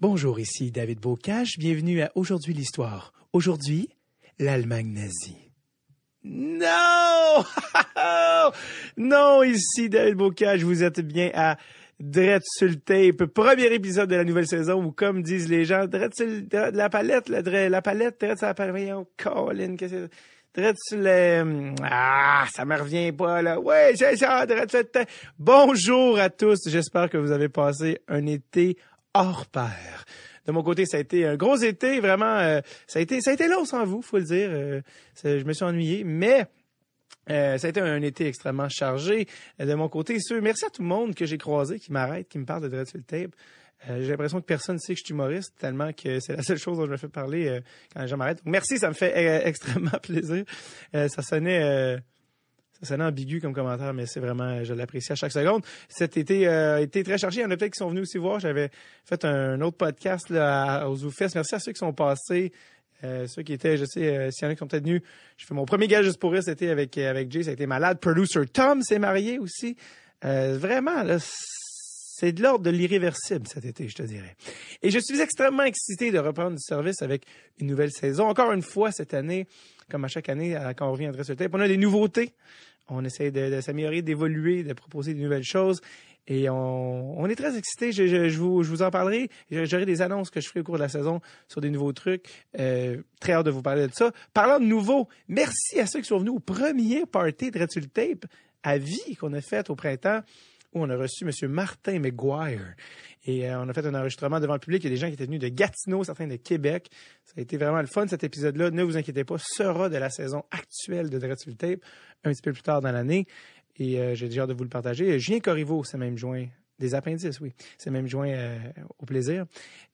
Bonjour, ici David Bocage, bienvenue à Aujourd'hui l'Histoire. Aujourd'hui, l'Allemagne nazie. Non! non, ici David Bocage, vous êtes bien à Dread Tape, premier épisode de la nouvelle saison où, comme disent les gens, de la palette, la, la palette, Dread la palette, Colin, qu'est-ce que c'est? Ah, ça me revient pas, là. Oui c'est ça, tape. Bonjour à tous, j'espère que vous avez passé un été hors pair. De mon côté, ça a été un gros été, vraiment. Euh, ça a été, ça a été long sans vous, faut le dire. Euh, je me suis ennuyé, mais euh, ça a été un été extrêmement chargé de mon côté. merci à tout le monde que j'ai croisé, qui m'arrête, qui me parle de Dread sur le j'ai l'impression que personne ne sait que je suis humoriste, tellement que c'est la seule chose dont je me fais parler quand les gens Merci, ça me fait extrêmement plaisir. ça sonnait... Ça assez ambigu comme commentaire, mais c'est vraiment, je l'apprécie à chaque seconde. Cet été a euh, été très chargé. Il y en a peut-être qui sont venus aussi voir. J'avais fait un autre podcast aux fêtes. Merci à ceux qui sont passés. Euh, ceux qui étaient, je sais, euh, s'il y en a qui sont peut-être venus, je fais mon premier gage juste pour rire, c'était avec, avec Jay, ça a été malade. Producer Tom s'est marié aussi. vraiment, c'est de l'ordre de l'irréversible cet été, je te dirais. Et je suis extrêmement excité de reprendre du service avec une nouvelle saison. Encore une fois, cette année, comme à chaque année, quand on revient à le tape. On a des nouveautés. On essaie de, s'améliorer, d'évoluer, de proposer de nouvelles choses. Et on, est très excités. Je, vous, en parlerai. J'aurai des annonces que je ferai au cours de la saison sur des nouveaux trucs. Euh, très hâte de vous parler de ça. Parlons de nouveau, merci à ceux qui sont venus au premier party de le Tape à vie qu'on a fait au printemps où on a reçu M. Martin McGuire. Et euh, on a fait un enregistrement devant le public. Il y a des gens qui étaient venus de Gatineau, certains de Québec. Ça a été vraiment le fun, cet épisode-là. Ne vous inquiétez pas, sera de la saison actuelle de Dreadful Tape un petit peu plus tard dans l'année. Et euh, j'ai déjà hâte de vous le partager. Julien Corriveau s'est même joint des appendices, oui. C'est même joint euh, au plaisir.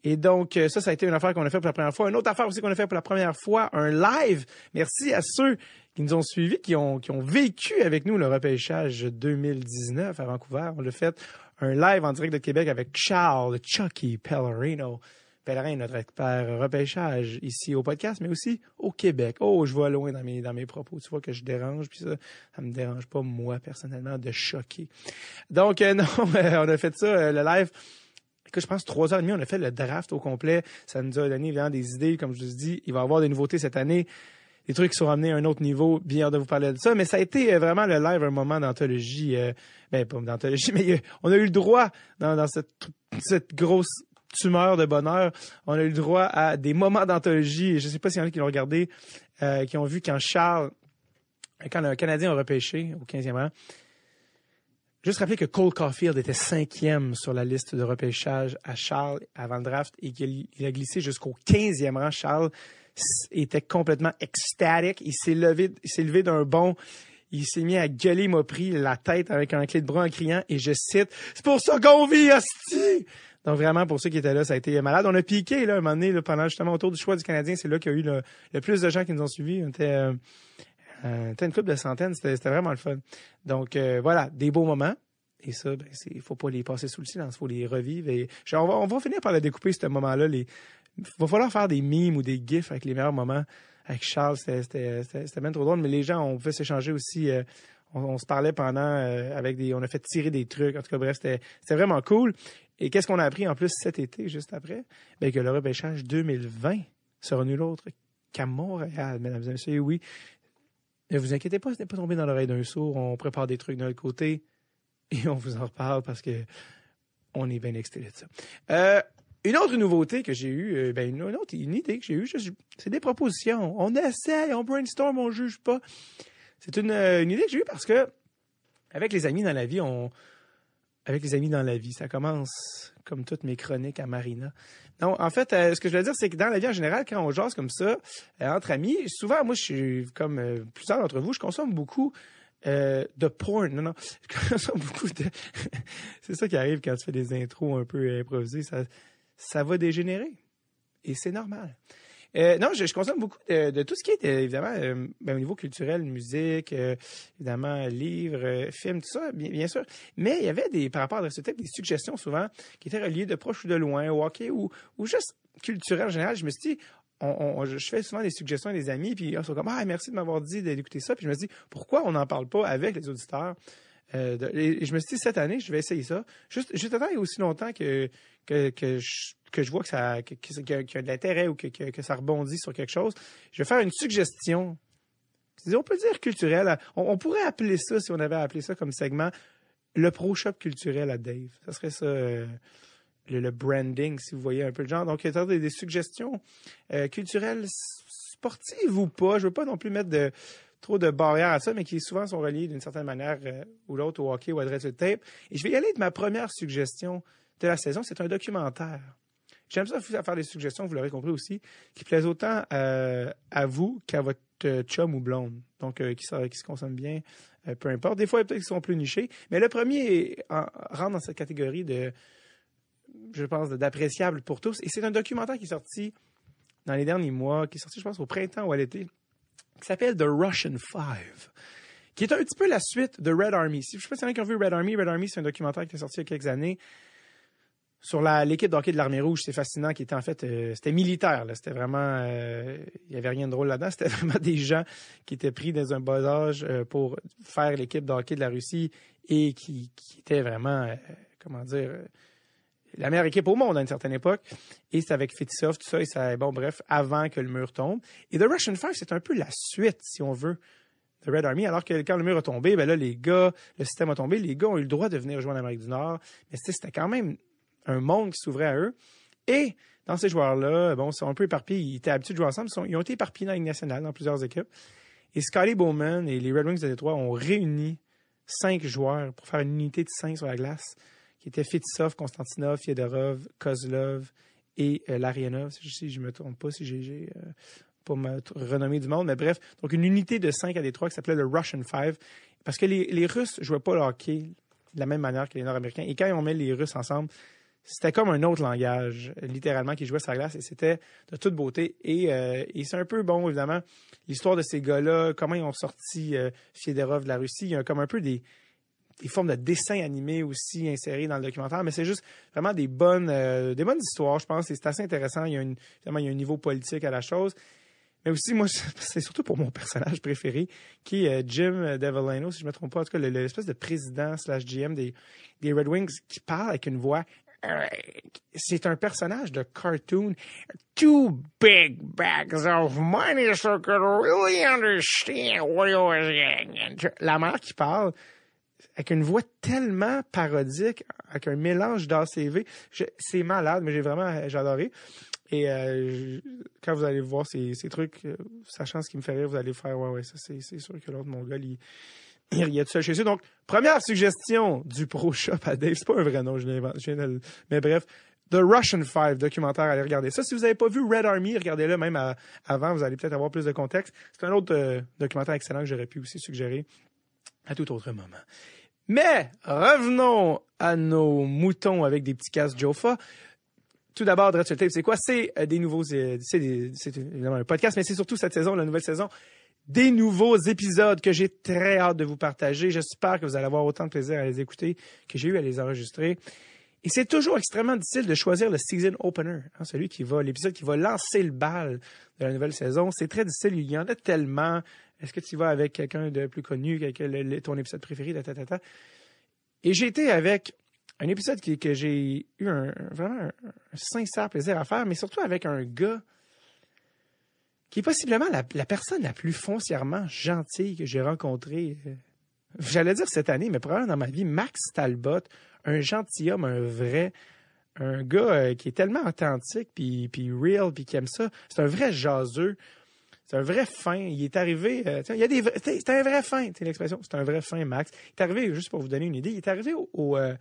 Et donc, euh, ça, ça a été une affaire qu'on a fait pour la première fois. Une autre affaire aussi qu'on a fait pour la première fois, un live. Merci à ceux qui nous ont suivis, qui ont, qui ont vécu avec nous le repêchage 2019 à Vancouver. On l'a fait un live en direct de Québec avec Charles Chucky Pellerino pèlerin, notre expert repêchage ici au podcast, mais aussi au Québec. Oh, je vois loin dans mes, dans mes propos. Tu vois que je dérange, puis ça, ça me dérange pas, moi, personnellement, de choquer. Donc, euh, non, euh, on a fait ça, euh, le live. Que je pense, trois heures et demie, on a fait le draft au complet. Ça nous a donné évidemment des idées. Comme je vous dis, il va y avoir des nouveautés cette année des trucs qui sont ramenés à un autre niveau. Bien de vous parler de ça, mais ça a été vraiment le live un moment d'anthologie. ben, pas d'anthologie, mais on a eu le droit dans, dans cette, cette grosse tumeur de bonheur. On a eu le droit à des moments d'anthologie. Je ne sais pas s'il y en a qui l'ont regardé, euh, qui ont vu quand Charles, quand un Canadien a repêché au 15e rang, Juste rappeler que Cole Caulfield était cinquième sur la liste de repêchage à Charles avant le draft et qu'il a glissé jusqu'au 15e rang. Charles était complètement extatique. Il s'est levé, s'est levé d'un bond. Il s'est mis à gueuler, m'a pris la tête avec un clé de bras en criant et je cite, c'est pour ça qu'on vit, hostie! Donc vraiment pour ceux qui étaient là, ça a été malade. On a piqué là un moment donné pendant justement autour du choix du Canadien, c'est là qu'il y a eu le, plus de gens qui nous ont suivis. On était, euh, euh, une couple de centaines, c'était vraiment le fun. Donc euh, voilà, des beaux moments. Et ça, il ben, ne faut pas les passer sous le silence, faut les revivre. Et, on, va, finir par les découper ce moment-là. Il va falloir faire des mimes ou des gifs avec les meilleurs moments. Avec Charles, c'était même trop drôle, mais les gens, on pouvait s'échanger aussi. on, se parlait pendant avec des, on a fait tirer des trucs. En tout cas, bref, c'était vraiment cool. Et qu'est-ce qu'on a appris en plus cet été, juste après? Bien, que le repêchage 2020 sera nul autre qu'à Montréal, mesdames et messieurs. Oui, ne vous inquiétez pas, ce n'est pas tombé dans l'oreille d'un sourd. On prépare des trucs de notre côté et on vous en reparle parce que on est bien excité de ça. Euh, une autre nouveauté que j'ai eue, euh, ben une, autre idée que j'ai eue, c'est des propositions. On essaie, on brainstorm, on juge pas. C'est une, euh, une, idée que j'ai eue parce que avec les amis dans la vie, on, avec les amis dans la vie. Ça commence comme toutes mes chroniques à Marina. Non, en fait, euh, ce que je veux dire, c'est que dans la vie en général, quand on jase comme ça, euh, entre amis, souvent, moi, je suis comme euh, plusieurs d'entre vous, je consomme beaucoup de porn. Non, non, je consomme beaucoup de... c'est ça qui arrive quand tu fais des intros un peu improvisées. Ça, ça va dégénérer. Et c'est normal. Euh, non, je, consomme beaucoup de, tout ce qui est, euh, évidemment, euh, ben, au niveau culturel, musique, évidemment, livres, films, tout ça, bien, sûr. Mais il y avait des, par rapport à ce texte, des suggestions souvent qui étaient reliées de proche ou de loin, au hockey ou, juste culturel en général. Je me suis dit, je fais souvent des suggestions à des amis, puis ils sont comme Ah, merci de m'avoir dit d'écouter ça. Puis je me suis dit « pourquoi on n'en parle pas avec les auditeurs? Euh, et, je me suis dit, cette année, je vais essayer ça. Juste, je et aussi longtemps que, que, je, vois que ça, qu'il y a de l'intérêt ou que, ça rebondit sur quelque chose. Je vais faire une suggestion. On peut dire culturelle. On, pourrait appeler ça, si on avait appelé ça comme segment, le pro-shop culturel à Dave. Ça serait ça. Euh, le, branding, si vous voyez un peu le genre. Donc, il y des, des suggestions euh, culturelles sportives ou pas, je ne veux pas non plus mettre de, trop de barrières à ça, mais qui souvent sont reliées d'une certaine manière euh, ou l'autre au hockey ou à de Tape. Et je vais y aller de ma première suggestion de la saison, c'est un documentaire. J'aime ça faire des suggestions, vous l'aurez compris aussi, qui plaisent autant euh, à vous qu'à votre euh, chum ou blonde, donc qui, se consomme bien, peu importe. Des fois, peut-être qu'ils sont plus nichés, mais le premier rentre dans cette catégorie de, je pense, d'appréciable pour tous. Et c'est un documentaire qui est sorti dans les derniers mois, qui est sorti, je pense, au printemps ou à l'été, qui s'appelle The Russian Five, qui est un petit peu la suite de Red Army. Si je sais pas si y a vu Red Army, Red Army, c'est un documentaire qui est sorti il y a quelques années sur l'équipe d'hockey de l'armée rouge, c'est fascinant, qui était en fait, euh, c'était militaire, c'était vraiment, il euh, n'y avait rien de drôle là-dedans, c'était vraiment des gens qui étaient pris dans un bas âge euh, pour faire l'équipe d'hockey de, la Russie et qui, qui étaient vraiment, comment dire, la meilleure équipe au monde à une certaine époque. Et c'est avec Fitsoft, tout ça, et ça, bon, bref, avant que le mur tombe. Et The Russian Fire, c'est un peu la suite, si on veut, de Red Army, alors que quand le mur a tombé, ben là, les gars, le système a tombé, les gars ont eu le droit de venir jouer en Amérique du Nord. Mais c'était quand même un monde qui s'ouvrait à eux. Et dans ces joueurs-là, bon, ils sont un peu éparpillés, ils étaient habitués de jouer ensemble, ils, ont été éparpillés dans la Ligue nationale, dans plusieurs équipes. Et Scotty Bowman et les Red Wings de Détroit ont réuni cinq joueurs pour faire une unité de cinq sur la glace qui étaient Fetisov, Konstantinov, Fiedorov, Kozlov et euh, Larionov. si je ne me trompe pas, si j'ai euh, pour me renommée du monde, mais bref, donc une unité de 5 à des D3 qui s'appelait le Russian Five, parce que les, Russes ne jouaient pas le hockey de la même manière que les Nord-Américains, et quand on met les Russes ensemble, c'était comme un autre langage, littéralement, qui jouait sur la glace et c'était de toute beauté. Et, euh, c'est un peu bon, évidemment, l'histoire de ces gars-là, comment ils ont sorti Fedorov de la Russie. Il y a comme un peu des, des formes de dessins animés aussi insérés dans le documentaire, mais c'est juste vraiment des bonnes, euh, des bonnes histoires, je pense. C'est assez intéressant. Il y, a il y a un niveau politique à la chose. Mais aussi, moi, c'est surtout pour mon personnage préféré, qui est euh, Jim Devolano, si je ne me trompe pas, en tout cas, l'espèce de président slash GM des, des Red Wings qui parle avec une voix euh, c'est un personnage de cartoon. Two big bags of money so could really understand what was La mère qui parle, avec une voix tellement parodique, avec un mélange d'ACV. C'est malade, mais j'ai vraiment, euh, j'ai adoré. Et euh, quand vous allez voir ces, trucs, euh, sachant ce qui me fait rire, vous allez faire, ouais, ouais, ça, c'est sûr que l'autre mon il, il y a tout ça chez lui. Donc, première suggestion du Pro Shop à Dave. C'est pas un vrai nom, je viens de, Mais bref, The Russian Five, documentaire, allez regarder ça. Si vous n'avez pas vu Red Army, regardez-le même avant, vous allez peut-être avoir plus de contexte. C'est un autre documentaire excellent que j'aurais pu aussi suggérer à tout autre moment. Mais revenons à nos moutons avec des petits casques Jofa. Tout d'abord, Dread Tape, c'est quoi? C'est euh, des nouveaux, euh, c'est évidemment un podcast, mais c'est surtout cette saison, la nouvelle saison, des nouveaux épisodes que j'ai très hâte de vous partager. J'espère que vous allez avoir autant de plaisir à les écouter que j'ai eu à les enregistrer. Et c'est toujours extrêmement difficile de choisir le season opener, hein, celui qui va, l'épisode qui va lancer le bal de la nouvelle saison. C'est très difficile, il y en a tellement. Est-ce que tu vas avec quelqu'un de plus connu, ton épisode préféré, ta, ta, ta, Et j'ai été avec un épisode qui, que j'ai eu vraiment un, sincère plaisir à faire, mais surtout avec un gars qui est possiblement la, personne la plus foncièrement gentille que j'ai rencontrée. Euh, j'allais dire cette année, mais probablement dans ma vie, Max Talbot, un gentilhomme, un vrai, un gars euh, qui est tellement authentique, puis, puis real, puis qui aime ça. C'est un vrai jaseux. C'est un vrai fin. Il est arrivé. Euh, c'est un vrai fin, c'est l'expression. C'est un vrai fin, Max. Il est arrivé, juste pour vous donner une idée, il est arrivé au, euh,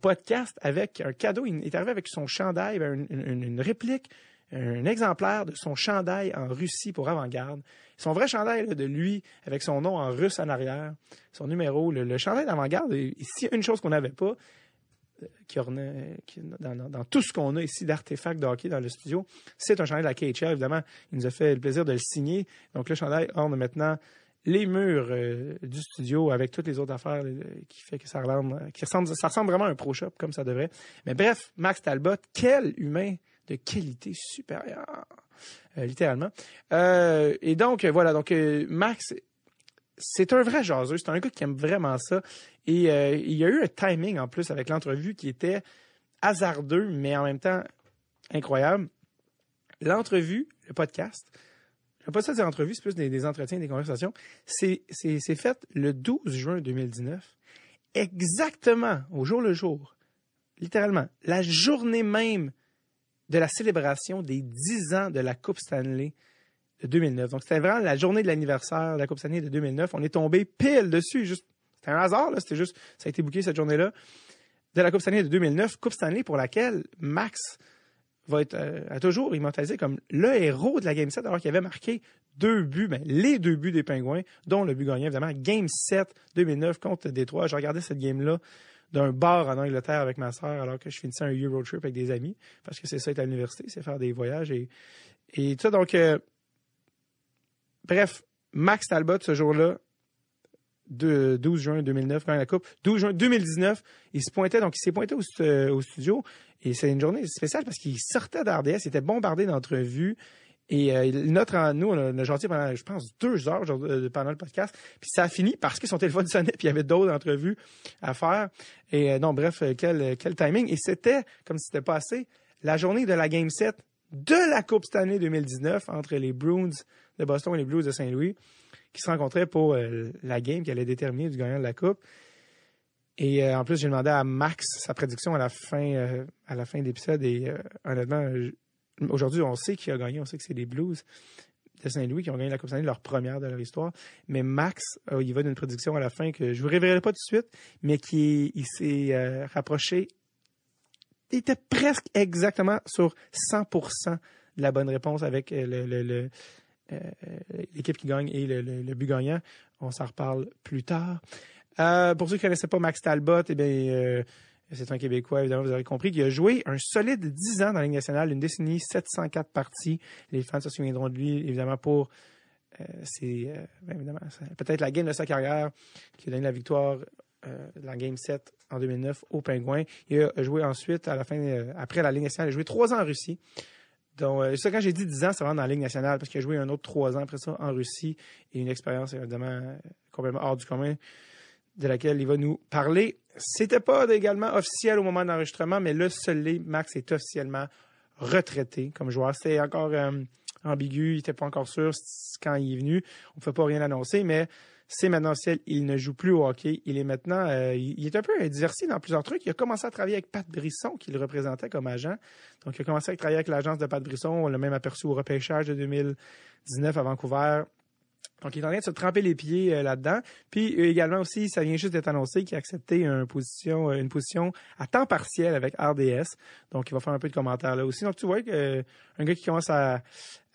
podcast avec un cadeau. Il est arrivé avec son chandail, ben, une, réplique, un exemplaire de son chandail en Russie pour avant-garde. Son vrai chandail de lui, avec son nom en russe en arrière, son numéro. Le, chandail d'avant-garde, une chose qu'on n'avait pas, qui dans, dans, tout ce qu'on a ici d'artefacts de hockey dans le studio, c'est un chandail de la KHL, évidemment. Il nous a fait le plaisir de le signer. Donc, le chandail orne maintenant les murs euh, du studio avec toutes les autres affaires euh, qui fait que ça ressemble, vraiment à un pro shop comme ça devrait. Mais bref, Max Talbot, quel humain de qualité supérieure, euh, littéralement. et donc voilà, donc Max c'est un vrai jaseux. C'est un gars qui aime vraiment ça. Et euh, il y a eu un timing en plus avec l'entrevue qui était hasardeux, mais en même temps incroyable. L'entrevue, le podcast, je ne pas ça des entrevues, c'est plus des, des, entretiens, des conversations, c'est fait le 12 juin 2019, exactement au jour le jour, littéralement, la journée même de la célébration des 10 ans de la Coupe Stanley de 2009. Donc, c'était vraiment la journée de l'anniversaire de la Coupe Stanley de 2009. On est tombé pile dessus. Juste, c'était un hasard, là. C'était juste, ça a été bouqué cette journée-là. De la Coupe Stanley de 2009. Coupe Stanley pour laquelle Max va être, euh, a toujours immortalisé comme le héros de la Game 7, alors qu'il avait marqué deux buts, ben, les deux buts des Pingouins, dont le but gagnant, évidemment, Game 7 2009 contre Détroit. J'ai regardé cette game-là d'un bar en Angleterre avec ma sœur alors que je finissais un Euro trip avec des amis, parce que c'est ça être à l'université, c'est faire des voyages et, et tout ça. Donc, euh, Bref, Max Talbot, ce jour-là, 12 juin 2009, quand la Coupe, 12 juin 2019, il se pointait, donc il s'est pointé euh, au, studio, et c'est une journée spéciale parce qu'il sortait d'RDS, il était bombardé d'entrevues, et euh, notre, nous, on a gentil pendant, je pense, deux heures euh, de pendant le podcast. Puis ça a fini parce que son téléphone sonnait, puis il y avait d'autres entrevues à faire. Et non, bref, quel, timing. Et c'était, comme si c'était passé, la journée de la Game 7 de la Coupe cette année 2019 entre les Bruins de Boston et les Blues de Saint-Louis qui se rencontraient pour euh, la game qui allait déterminer du gagnant de la Coupe. Et euh, en plus, j'ai demandé à Max sa prédiction à la fin, euh, à la fin de l'épisode. Et honnêtement, aujourd'hui, on sait qui a gagné, on sait que c'est les Blues de Saint-Louis qui ont gagné la Coupe Stanley, leur première de leur histoire. Mais Max, il va d'une prédiction à la fin que je ne vous révélerai pas tout de suite, mais qui il s'est rapproché. Il était presque exactement sur 100% de la bonne réponse avec le euh, euh, l'équipe qui gagne et le, le, but gagnant. On s'en reparle plus tard. Euh, pour ceux qui ne connaissaient pas Max Talbot, eh c'est un Québécois, évidemment, vous avez compris, qui a joué un solide 10 ans dans la Ligue nationale, une décennie, 704 parties. Les fans se souviendront de lui, évidemment, pour ben, peut-être la game de sa carrière qui a donné la victoire dans la Game 7 en 2009 au Pingouins Il a joué ensuite, à la fin, après la Ligue nationale, il a joué trois ans en Russie. Donc, euh, ça, quand j'ai dit 10 ans, c'est vraiment dans la Ligue nationale, parce qu'il a joué un autre 3 ans après ça en Russie, et une expérience évidemment complètement hors du commun, de laquelle il va nous parler. C'était pas également officiel au moment de l'enregistrement, mais le seul Max est officiellement retraité comme joueur. C'était encore euh, ambigu, il n'était pas encore sûr quand il est venu. On ne fait pas rien annoncer, mais c'est maintenant ciel, il ne joue plus au hockey. Il est maintenant, euh, il est un peu exercé dans plusieurs trucs. Il a commencé à travailler avec Pat Brisson, qu'il représentait comme agent. Donc, il a commencé à travailler avec l'agence de Pat Brisson. On l'a même aperçu au repêchage de 2019 à Vancouver. Donc, il est en train de se tremper les pieds euh, là-dedans. Puis euh, également aussi, ça vient juste d'être annoncé qu'il a accepté une position, euh, une position à temps partiel avec RDS. Donc, il va faire un peu de commentaires là aussi. Donc, tu vois un gars qui commence à,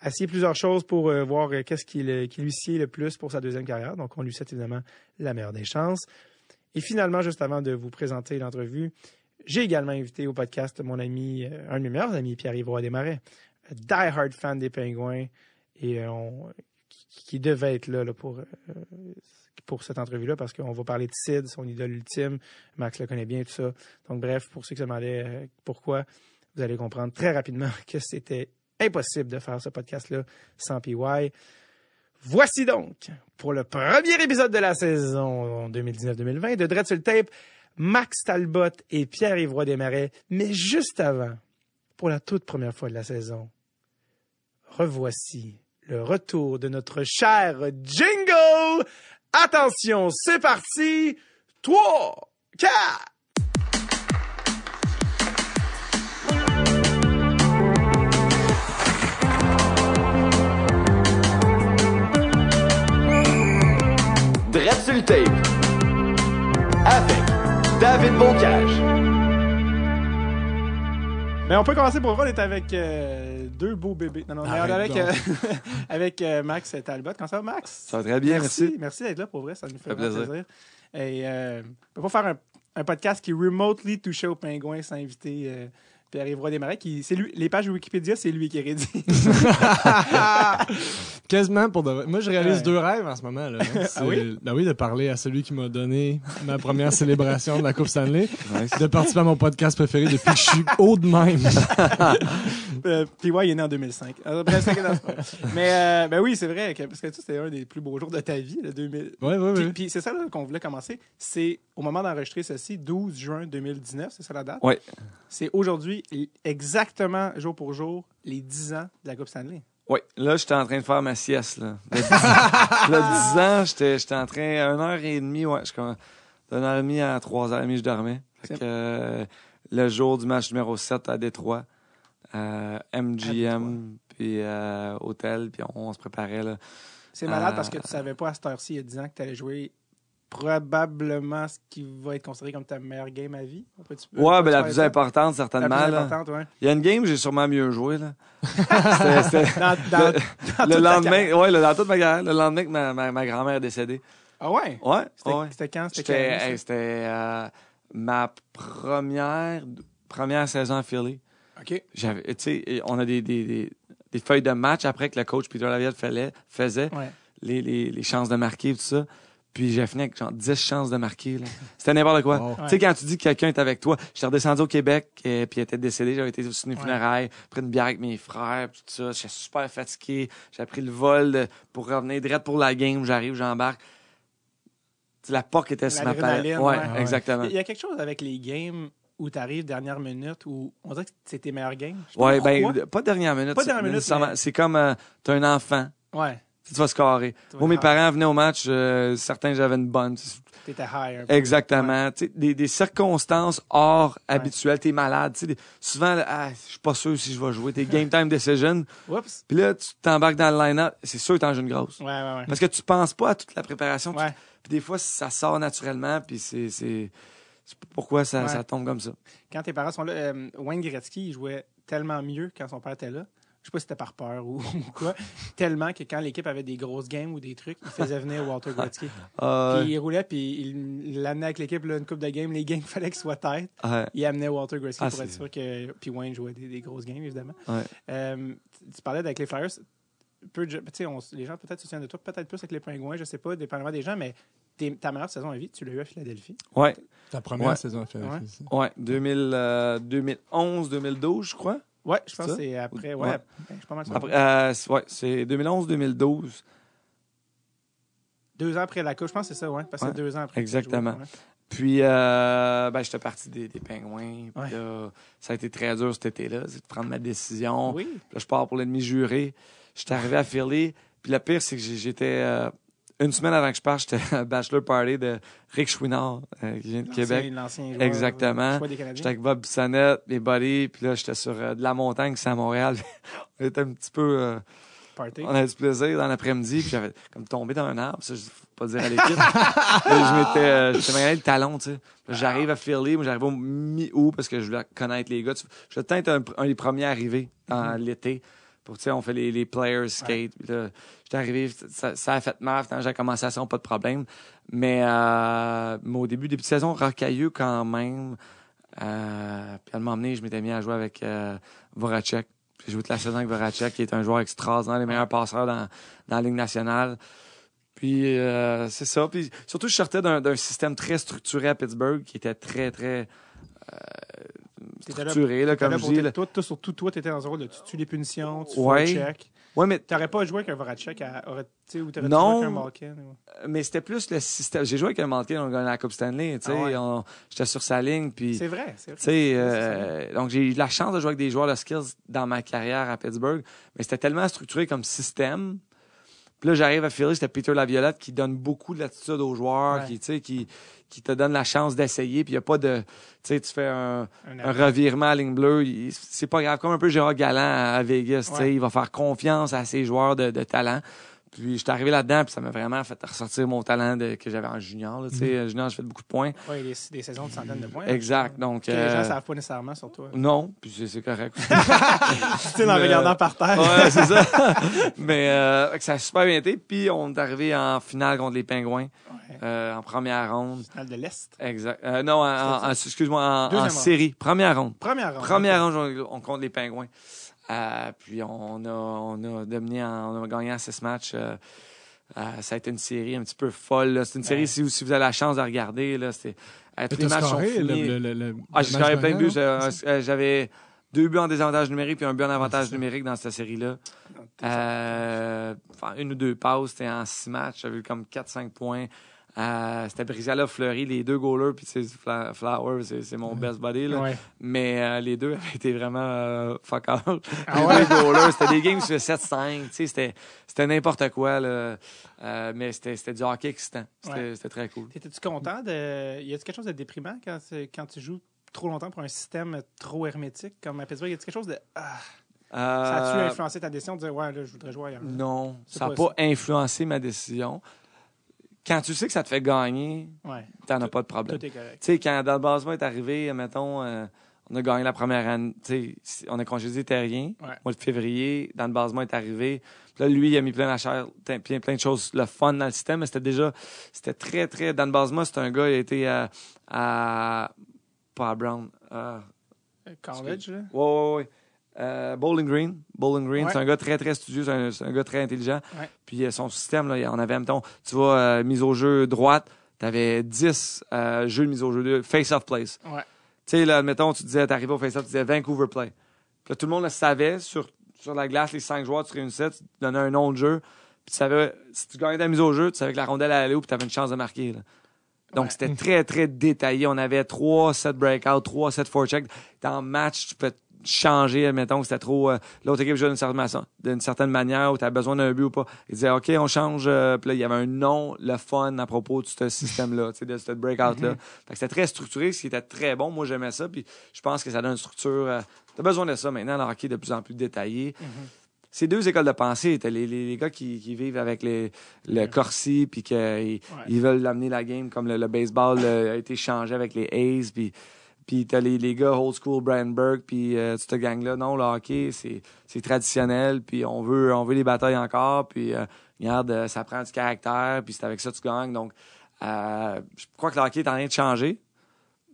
à essayer plusieurs choses pour voir qu'est-ce qui, qui lui sied le plus pour sa deuxième carrière. Donc, on lui souhaite évidemment la meilleure des chances. Et finalement, juste avant de vous présenter l'entrevue, j'ai également invité au podcast mon ami, un de mes meilleurs amis, Pierre-Yves Roy Desmarais, die-hard fan des Pingouins. Et on, qui, devait être là, pour, euh, pour cette entrevue-là, parce qu'on va parler de Sid, son idole ultime. Max le connaît bien, tout ça. Donc, bref, pour ceux qui se demandaient euh, pourquoi, vous allez comprendre très rapidement que c'était impossible de faire ce podcast-là sans PY. Voici donc, pour le premier épisode de la saison 2019-2020 de Dreadsul Tape, Max Talbot et Pierre-Yvroy Desmarais. Mais juste avant, pour la toute première fois de la saison, revoici le retour de notre cher jingle. Attention, c'est parti. 3, 4. Drette tape avec David Boncage. Mais on peut commencer pour voir, est avec euh, deux beaux bébés. Non, non, on est avec, euh, avec euh, Max Talbot. Comment ça va, Max? Ça va très bien, merci. Merci, d'être là pour vrai, ça nous fait, plaisir. Et euh, on peut pas faire un, podcast qui remotely touchait au pingouin sans inviter euh, Pierre-Yves à qui, c'est lui, les pages Wikipédia, c'est lui qui rédige. Quasiment pour de Moi, je réalise deux rêves en ce moment. Ah oui? Ben oui, de parler à celui qui m'a donné ma première célébration de la Coupe Stanley, de participer à mon podcast préféré depuis que je suis haut de même. puis ouais, euh, il est né en 2005. Ah, ben, Mais euh, ben oui, c'est vrai, que, parce que c'était un des plus beaux jours de ta vie, le 2000. oui. puis c'est ça qu'on voulait commencer. C'est au moment d'enregistrer ceci, 12 juin 2019, c'est ça la date? Oui. C'est aujourd'hui exactement jour pour jour les 10 ans de la Coupe Stanley. Oui, là, j'étais en train de faire ma sieste. Là, 10 ans, j'étais en train, 1h30, ouais, d'une heure et demie à heures et demie, je dormais. que, euh, le jour du match numéro 7 à Détroit, MGM, euh, puis euh, hôtel, puis on, se préparait. Là, c'est malade parce que tu savais pas à cette heure-ci, il y a 10 ans, que tu allais jouer probablement ce qui va être considéré comme ta meilleure game à vie. Oui, ouais, ben, la plus importante, certainement. La plus importante, ouais. Il y a une game, j'ai sûrement mieux joué. le, lendemain, ouais, le, ma le lendemain que ma, grand-mère est décédée. Ah ouais? Ouais. C'était quand? C'était euh, ma première, première saison à Philly. OK. J'avais, on a des, des, des, feuilles de match après que le coach Peter Laviette faisait, les, les, les chances de marquer, tout ça. Puis j'ai avec genre 10 chances de marquer. Là. C'était n'importe quoi. Tu sais, quand tu dis que quelqu'un est avec toi, j'étais redescendu au Québec et puis était décédé. J'avais été au funéraille, j'ai pris une bière avec mes frères, tout ça. J'étais super fatigué. J'ai pris le vol pour revenir direct pour la game. J'arrive, j'embarque la POC était sur ma palette. Ouais, exactement. Il y a quelque chose avec les games où tu arrives dernière minute où on dirait que c'est tes meilleurs games. Ouais, ben, pas dernière minute. Pas dernière minute. C'est comme euh, t'as un enfant. Ouais tu vas scorer. Moi, mes parents venaient au match, euh, certains, j'avais une bonne. T'étais higher. Exactement. Des, circonstances hors habituelles, habituelles. T'es malade. souvent, ah, je suis pas sûr si je vais jouer. T'es game time decision. jeunes Puis là, tu t'embarques dans le line-up. C'est sûr que t'es en jeune grosse. Parce que tu penses pas à toute la préparation. des fois, ça sort naturellement. Puis c'est, c'est, pourquoi ça, ça tombe comme ça. Quand tes parents sont là, euh, Wayne Gretzky, jouait tellement mieux quand son père était là je sais pas si c'était par peur ou, quoi, tellement que quand l'équipe avait des grosses games ou des trucs, il faisait venir Walter Gretzky. Ah puis il roulait, puis il l'amenait avec l'équipe une coupe de games. Les games, il fallait qu'il soit tête. Il amenait Walter Gretzky ah, pour être sûr que... Puis Wayne jouait des, grosses games, évidemment. Euh, tu parlais avec les Flyers. Peu de... les gens peut-être se souviennent de toi, peut-être plus avec les Pingouins, je sais pas, dépendamment des gens, mais ta meilleure saison à vie, tu l'as eu à Philadelphie. Oui. Ta première saison à Philadelphie. Oui, ouais. 2011-2012, euh, je crois ouais je pense que c'est après. Ouais, ben, je pas mal sûr. Après, euh, ouais, c'est 2011-2012. Deux ans après la coupe, je pense que c'est ça, ouais. Parce que ouais, deux ans après. Exactement. Puis, euh, ben, j'étais parti des, des Pingouins. Puis là, ça a été très dur cet été-là, c'est de prendre ma décision. Puis là, je pars pour l'ennemi juré. J'étais arrivé à Philly. Puis le pire, c'est que j'étais. Euh, une semaine avant que je parte, j'étais à Bachelor Party de Rick Chouinard, euh, qui vient de Québec. Exactement. Euh, j'étais avec Bob Bissonnette, les buddies, puis là, j'étais sur euh, de la montagne, c'est à Montréal. on était un petit peu. Party. On a du plaisir dans l'après-midi, puis j'avais comme tombé dans un arbre, ça, je faut pas dire à l'équipe. je m'étais. j'étais le talon, tu sais. J'arrive à Philly, moi, j'arrive au mi-août parce que je voulais connaître les gars. Je suis un, des premiers arrivés dans mhm. l'été. Pour, on fait les, players skate. J'étais arrivé, ça, a fait mal. J'ai commencé à ça, pas de problème. Mais, euh, au début, des petites saison rocailleux quand même. Euh, puis elle m'a je m'étais mis à jouer avec euh, Voracek. J'ai joué toute la saison avec Voracek, qui est un joueur extraordinaire, les meilleurs passeurs dans, la Ligue nationale. Puis euh, c'est ça. Puis surtout, je sortais d'un système très structuré à Pittsburgh qui était très, très. Tu là, comme je dis. Là. Toi, toi, surtout toi, tu étais dans un rôle de tu les punitions, tu fais le check. Ouais, mais t'aurais pas joué avec un Voracek ou t'aurais joué avec un Malkin. Euh, mais c'était plus le système. J'ai joué avec un Malkin, on la Coupe Stanley. Ah ouais. J'étais sur sa ligne. Puis, c'est vrai. C'est euh, vrai. donc j'ai eu la chance de jouer avec des joueurs de skills dans ma carrière à Pittsburgh, mais c'était tellement structuré comme système. Puis là, j'arrive à Philly, c'était Peter Laviolette qui donne beaucoup d'attitude aux joueurs, qui, qui te donne la chance d'essayer, puis il n'y a pas de. Tu sais, tu fais un, un, revirement à ligne bleue, c'est pas grave. Comme un peu Gérard Galland à, Vegas, tu sais, il va faire confiance à ses joueurs de talent. Puis j'étais arrivé là-dedans, puis ça m'a vraiment fait ressortir mon talent de, que j'avais en junior. Là, sais, mhm. Junior, j'ai fait beaucoup de points. Oui, des, des, saisons de centaines de points. Exact. donc, que les gens ne euh, savent pas nécessairement sur toi. Non, puis c'est correct. tu en euh, regardant par terre. ouais, c'est ça. Mais euh, ça a super bien été. Puis on est arrivé en finale contre les Pingouins, ouais. Euh, en première ronde. Finale de l'Est. Exact. non, excuse-moi, en, excuse en série. Première ronde. Première ronde. Première ronde, on, compte les Pingouins puis on a, on a gagné en six matchs. Euh, euh, ça a été une série un petit peu folle. C'est une série, si, vous avez la chance de regarder, là, euh, plein de buts. J'avais deux buts en désavantage numérique puis un but en avantage numérique dans cette série-là. Enfin, une ou deux passes, c'était en six matchs. J'avais eu comme 4-5 points c'était Brisalia Fleury, les deux goalers, puis c'est Flower, c'est mon best buddy. Là. Mais euh, les deux avaient été vraiment euh, ah les deux goalers, c'était des games sur 7-5, c'était, n'importe quoi. Là. Euh, mais c'était, du hockey excitant. C'était, c'était très cool. Étais-tu content de. Y a t quelque chose de déprimant quand, quand tu joues trop longtemps pour un système trop hermétique comme à Pittsburgh? Y a t quelque chose de. Ah, ça a-tu euh, influencé ta décision de dire, ouais, là, je voudrais jouer ailleurs? Non, ça n'a pas influencé ma décision quand tu sais que ça te fait gagner, t'en as pas de problème. Tu sais, quand Dan Basma est arrivé, mettons, euh, on a gagné la première année, on a congédié Terrien, mois de février, Basma est arrivé. là, lui, il a mis plein, plein, de choses, le fun dans le système, mais c'était déjà, c'était très, très, Dan Basma, c'est un gars, il a été à, à pas à Brown, à, euh, College, là? Ouais, ouais, ouais. Euh, Bowling Green. Bowling Green, c'est un gars très, très studieux, c'est un, gars très intelligent. y Puis euh, son système, là, on avait, mettons, tu vois, euh, mise au jeu droite, tu avais 10 jeux de mise au jeu, face-off place. Tu sais, là, mettons, tu disais, t'arrivais au face-off, tu disais Vancouver play. tout le monde le savait, sur, sur la glace, les cinq joueurs, tu réunissais, tu donnais un nom de jeu. Puis tu savais, si tu gagnais ta mise au jeu, tu savais que la rondelle allait où, puis tu avais une chance de marquer. Donc, c'était très, très détaillé. On avait 3 sets breakout, trois four forecheck. Dans le match, tu peux changer, mettons, que c'était trop. Euh, l'autre équipe jouait d'une certaine, manière où tu as besoin d'un but ou pas. Ils disaient, OK, on change. Euh, puis là, il y avait un nom, le fun à propos de ce système-là, de ce breakout-là. Mm-hmm. Fait c'était très structuré, ce qui était très bon. Moi, j'aimais ça. Puis je pense que ça donne une structure. Euh, tu as besoin de ça maintenant, le hockey est de plus en plus détaillé. Mm-hmm. ces deux écoles de pensée. étaient les, gars qui, vivent avec les, le mm-hmm. Corsi, puis qu'ils ils veulent amener la game, comme le, baseball a été changé avec les A's, puis puis t'as les, les gars old school Brandberg, puis euh, tu te gang-là. Non, le hockey, c'est traditionnel, puis on veut, on veut les batailles encore, puis euh, regarde, euh, ça prend du caractère, puis c'est avec ça que tu gagnes. Donc, je crois que le hockey est en train de changer,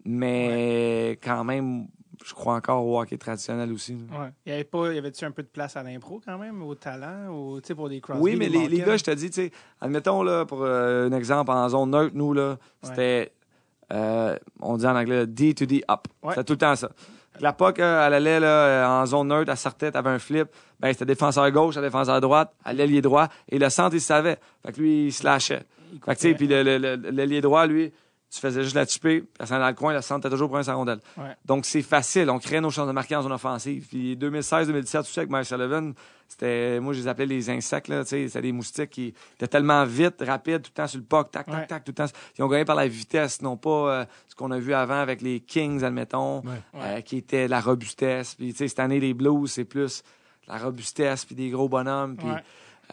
mais quand même, je crois encore au hockey traditionnel aussi. Ouais. Il y avait tu un peu de place à l'impro quand même, au talent, ou pour des Crosby, Oui, mais les, gars, je te dis, admettons là, pour un exemple en zone neutre, nous là, c'était euh, on dit en anglais D to D up. Ouais. C'est tout le temps ça. La POC, euh, elle allait là, euh, en zone neutre, elle sortait, avait un flip. Ben, c'était défenseur gauche, à défenseur droite, à l'ailier droit. Et le centre, il savait. Fait que lui, il slashait. Fait que, tu sais, puis l'ailier droit, lui, tu faisais juste la tuper, elle s'en dans le coin, la centre, t'as toujours pris sa rondelle. Donc, c'est facile. On crée nos chances de marquer en zone offensive. Puis 2016-2017, tu sais, avec Mike Sullivan, c'était, moi, je les appelais les insectes, là, tu sais, c'était des moustiques qui étaient tellement vite, rapides, tout le temps sur le poc, tac, tac, tac, tout le temps. Ils ont gagné par la vitesse, non pas euh, ce qu'on a vu avant avec les Kings, admettons, euh, qui était la robustesse. Puis, tu sais, cette année, les Blues, c'est plus la robustesse, puis des gros bonhommes, puis...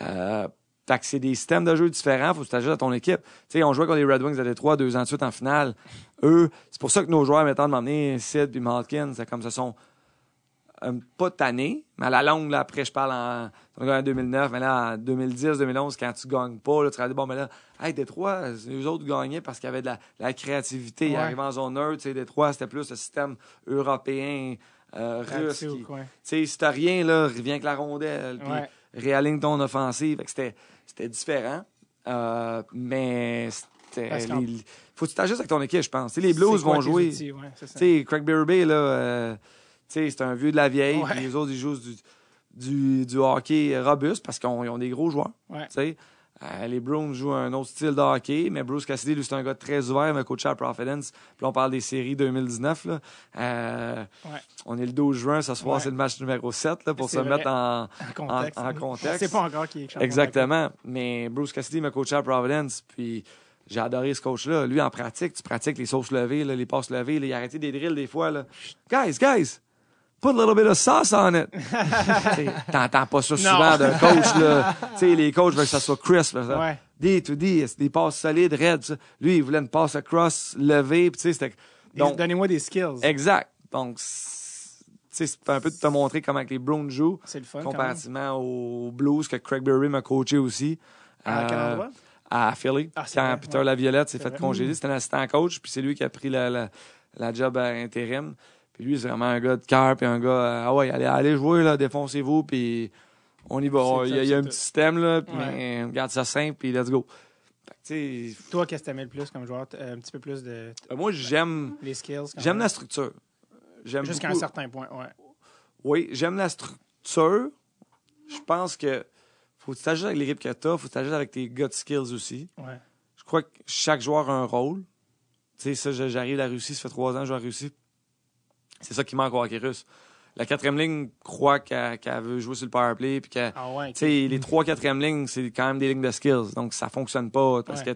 Euh, fait que c'est des systèmes de jeu différents, faut que tu à ton équipe. Tu sais, on jouait contre les Red Wings à Détroit deux ans de suite en finale. Eux, c'est pour ça que nos joueurs, temps, de m'emmener Sid puis Malkin, c'est comme ce sont euh, pas tannés, mais à la longue, là, après, je parle en, 2009, mais là, en 2010, 2011, quand tu gagnes pas, là, tu vas des bon, mais là, hey, Détroit, les autres gagnaient parce qu'il y avait de la, la créativité. Ouais. Ils arrivaient en zone neutre, tu sais, Détroit, c'était plus le système européen, euh, russe. Tu sais, si t'as rien, là, reviens avec la rondelle, puis réaligne ton offensive. c'était c'était différent, euh, mais il faut que tu t'ajustes avec ton équipe, je pense. les Blues vont jouer. Outils, ouais, Craig là, euh, c'est un vieux de la vieille. Les autres, ils jouent du, du, du hockey robuste parce qu'ils ont, des gros joueurs. Euh, les Browns jouent un autre style de hockey, mais Bruce Cassidy, lui, c'est un gars très ouvert, mais coach à Providence. Puis on parle des séries 2019. Là. Euh, on est le 12 juin, ce soir, c'est le match numéro 7 là, pour se mettre en, contexte. C'est pas encore qui est Exactement. Mais Bruce Cassidy m'a coaché à Providence. Puis j'ai adoré ce coach-là. Lui, en pratique, tu pratiques les sauces levées, là, les passes levées. Là, il arrêtait des drills des fois. Là. Guys, guys, put a little bit of sauce on it. T'entends pas ça souvent d'un coach, là. T'sais, les coachs veulent que ça soit crisp. Ça. D to D, des passes solides, raides. Lui, il voulait une passe across, levée. Puis, c'était. Donc, donnez-moi des skills. Exact. Donc, c'est un peu de te montrer comment les Browns jouent. C'est le fun. Comparativement aux Blues que Craig Berry m'a coaché aussi. À quel euh, endroit? À Philly. Ah, quand Peter Laviolette s'est fait congédier, mm. c'était un assistant coach, puis c'est lui qui a pris la, la, la job à intérim lui, c'est vraiment un gars de cœur, puis un gars, euh, ah ouais, allez, allez jouer, là, défoncez-vous, puis on y va. il y a, un petit système, là, puis on euh, garde ça simple, puis let's go. Fait Toi, qu'est-ce que t'aimais le plus comme joueur? Euh, un petit peu plus de... moi, j'aime... Les skills. J'aime la structure. Jusqu'à un certain point, ouais. Oui, j'aime la structure. Je pense que faut que avec l'équipe que t'as, faut que tu avec tes de skills aussi. Ouais. Je crois que chaque joueur a un rôle. Tu sais, ça, j'arrive à la Russie, ça fait trois ans que je joue la Russie, c'est ça qui manque au hockey La quatrième ligne croit qu'elle veut jouer sur le power play. Ah les trois quatrièmes lignes, c'est quand même des lignes de skills. Donc, ça fonctionne pas parce que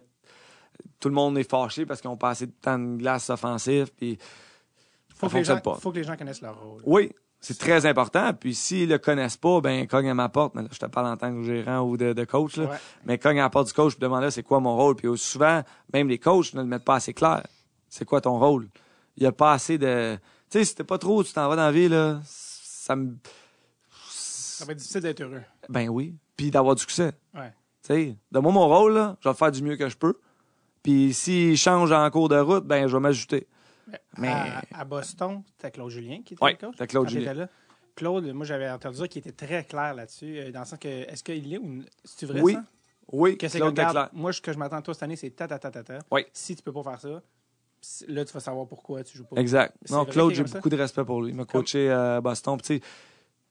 tout le monde est fâché parce qu'on pas assez de temps de glace offensif. Puis faut que les gens, connaissent leur rôle. Oui, c'est très important. Puis s'ils ne le connaissent pas, ben cogne à ma porte. Là, je te parle en tant que gérant ou de, coach. Mais cogne à la porte du coach, me demande c'est quoi mon rôle. Puis souvent, même les coachs ne le mettent pas assez clair. C'est quoi ton rôle? Il n'y a pas assez de tu sais, c'était pas trop, tu t'en vas dans la vie, là, ça me. Ça va être difficile d'être heureux. Ben oui. Puis d'avoir du succès. Ouais. Tu sais, de moi, mon rôle, là, je vais faire du mieux que je peux. Puis s'il change en cours de route, ben je vais m'ajouter. Mais... À, Boston, c'était Claude Julien qui était ouais, le coach. Claude Julien. Là. Claude, moi j'avais entendu dire qu'il était très clair là-dessus, euh, dans le sens que est-ce qu'il est ou tu vrai oui. ça? Oui, que c'est Claude clair. Moi, ce que je m'attends toi cette année, c'est ta ta ta ta ta. Si tu peux pas faire ça, là, tu vas savoir pourquoi tu joues pas. Exact. Non, Claude, j'ai beaucoup de respect pour lui. Il m'a coaché à Boston. sais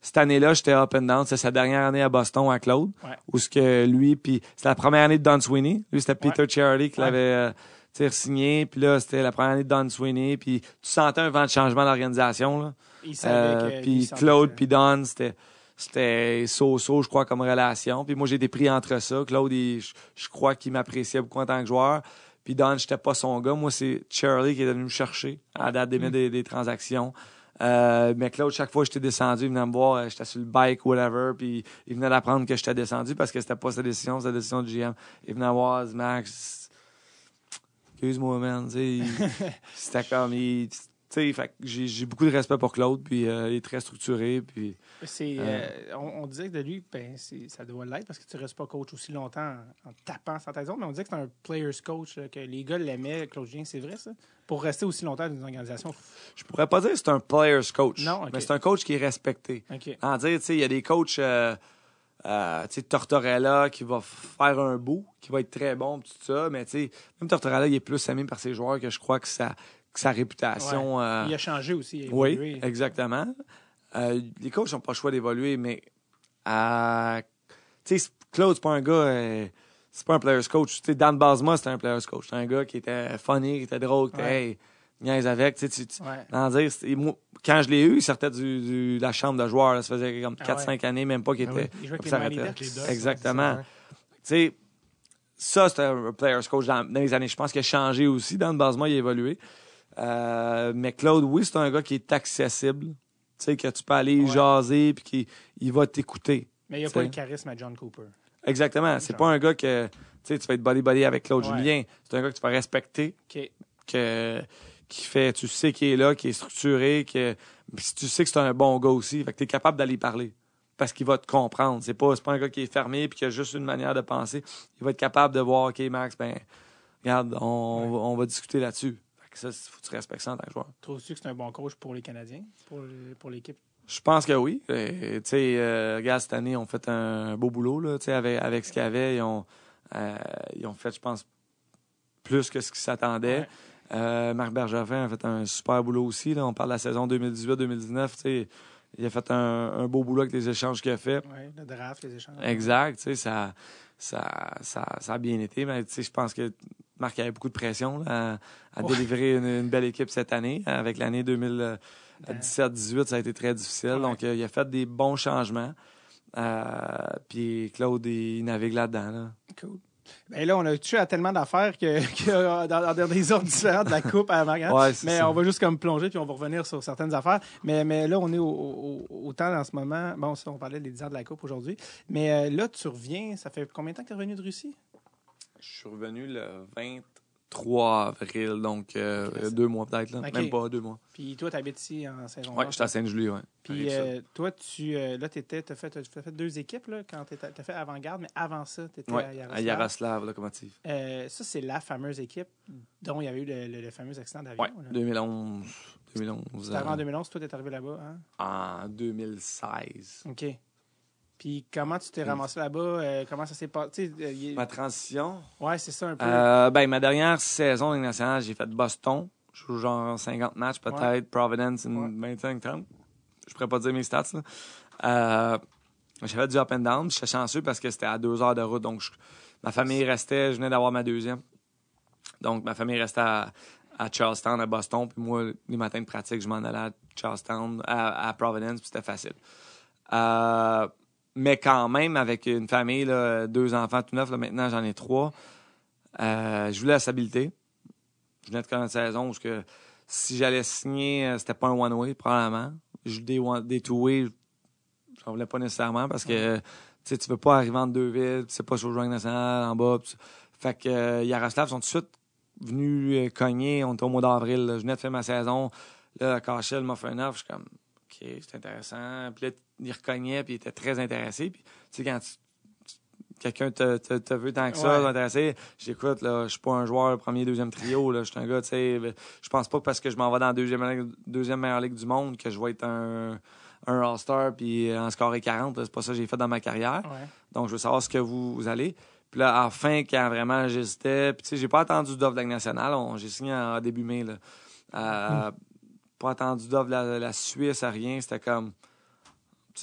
cette année-là, j'étais up and down. C'est sa dernière année à Boston à Claude. Ouais. ce que lui, puis c'était la première année de Don Sweeney. Lui, c'était Peter qui l'avait euh, signé. Puis là, c'était la première année de Don Sweeney. Puis tu sentais un vent de changement d'organisation. Euh, puis Claude, puis Don, c'était c'était so-so, je crois, comme relation. Puis moi, j'ai été pris entre ça. Claude, il, je, crois qu'il m'appréciait beaucoup en tant que joueur. Puis Don, j'étais pas son gars. Moi, c'est Charlie qui est venu me chercher à la date mm. des, des, transactions. Euh, mais Claude, chaque fois que j'étais descendu, il venait me voir, euh, j'étais sur le bike, whatever, puis il venait d'apprendre que j'étais descendu parce que c'était pas sa décision, c'était la décision du GM. Il venait voir, Max, excuse-moi, man, c'était comme, il, j'ai beaucoup de respect pour Claude, puis euh, il est très structuré. Puis, c'est, euh, euh, on, disait que de lui, ben, ça doit l'être parce que tu ne restes pas coach aussi longtemps en, tapant sans ta zone, mais on disait que c'est un player's coach, que les gars l'aimaient, Claude c'est vrai ça? Pour rester aussi longtemps dans une organisation? Je pourrais pas dire que c'est un player's coach, non, mais c'est un coach qui est respecté. En dire, il y a des coachs. tu sais, Tortorella qui va faire un bout, qui va être très bon, tout ça. Mais même Tortorella, il est plus aimé par ses joueurs que je crois que ça, sa réputation. Euh, il a changé aussi. évolué. Oui, exactement. Euh, les coachs n'ont pas le choix d'évoluer, mais tu sais, Claude, c'est pas un gars, euh, c'est pas un player's coach. sais Dan Basma, c'était un player's coach. C'était un gars qui était funny, qui était drôle, qui était hey, avec. tu, sais quand je l'ai eu, il sortait du, de la chambre de joueur. Ça faisait comme 4-5 ah années, même pas qu'il ah était. avec les exactement. Tu sais, ça, c'était un player's coach dans, dans les années. Je pense qu'il a changé aussi. Dan Basma, il a évolué. Euh, mais Claude, oui, c'est un gars qui est accessible. Tu sais, que tu peux aller jaser puis qu'il va t'écouter. Mais il n'y a pas le charisme à John Cooper. Exactement. C'est pas un gars que tu vas être body-body avec Claude Julien. C'est un gars que tu vas respecter. Que, qui fait, tu sais qu'il est là, qui est structuré, que tu sais que c'est un bon gars aussi. que tu es capable d'aller parler parce qu'il va te comprendre. C'est pas, pas un gars qui est fermé puis qui a juste une manière de penser. Il va être capable de voir, OK, Max, ben, regarde, on va discuter là-dessus. Fait faut que tu respectes ça en tant que joueur. Trouves-tu que c'est un bon coach pour les Canadiens, pour, l'équipe? Je pense que oui. Euh, regarde, cette année, on fait un beau boulot là, avec, avec ce qu'il y avait. Ils ont, euh, ont fait, je pense, plus que ce qu'ils s'attendaient. Euh, Marc Bergevin a fait un super boulot aussi. Là. On parle de la saison 2018-2019. Il a fait un, beau boulot avec les échanges qu'il a fait. Oui, le draft, les échanges. Exact. Ça, ça, ça, ça a bien été. Mais je pense que Marc avait beaucoup de pression à, délivrer une, belle équipe cette année. Avec l'année 2017-18, euh, ça a été très difficile. Donc, euh, il a fait des bons changements. Euh, puis Claude, il navigue là-dedans. Cool. Ben là, on a tué à tellement d'affaires que, dans, des ordres différents de la coupe à Margaret. mais on va juste comme plonger puis on va revenir sur certaines affaires. Mais, là, on est au, temps en ce moment. Bon, on parlait des 10 ans de la coupe aujourd'hui. Mais là, tu reviens. Ça fait combien de temps que tu es revenu de Russie? Je suis revenu le 23 avril, donc euh, deux mois peut-être, même pas deux mois. Puis toi, tu habites ici en saint saison Oui, suis à saint julie oui. Puis euh, toi, tu euh, là, tu as, fait deux équipes là, quand tu as fait avant-garde, mais avant ça, tu étais à Yaroslav. À Yaroslav, locomotive. ça, c'est la fameuse équipe dont il y avait eu le, fameux accident d'avion. Oui, 2011. 2011 en 2011, toi, tu es arrivé là-bas. Hein? En 2016. OK. Puis comment tu t'es ramassé là-bas? Euh, comment ça s'est passé? Euh, ma transition? Ouais, c'est ça un peu. Euh, ben, ma dernière saison nationale, j'ai fait Boston. Je joue genre 50 matchs peut-être, Providence une 25-30. Je pourrais pas dire mes stats. Là. Euh, j'ai fait du up and down. J'étais chanceux parce que c'était à deux heures de route. Donc, ma famille restait. Je venais d'avoir ma deuxième. Donc, ma famille restait à, à Charlestown, à Boston. Puis moi, les matins de pratique, je m'en allais à Charlestown, à, à Providence. Puis c'était facile. Euh, mais quand même, avec une famille, deux enfants tout neuf, maintenant j'en ai trois, euh, je voulais la stabilité. Je venais de commencer la saison parce que si j'allais signer, euh, c'était pas un one-way, probablement. Je voulais des two-way, j'en voulais pas nécessairement parce que tu tu veux pas arriver en deux villes, tu sais pas sur le national en bas. Fait que euh, Yaroslav sont tout de suite venus cogner. On était au mois d'avril. Je venais de faire ma saison. Là, Cachel m'a fait un offre. Je suis comme, OK, c'est intéressant. Puis il reconnaît, puis il était très intéressé. Puis, quand quelqu'un te, veut tant que ça, ouais. intéressé, j'écoute, là, je suis pas un joueur premier, deuxième trio, je suis un gars, tu sais, je pense pas parce que je m'en vais dans la deuxième, meilleure ligue du monde que je vais être un, un All-Star puis en score et 40, c'est pas ça que j'ai fait dans ma carrière. Donc, je veux savoir ce que vous, allez. Puis là, enfin, quand vraiment j'hésitais, puis tu sais, j'ai pas attendu d'offre de la nationale, j'ai signé en, début mai, là. Euh, mm. Pas attendu d'offre de la Suisse, à rien, c'était comme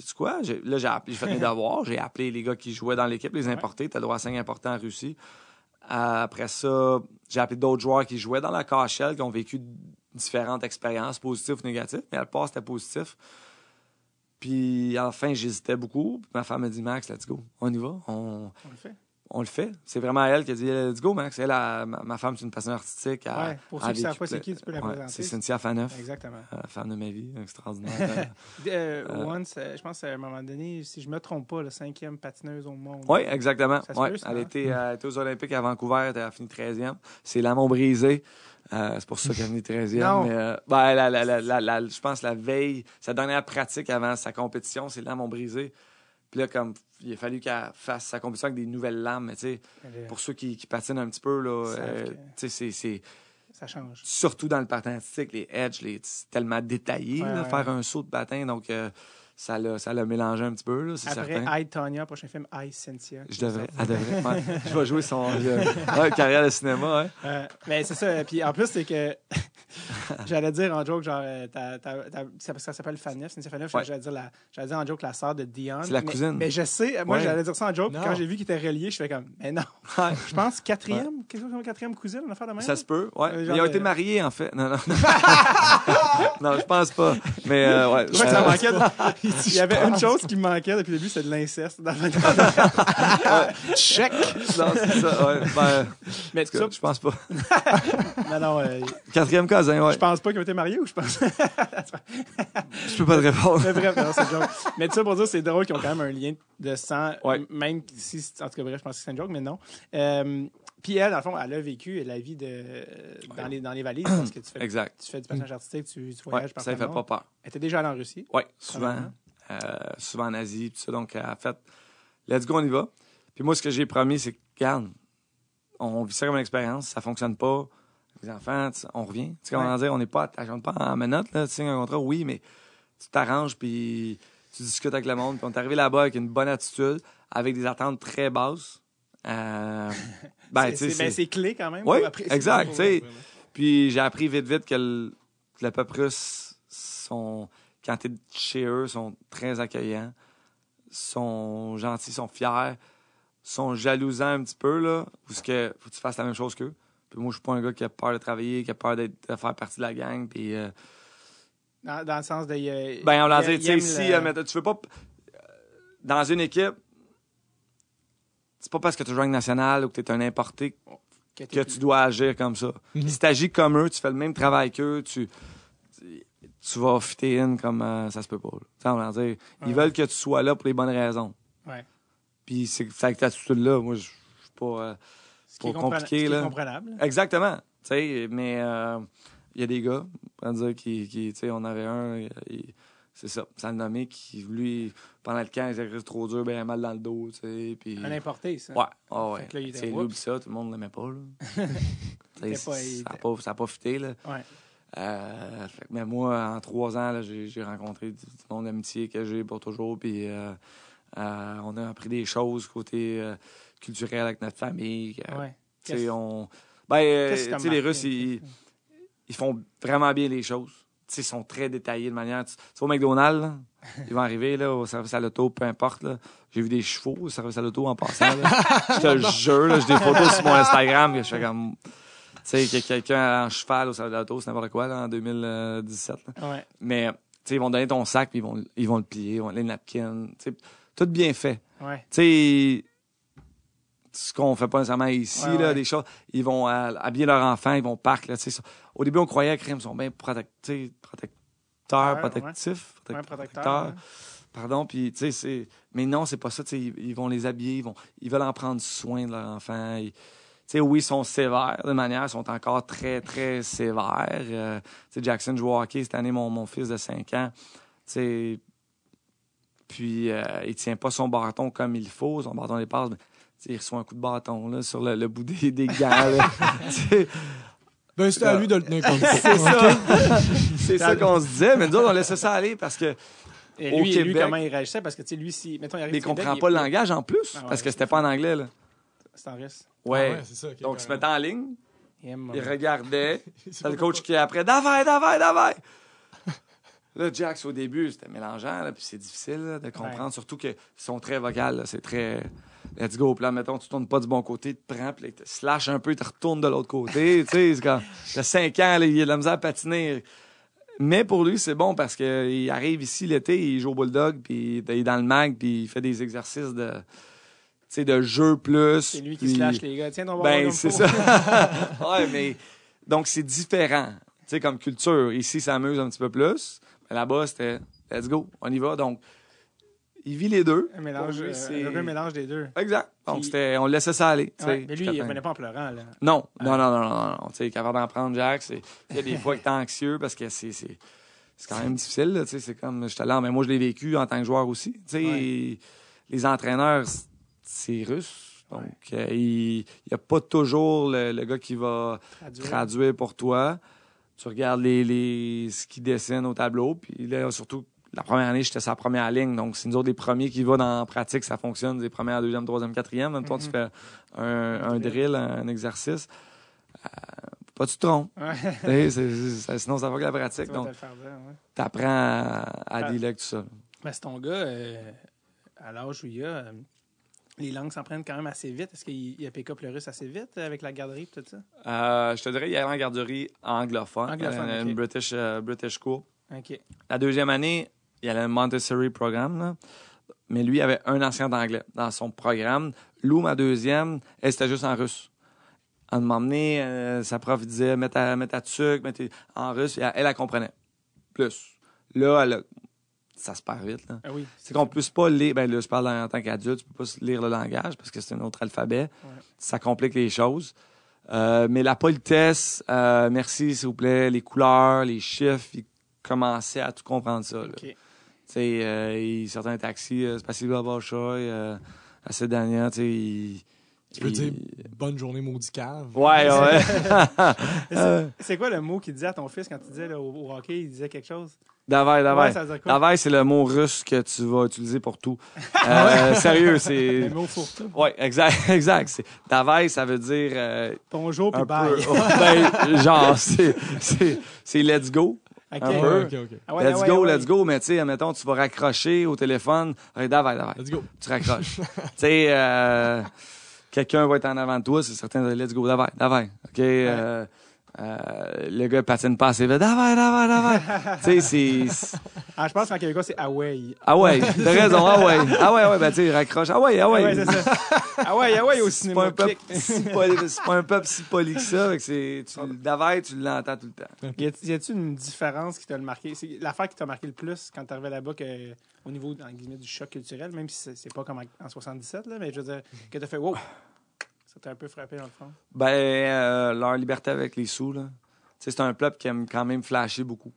sais quoi? Là, j'ai fait mes devoirs, j'ai appelé les gars qui jouaient dans l'équipe, les importer. T'as droit à 5 importants en Russie. Après ça, j'ai appelé d'autres joueurs qui jouaient dans la KHL, qui ont vécu différentes expériences, positives ou négatives, mais à la part, c'était positif. Puis, enfin, j'hésitais beaucoup. Puis ma femme m'a dit, Max, let's go, on y va. On, on fait on le fait. C'est vraiment elle qui a dit Let's go, C'est Elle, ma femme, c'est une passion artistique. pour ceux qui ne savent pas c'est qui, tu peux la présenter. C'est Cynthia Faneuf. Exactement. la euh, femme de ma vie, extraordinaire. Euh, euh, je pense à un moment donné, si je ne me trompe pas, la cinquième patineuse au monde. Oui, exactement. Hein? elle, était, aux Olympiques à Vancouver, elle a fini 13e. C'est Lamont Brisé. c'est pour ça qu'elle a fini 13e. Non. Mais, la, la, la, je pense la veille, sa dernière pratique avant sa compétition, c'est l'amont brisé. Puis là, comme il a fallu qu'elle fasse sa compétition avec des nouvelles lames, pour ceux qui, qui, patinent un petit peu, là, euh, c'est. Ça change. Surtout dans le patin artistique, les edges, les, c'est tellement détaillé, faire un saut de patin. Donc, euh, ça l'a, mélangé un petit peu, là, c'est certain. I, Tonya, prochain film, I, Cynthia. Je devrais, je vais jouer son euh, carrière de cinéma, mais euh, ben, c'est ça, puis en plus, c'est que, j'allais dire en joke, genre, euh, ça, s'appelle Faneuf, Cynthia Fanef, j'allais, dire la, j'allais dire en joke la sœur de Dion. C'est la cousine. Mais je sais, moi, j'allais dire ça en joke, quand j'ai vu qu'il était relié, je fais comme, mais non. je pense quatrième, quelque chose quatrième cousine, on affaire de de même. Ça se peut, ouais. Ils ont été mariés, en fait. Non, non. non, je pense pas. Mais, ouais. Je ça manquait il y avait une chose qui me manquait depuis le début, c'est de l'inceste. Dans... ouais. check! Non, ben, mais je pense pas. Quatrième casin, hein, ouais. Je pense pas qu'ils ont été mariés ou je pense. je peux pas te répondre. Mais bref, non, c'est joke. Mais ça pour dire, c'est drôle qu'ils ont quand même un lien de sang. Même si, en tout cas, bref, je pense que c'est un joke, mais non. Euh, puis elle, dans le fond, elle a vécu la vie de, dans, les, dans les valises parce que tu fais, exact. Tu fais du passage artistique, tu, voyages ouais, Ça ne fait pas peur. Elle était déjà allée en Russie. Oui, souvent. Euh, souvent en Asie, tout ça. Donc, en fait, let's go, on y va. Puis moi, ce que j'ai promis, c'est que, on vit ça comme une expérience, ça fonctionne pas. Les enfants, on revient. Tu sais comment dire, on n'est pas, pas en menottes, tu signes un contrat, oui, mais tu t'arranges, puis tu discutes avec le monde, puis on est arrivé là-bas avec une bonne attitude, avec des attentes très basses euh, ben, ben, c'est clé quand même. Oui, exact. Puis j'ai appris vite, vite que les peuple sont, quand tu chez eux, sont très accueillants, sont gentils, sont fiers, sont jalousants un petit peu, là, parce que faut que tu fasses la même chose qu'eux. Puis moi, je suis pas un gars qui a peur de travailler, qui a peur de faire partie de la gang. Puis, euh, dans, le sens de. ben, on l'a dit, tu sais, si, tu veux pas. Dans une équipe, c'est pas parce que tu joues national ou que tu es un importé que, tu dois agir comme ça. Mhm. Si tu agis comme eux, tu fais le même travail qu'eux, tu, vas fitter in comme euh, ça se peut pas. Ils veulent que tu sois là pour les bonnes raisons. Ouais. Puis c'est cette attitude-là, moi, je suis pas, euh, c'est compliqué. Là. Exactement. mais euh, il y a des gars, on dire, qui, qui on avait un, c'est ça. Ça le nommé qui, lui, pendant le camp, il exercice trop dur, ben, mal dans le dos, tu sais. Puis... Un importé, ça. Ouais, ah ouais. c'est ça, tout le monde l'aimait pas, là. ça n'a pas, ça là. Euh, mais moi, en trois ans, j'ai, rencontré tout le monde d'amitié que j'ai pour toujours. Puis euh, euh, on a appris des choses côté culturel avec notre famille. Ouais. on... ben, tu les Russes, ils, ils, font vraiment bien les choses ils sont très détaillés de manière. Tu sais, au McDonald's, ils vont arriver là, au service à l'auto, peu importe. Là. J'ai vu des chevaux au service à l'auto en passant. Là. je te jure, j'ai des photos sur mon Instagram je fais comme. Tu sais, quelqu'un en cheval au service à l'auto, c'est n'importe quoi là, en 2017. Là. Ouais. Mais ils vont donner ton sac, puis ils vont, ils vont le plier, ils vont les napkins. tout bien fait. Ouais. sais ce qu'on fait pas nécessairement ici, là, des choses. Ils vont euh, habiller leur enfant, ils vont au parc. Là, Au début, on croyait que crimes sont bien protecteur protecteurs, protectifs, Protecteur, pardon, puis mais non, c'est pas ça. Ils, ils, vont les habiller, ils, vont, ils veulent en prendre soin de leur enfant. tu sais oui, ils sont sévères de manière, ils sont encore très, très sévères. Euh, Jackson joue cette année, mon, mon fils de 5 ans. sais puis, euh, il tient pas son bâton comme il faut, son bâton dépasse il reçoit un coup de bâton là, sur le, bout des, des gants. ben, c'était à euh, lui de le tenir compte. C'est ça, c'est ça qu'on se disait, mais nous autres, on laissait ça aller parce que. Et lui, comment il réagissait? Parce que, tu lui, si. Mettons, il arrive. comprend pas le langage en plus, ah parce que c'était pas en anglais, là. C'est en reste. Ouais. Ah ça, Donc, il se mettait en ligne, il regardait. c'est le coach qui après, d'avais, d'avais, d'avais! Là, Jax, au début, c'était mélangeant, puis c'est difficile de comprendre, surtout qu'ils sont très vocales, c'est très let's go. Puis là, mettons, tu tournes pas du bon côté, tu prends, puis tu slashes un peu, tu retournes de l'autre côté. tu sais, c'est quand t'as 5 ans, il a de la misère à patiner. Mais pour lui, c'est bon parce qu'il arrive ici l'été, il joue au bulldog, puis il est dans le mag, puis il fait des exercices de tu de jeu plus. C'est lui qui se lâche les gars. Tiens, on va Ben, c'est ça. ouais, mais donc c'est différent. Tu sais, comme culture. Ici, ça amuse un petit peu plus. Mais là-bas, c'était let's go, on y va. Donc, il vit les deux. Un mélange, euh, c'est... un mélange des deux. Exact. Donc, c'était, on laissait ça aller. mais lui, il venait pas en pleurant. Là. Ah. Non, non, non, non, non, non. Tu sais, capable d'en prendre Jack, il y a des fois il est anxieux parce que c'est, c'est, c'est quand même difficile. Là, c'est comme, je te mais moi, je l'ai vécu en tant que joueur aussi. Tu sais, Les entraîneurs, c'est russe. Donc, euh, il n'y a pas toujours le, gars qui va traduire. pour toi. Tu regardes les, les, ce qu'il dessine au tableau. Puis là, surtout la première année, j'étais sa première ligne. Donc, c'est nous autres les premiers qui vont dans la pratique. Ça fonctionne des premières, deuxième, troisième, quatrième. Même temps, tu mm-hmm. fais un, drill, un exercice. Euh, pas tu te trompes. sinon, ça va que la pratique. Tu donc, tu apprends à, à ah. tout ça. Mais ben, c'est ton gars, euh, à l'âge où il y a, euh, les langues s'en prennent quand même assez vite. Est-ce qu'il a pick up le russe assez vite avec la garderie tout ça? je te dirais, il y a une garderie anglophone, une British, British school. La deuxième année, il y avait un Montessori programme, mais lui avait un ancien d'anglais dans son programme. Lou, ma deuxième, elle, c'était juste en russe. Un moment donné, sa prof disait, mets ta, en russe, elle, elle, la comprenait. Plus. Là, ça se perd vite. Ah oui, c'est qu'on ne peut pas lire, ben là, je parle en tant qu'adulte, tu peux pas lire le langage parce que c'est un autre alphabet. Ça complique les choses. Euh, mais la politesse, euh, merci s'il vous plaît, les couleurs, les chiffres, Il commençait à tout comprendre ça sais, euh, il sortait un taxi, euh, euh, à dernière, tu Tu peux dire bonne journée maudit cave. Ouais, ouais. Euh. c'est quoi le mot qu'il disait à ton fils quand tu disais au, hockey, il disait quelque chose? Davai, davai. Ouais, c'est le mot russe que tu vas utiliser pour tout. Euh, sérieux, c'est. Le mot pour tout. Oui, exact. exact. Davai, ça veut dire. Euh, ton Bonjour, puis bye. Peu... Ben, c'est, genre, c'est let's go. Un peu. Ah let's ah go, let's go. Mais tu sais, admettons, tu vas raccrocher au téléphone. davai, Let's go. Tu raccroches. tu sais, euh, quelqu'un va être en avant de toi, c'est certain. Let's go, davai, davai. OK. Euh, euh, le gars patine pas assez vite. Davai, davai, davai. tu sais, c'est. Ah, je pense qu'en québécois, c'est away. away, ah ouais, t'as raison, away. Ah ouais, ah ben, tu sais, il raccroche. away, ah away ah ouais. c'est ça. Ah ouais, au cinéma. C'est pas, un peuple si poli que ça. c'est, tu, davai, tu l'entends tout le temps. Y a t une différence qui t'a marqué? C'est l'affaire qui t'a marqué le plus quand t'arrivais là-bas que, au niveau, du choc culturel, même si c'est pas comme en, 77, là, mais je veux dire, que t'as fait, wow, t'es un peu frappé, dans le fond? Ben, euh, leur liberté avec les sous, là. C'est un peuple qui aime quand même flasher beaucoup.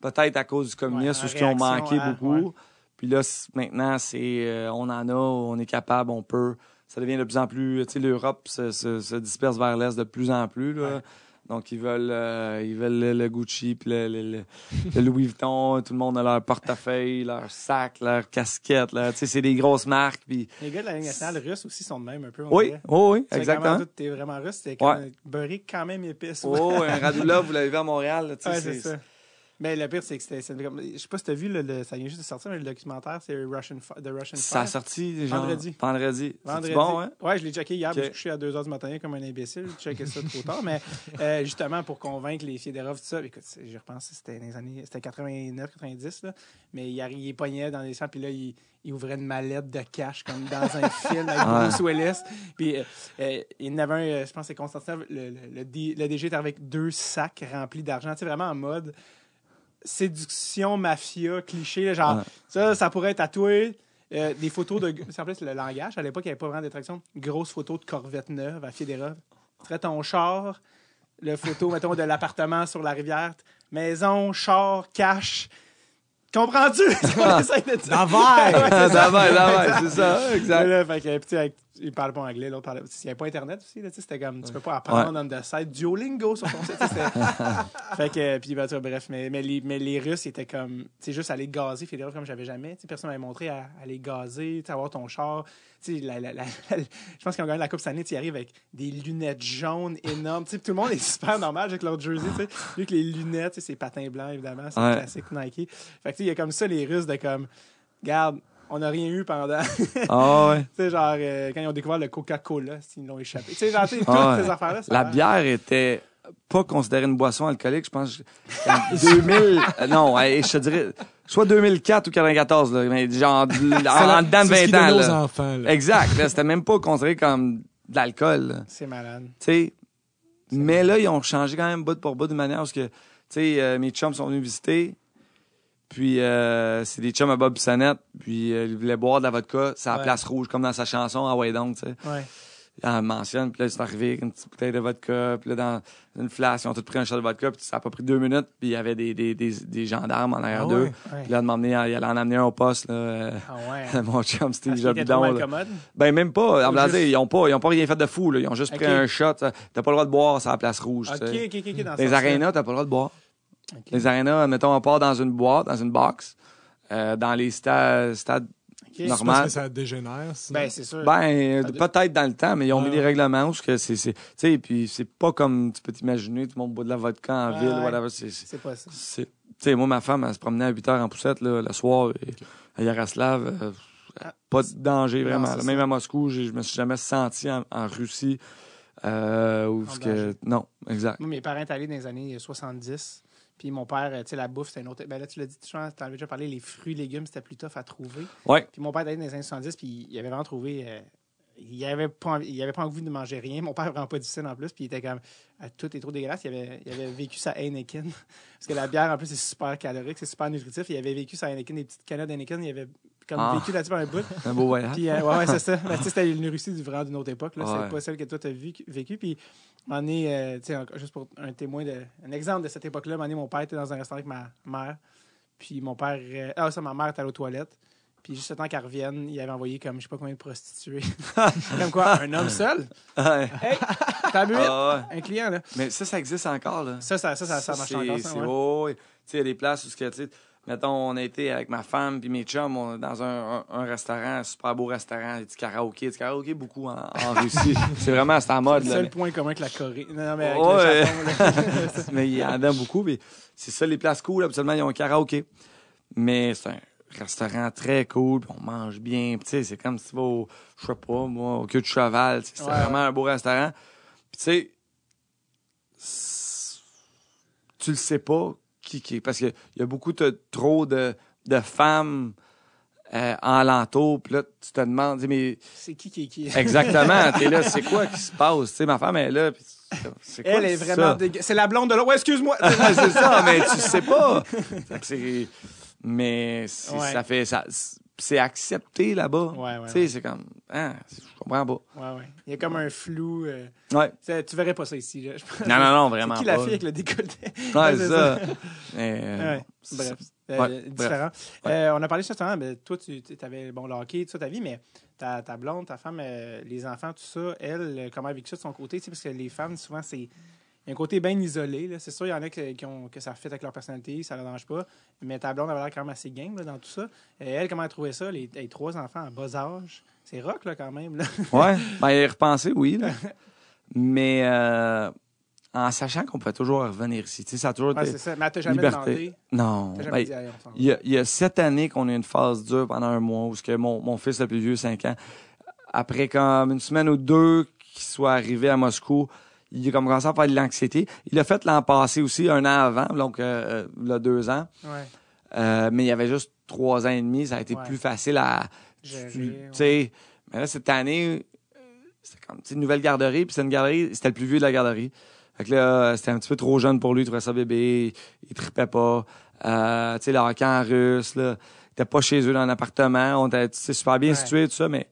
Peut-être à cause du communisme ou ce qu'ils ont manqué hein, beaucoup. Puis là, maintenant, c'est euh, on en a, on est capable, on peut. Ça devient de plus en plus. Tu sais, l'Europe se, disperse vers l'Est de plus en plus. Là. Donc, ils veulent, euh, ils veulent le, Gucci, puis le, le, Louis Vuitton. Tout le monde a leur portefeuille, leur sac, leur casquette. là tu sais, c'est des grosses marques. Puis... Les gars de la Ligue nationale russe aussi sont de même un peu. oui, oui, exactement. Tu es vraiment russe, c'est un beurré quand même épice. Oh, un Radula, vous l'avez vu à Montréal. tu c'est ça. Mais le pire, c'est que c'était. Je sais pas si t'as vu, ça vient juste de sortir, mais le documentaire, c'est Russian, The Russian Ça a sorti vendredi. Vendredi. vendredi. bon, hein? Ouais, je l'ai checké hier, je suis à 2 h du matin comme un imbécile. Je checkais ça trop tard. Mais euh, justement, pour convaincre les fédéraux tout ça, écoute, je repense, c'était les années. C'était 89, 90, là. Mais il, il pognait dans les champs, puis là, il, ouvrait une mallette de cash comme dans un film avec Bruce Willis. Puis euh, euh, il y en avait un, je pense que c'est Constantin, le, le, le, DG était avec deux sacs remplis d'argent, tu vraiment en mode séduction mafia cliché, genre ça, ça pourrait être tatoué. Euh, des photos de. Ça c'est le langage. À l'époque, il n'y avait pas vraiment d'attraction. Grosse photo de Corvette neuve à Fiedera. Très ton char. Le photo, mettons, de l'appartement sur la rivière. Maison, char, cash. Comprends-tu? D'avant! D'avant, d'avant, c'est ça, exact. fait que, avec il parlent pas anglais, l'autre parle. Il n'y avait pas Internet aussi, c'était comme, tu peux pas apprendre on the side, Duolingo sur ton site, Fait que, puis bref, mais, mais, les, mais les Russes étaient comme, tu sais, juste aller gazer Federer comme j'avais jamais, tu personne m'avait montré à, aller gazer, avoir ton char, tu sais, je pense qu'ils ont gagné la Coupe cette année, tu arrives avec des lunettes jaunes énormes, tu sais, tout le monde est super normal avec leur jersey, tu sais, vu que les lunettes, c'est patins blancs, évidemment, c'est classique Nike. Fait que, tu sais, il y a comme ça les Russes de comme, garde, on n'a rien eu pendant. Ah ouais. tu sais, genre, euh, quand ils ont découvert le Coca-Cola, ils l'ont échappé. Tu sais, genre, ah, toutes ces affaires-là. La bière était pas considérée une boisson alcoolique, je pense. 2000. Euh, non, je te dirais. Soit 2004 ou 1994. mais genre, en, en dedans de 20 ans. enfants, Exact, c'était même pas considéré comme de l'alcool. C'est malade. Tu sais, mais là, ils ont changé quand même bout pour bout de manière parce que, tu sais, euh, mes chums sont venus visiter, puis euh, c'est des chums à Bob Bissonnette. Puis ils euh, il boire de la vodka. C'est à la place rouge, comme dans sa chanson, Ah ouais donc, tu sais. Ouais. Elle mentionne, puis là, c'est arrivé avec une petite bouteille de vodka, puis là, dans une flasque, ils ont tous pris un shot de vodka, puis ça a pas pris deux minutes, puis il y avait des, des, des, gendarmes en arrière ah d'eux. Puis là, il en amener un au poste, là. Ah ouais. Euh, mon chum, c'était déjà bidon, Ben, même pas. En blasé, ils ont pas, ils n'ont pas rien fait de fou, là. Ils ont juste pris un shot. T'as pas le droit de boire, c'est la place rouge, okay, ok dans Les arénas, t'as pas le droit de boire. Les arénas, mettons, on part dans une boîte, dans une box. Euh, dans les stades, stades okay. normaux. que ça dégénère, Ben, c'est sûr. Ben, peut-être dans le temps, mais ils ont mis des ah. règlements c'est. Tu sais, puis c'est pas comme tu peux t'imaginer, tout le monde boit de la vodka en ah ville, whatever. C'est pas ça. moi, ma femme, elle se promenait à 8 heures en poussette, là, le soir, à Yaroslav. Euh, ah. pas de danger, vraiment. Même à Moscou, je me suis jamais senti en, Russie. Euh, que... Non, exact. mes parents étaient allés dans les années 70. Puis mon père, euh, tu sais, la bouffe, c'est un autre. Ben là, tu l'as dit, tu envie avais déjà parlé, les fruits, légumes, c'était plus tough à trouver. Ouais. Puis mon père était dans les années 70, puis il avait vraiment trouvé. Euh, il avait pas envie, il avait pas envie de manger rien. Mon père vraiment pas du sel en plus, puis il était comme ah, tout est trop dégueulasse. Il avait, il avait vécu sa Heineken parce que la bière en plus c'est super calorique, c'est super nutritif. Il avait vécu sa Heineken, des petites canettes d'Heineken, il avait comme ah. vécu là-dessus par un bout. un beau voyage. Puis, euh, ouais, ouais c'est ça. Mais ben, tu sais, c'était une Russie vraiment d'une autre époque. Là. C'est pas celle que toi, t'as vécue. Vécu. Puis, on est, euh, tu juste pour un témoin, de, un exemple de cette époque-là, mon père était dans un restaurant avec ma mère. Puis, mon père. Euh, ah, ça, ma mère était allée aux toilettes. Puis juste le temps qu'elle revienne, il avait envoyé comme je sais pas combien de prostituées. comme quoi, un homme seul. hey, vu? Ah Un client, là. Mais ça, ça existe encore, là. Ça, ça, ça, ça, marche encore. Ça, ouais. oui. Tu sais, il y a des places où tu sais, mettons, on a été avec ma femme puis mes chums dans un, un, restaurant, un super beau restaurant, du karaoké. Du karaoké beaucoup en, Russie. c'est vraiment, c'est en mode. C'est le seul point commun avec la Corée. Non, mais avec le mais il y en a beaucoup. Mais c'est ça, les places cool. Absolument, ils ont un karaoké. Mais c'est un restaurant très cool, on mange bien. Tu sais, c'est comme si tu vas au, je sais pas, moi, au queue de cheval. C'est vraiment un beau restaurant. tu sais, tu le sais pas parce qu'il y a beaucoup trop de, de femmes en euh, l'entour, puis là, tu te demandes, mais... C'est qui qui est qui? Exactement, t'es là, c'est quoi qui se passe? sais ma femme est là, puis c'est quoi Elle est vraiment C'est la blonde de l'autre. Ouais, excuse-moi! c'est ça, mais tu sais pas. mais ça fait... ça c'est accepté là-bas. Ouais, ouais, tu sais, c'est comme. ah je comprends pas. Ouais, ouais. Il y a comme un flou. Euh, ouais. Tu verrais pas ça ici. Non, non, non, vraiment. C'est qui la fille avec le décolleté? Euh, ouais, c'est ça. Euh, bref. Euh, différent. on a parlé justement, mais toi, tu avais bon, le tout toute ta vie, mais ta, ta blonde, ta femme, euh, les enfants, tout ça, elle, comment elle vécu ça de son côté? Parce que les femmes, souvent, c'est il y a un côté bien isolé. C'est sûr, il y en a qui ont, que ça fait avec leur personnalité, ça ne dérange pas. Mais ta blonde avait l'air quand même assez game dans tout ça. Et elle, comment elle trouvait ça, les, trois enfants à bas âge? C'est rock, là, quand même. Oui, ouais, ben, y repenser, oui. Mais euh, en sachant qu'on peut toujours revenir ici. Tu sais, ça a toujours été. c'est ça. Mais jamais liberté. demandé. Non. Ben, il, y a, sept années qu'on a eu une phase dure pendant un mois où que mon, fils le plus vieux, 5 ans, après comme une semaine ou deux qu'il soit arrivé à Moscou, il a commencé à faire de l'anxiété. Il l'a fait l'an passé aussi, un an avant, donc euh, il euh, deux ans. Euh, mais il y avait juste trois ans et demi, ça a été plus facile à. Mais là, cette année, euh, c'était comme une nouvelle garderie, puis c'était une garderie, c'était le plus vieux de la garderie. Fait là, c'était un petit peu trop jeune pour lui, il trouvait ça bébé, il tripait pas. Euh, tu sais, le russe, là, il était pas chez eux dans l'appartement, on était super bien situé, tout ça, mais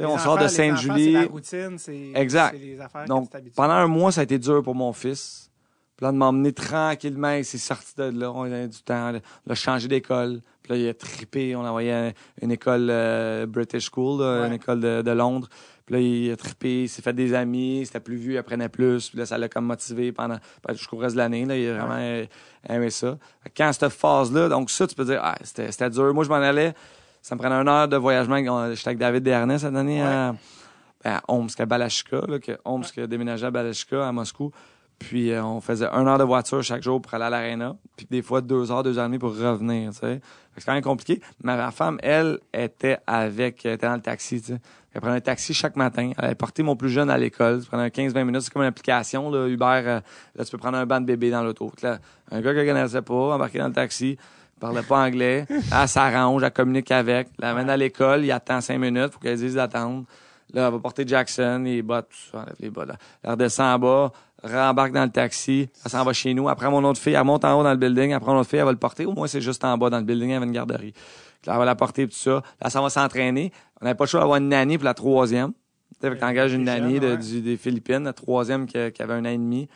on sort de Sainte-Julie. C'est routine, c'est, les affaires Donc, pendant un mois, ça a été dur pour mon fils. Puis là, de m'emmener tranquillement, il s'est sorti de là, on a du temps, on a changé d'école. Puis là, il a trippé, on envoyé une école euh, British School, une école de, Londres. Puis là, il a trippé, il s'est fait des amis, c'était plus vu, il apprenait plus. Puis là, ça l'a comme motivé pendant, jusqu'au reste de l'année. Là, il a vraiment aimé ça. Quand cette phase-là, donc ça, tu peux dire, ah, c'était dur. Moi, je m'en allais ça me prenait une heure de voyagement. J'étais avec David dernier cette année à, Omsk, à Balachka, là, que Omsk ouais. déménageait à Balachka, à Moscou. Puis euh, on faisait une heure de voiture chaque jour pour aller à l'aréna. Puis des fois, deux heures, deux heures pour revenir, tu C'est quand même compliqué. ma femme, elle, était avec, était dans le taxi, tu Elle prenait un taxi chaque matin. Elle allait porter mon plus jeune à l'école. Tu prenais 15-20 minutes. C'est comme une application, là, Uber. Euh, là, tu peux prendre un banc de bébé dans l'auto. Un gars qui je connaissais pas, embarqué dans le taxi parlait pas anglais. Elle ah, s'arrange, elle communique avec. Elle l'amène à l'école, il attend cinq minutes pour qu'elle dise d'attendre. Là, elle va porter Jackson, les bottes, tout ça, les bottes. Elle redescend en bas, rembarque dans le taxi, elle s'en va chez nous. Après mon autre fille, elle monte en haut dans le building, après mon autre fille, elle va le porter. Au moins, c'est juste en bas dans le building, elle avait une garderie. elle va la porter, tout ça. Là, ça va s'entraîner. On n'avait pas le choix d'avoir une nanny pour la troisième. Tu sais, engage une nanny des Philippines, la troisième qui avait un an et demi.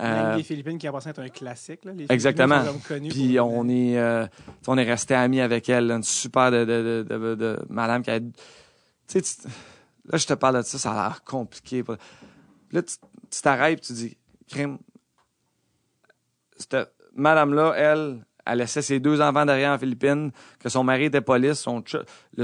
Euh, les Philippines qui a passé être un classique. Là. exactement. Puis euh, euh, on est, on est resté amis avec elle, une super de, de, de, de madame qui a. Tu sais, là je te parle de ça, ça a l'air compliqué. Là tu t'arrêtes et tu dis, crime. Cette madame là, elle, elle laissait ses deux enfants derrière en Philippines, que son mari était police, son,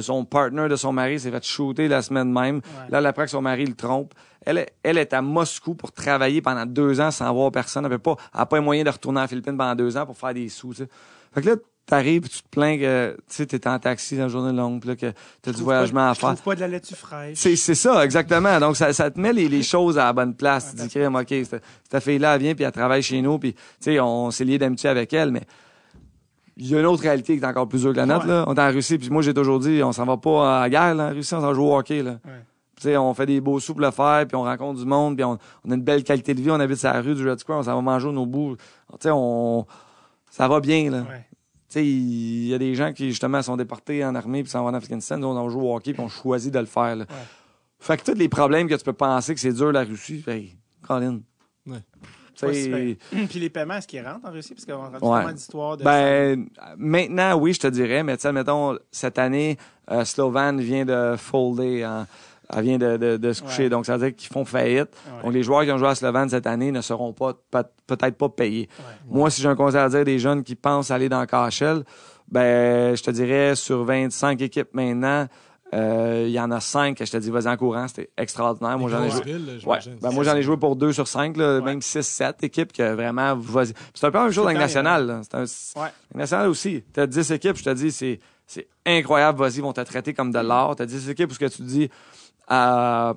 son partner de son mari s'est fait shooter la semaine même. Là, après que son mari le trompe. Elle, est à Moscou pour travailler pendant deux ans sans voir personne. Elle n'a pas, elle moyen de retourner en Philippines pendant deux ans pour faire des sous. Fait que là, t'arrives tu te plains que tu t'es en taxi dans une journée longue, pis là, que t'as du voyagement à faire. Tu pas de la laitue fraîche. C'est, ça, exactement. Donc, ça, ça te met les, choses à la bonne place. tu dis, OK, cette, fille-là, vient, puis elle travaille chez nous, puis tu sais, on s'est lié d'amitié avec elle, mais il y a une autre réalité qui est encore plus dure que la nôtre. On est en Russie, puis moi, j'ai toujours dit, on s'en va pas à la guerre, en Russie, on s'en joue au hockey. Là. on fait des beaux sous pour le faire, puis on rencontre du monde, puis on, a une belle qualité de vie, on habite sur la rue du Red Square, on s'en va manger nos bouts. on, ça va bien, là. Il y a des gens qui, justement, sont déportés en armée, puis s'en vont en Afghanistan, nous, on joue au hockey, puis on choisit de le faire. Là. Fait que tous les problèmes que tu peux penser que c'est dur, la Russie, Colin. Puis les paiements, est-ce qu'ils rentrent en Russie? Parce Ben, maintenant, oui, je te dirais, mais tu sais, mettons, cette année, euh, Slovan vient de folder Elle vient de, se coucher. Donc, ça veut dire qu'ils font faillite. Donc, les joueurs qui ont joué à Slovan cette année ne seront pas peut-être pas payés. Moi, si j'ai un conseil à dire des jeunes qui pensent aller dans KHL, ben, je te dirais, sur 25 équipes maintenant, euh, il y en a cinq que je te dis, vas-y en courant, c'était extraordinaire. Moi, j'en ai ben, joué. pour deux sur cinq, même six, sept équipes que vraiment, vas-y. C'est un peu la même chose National. Hein. C'est un... National aussi. T'as dix équipes, je te dis, c'est, incroyable, vas-y, ils vont te traiter comme de mm. l'or T'as dix équipes où ce que tu dis, euh,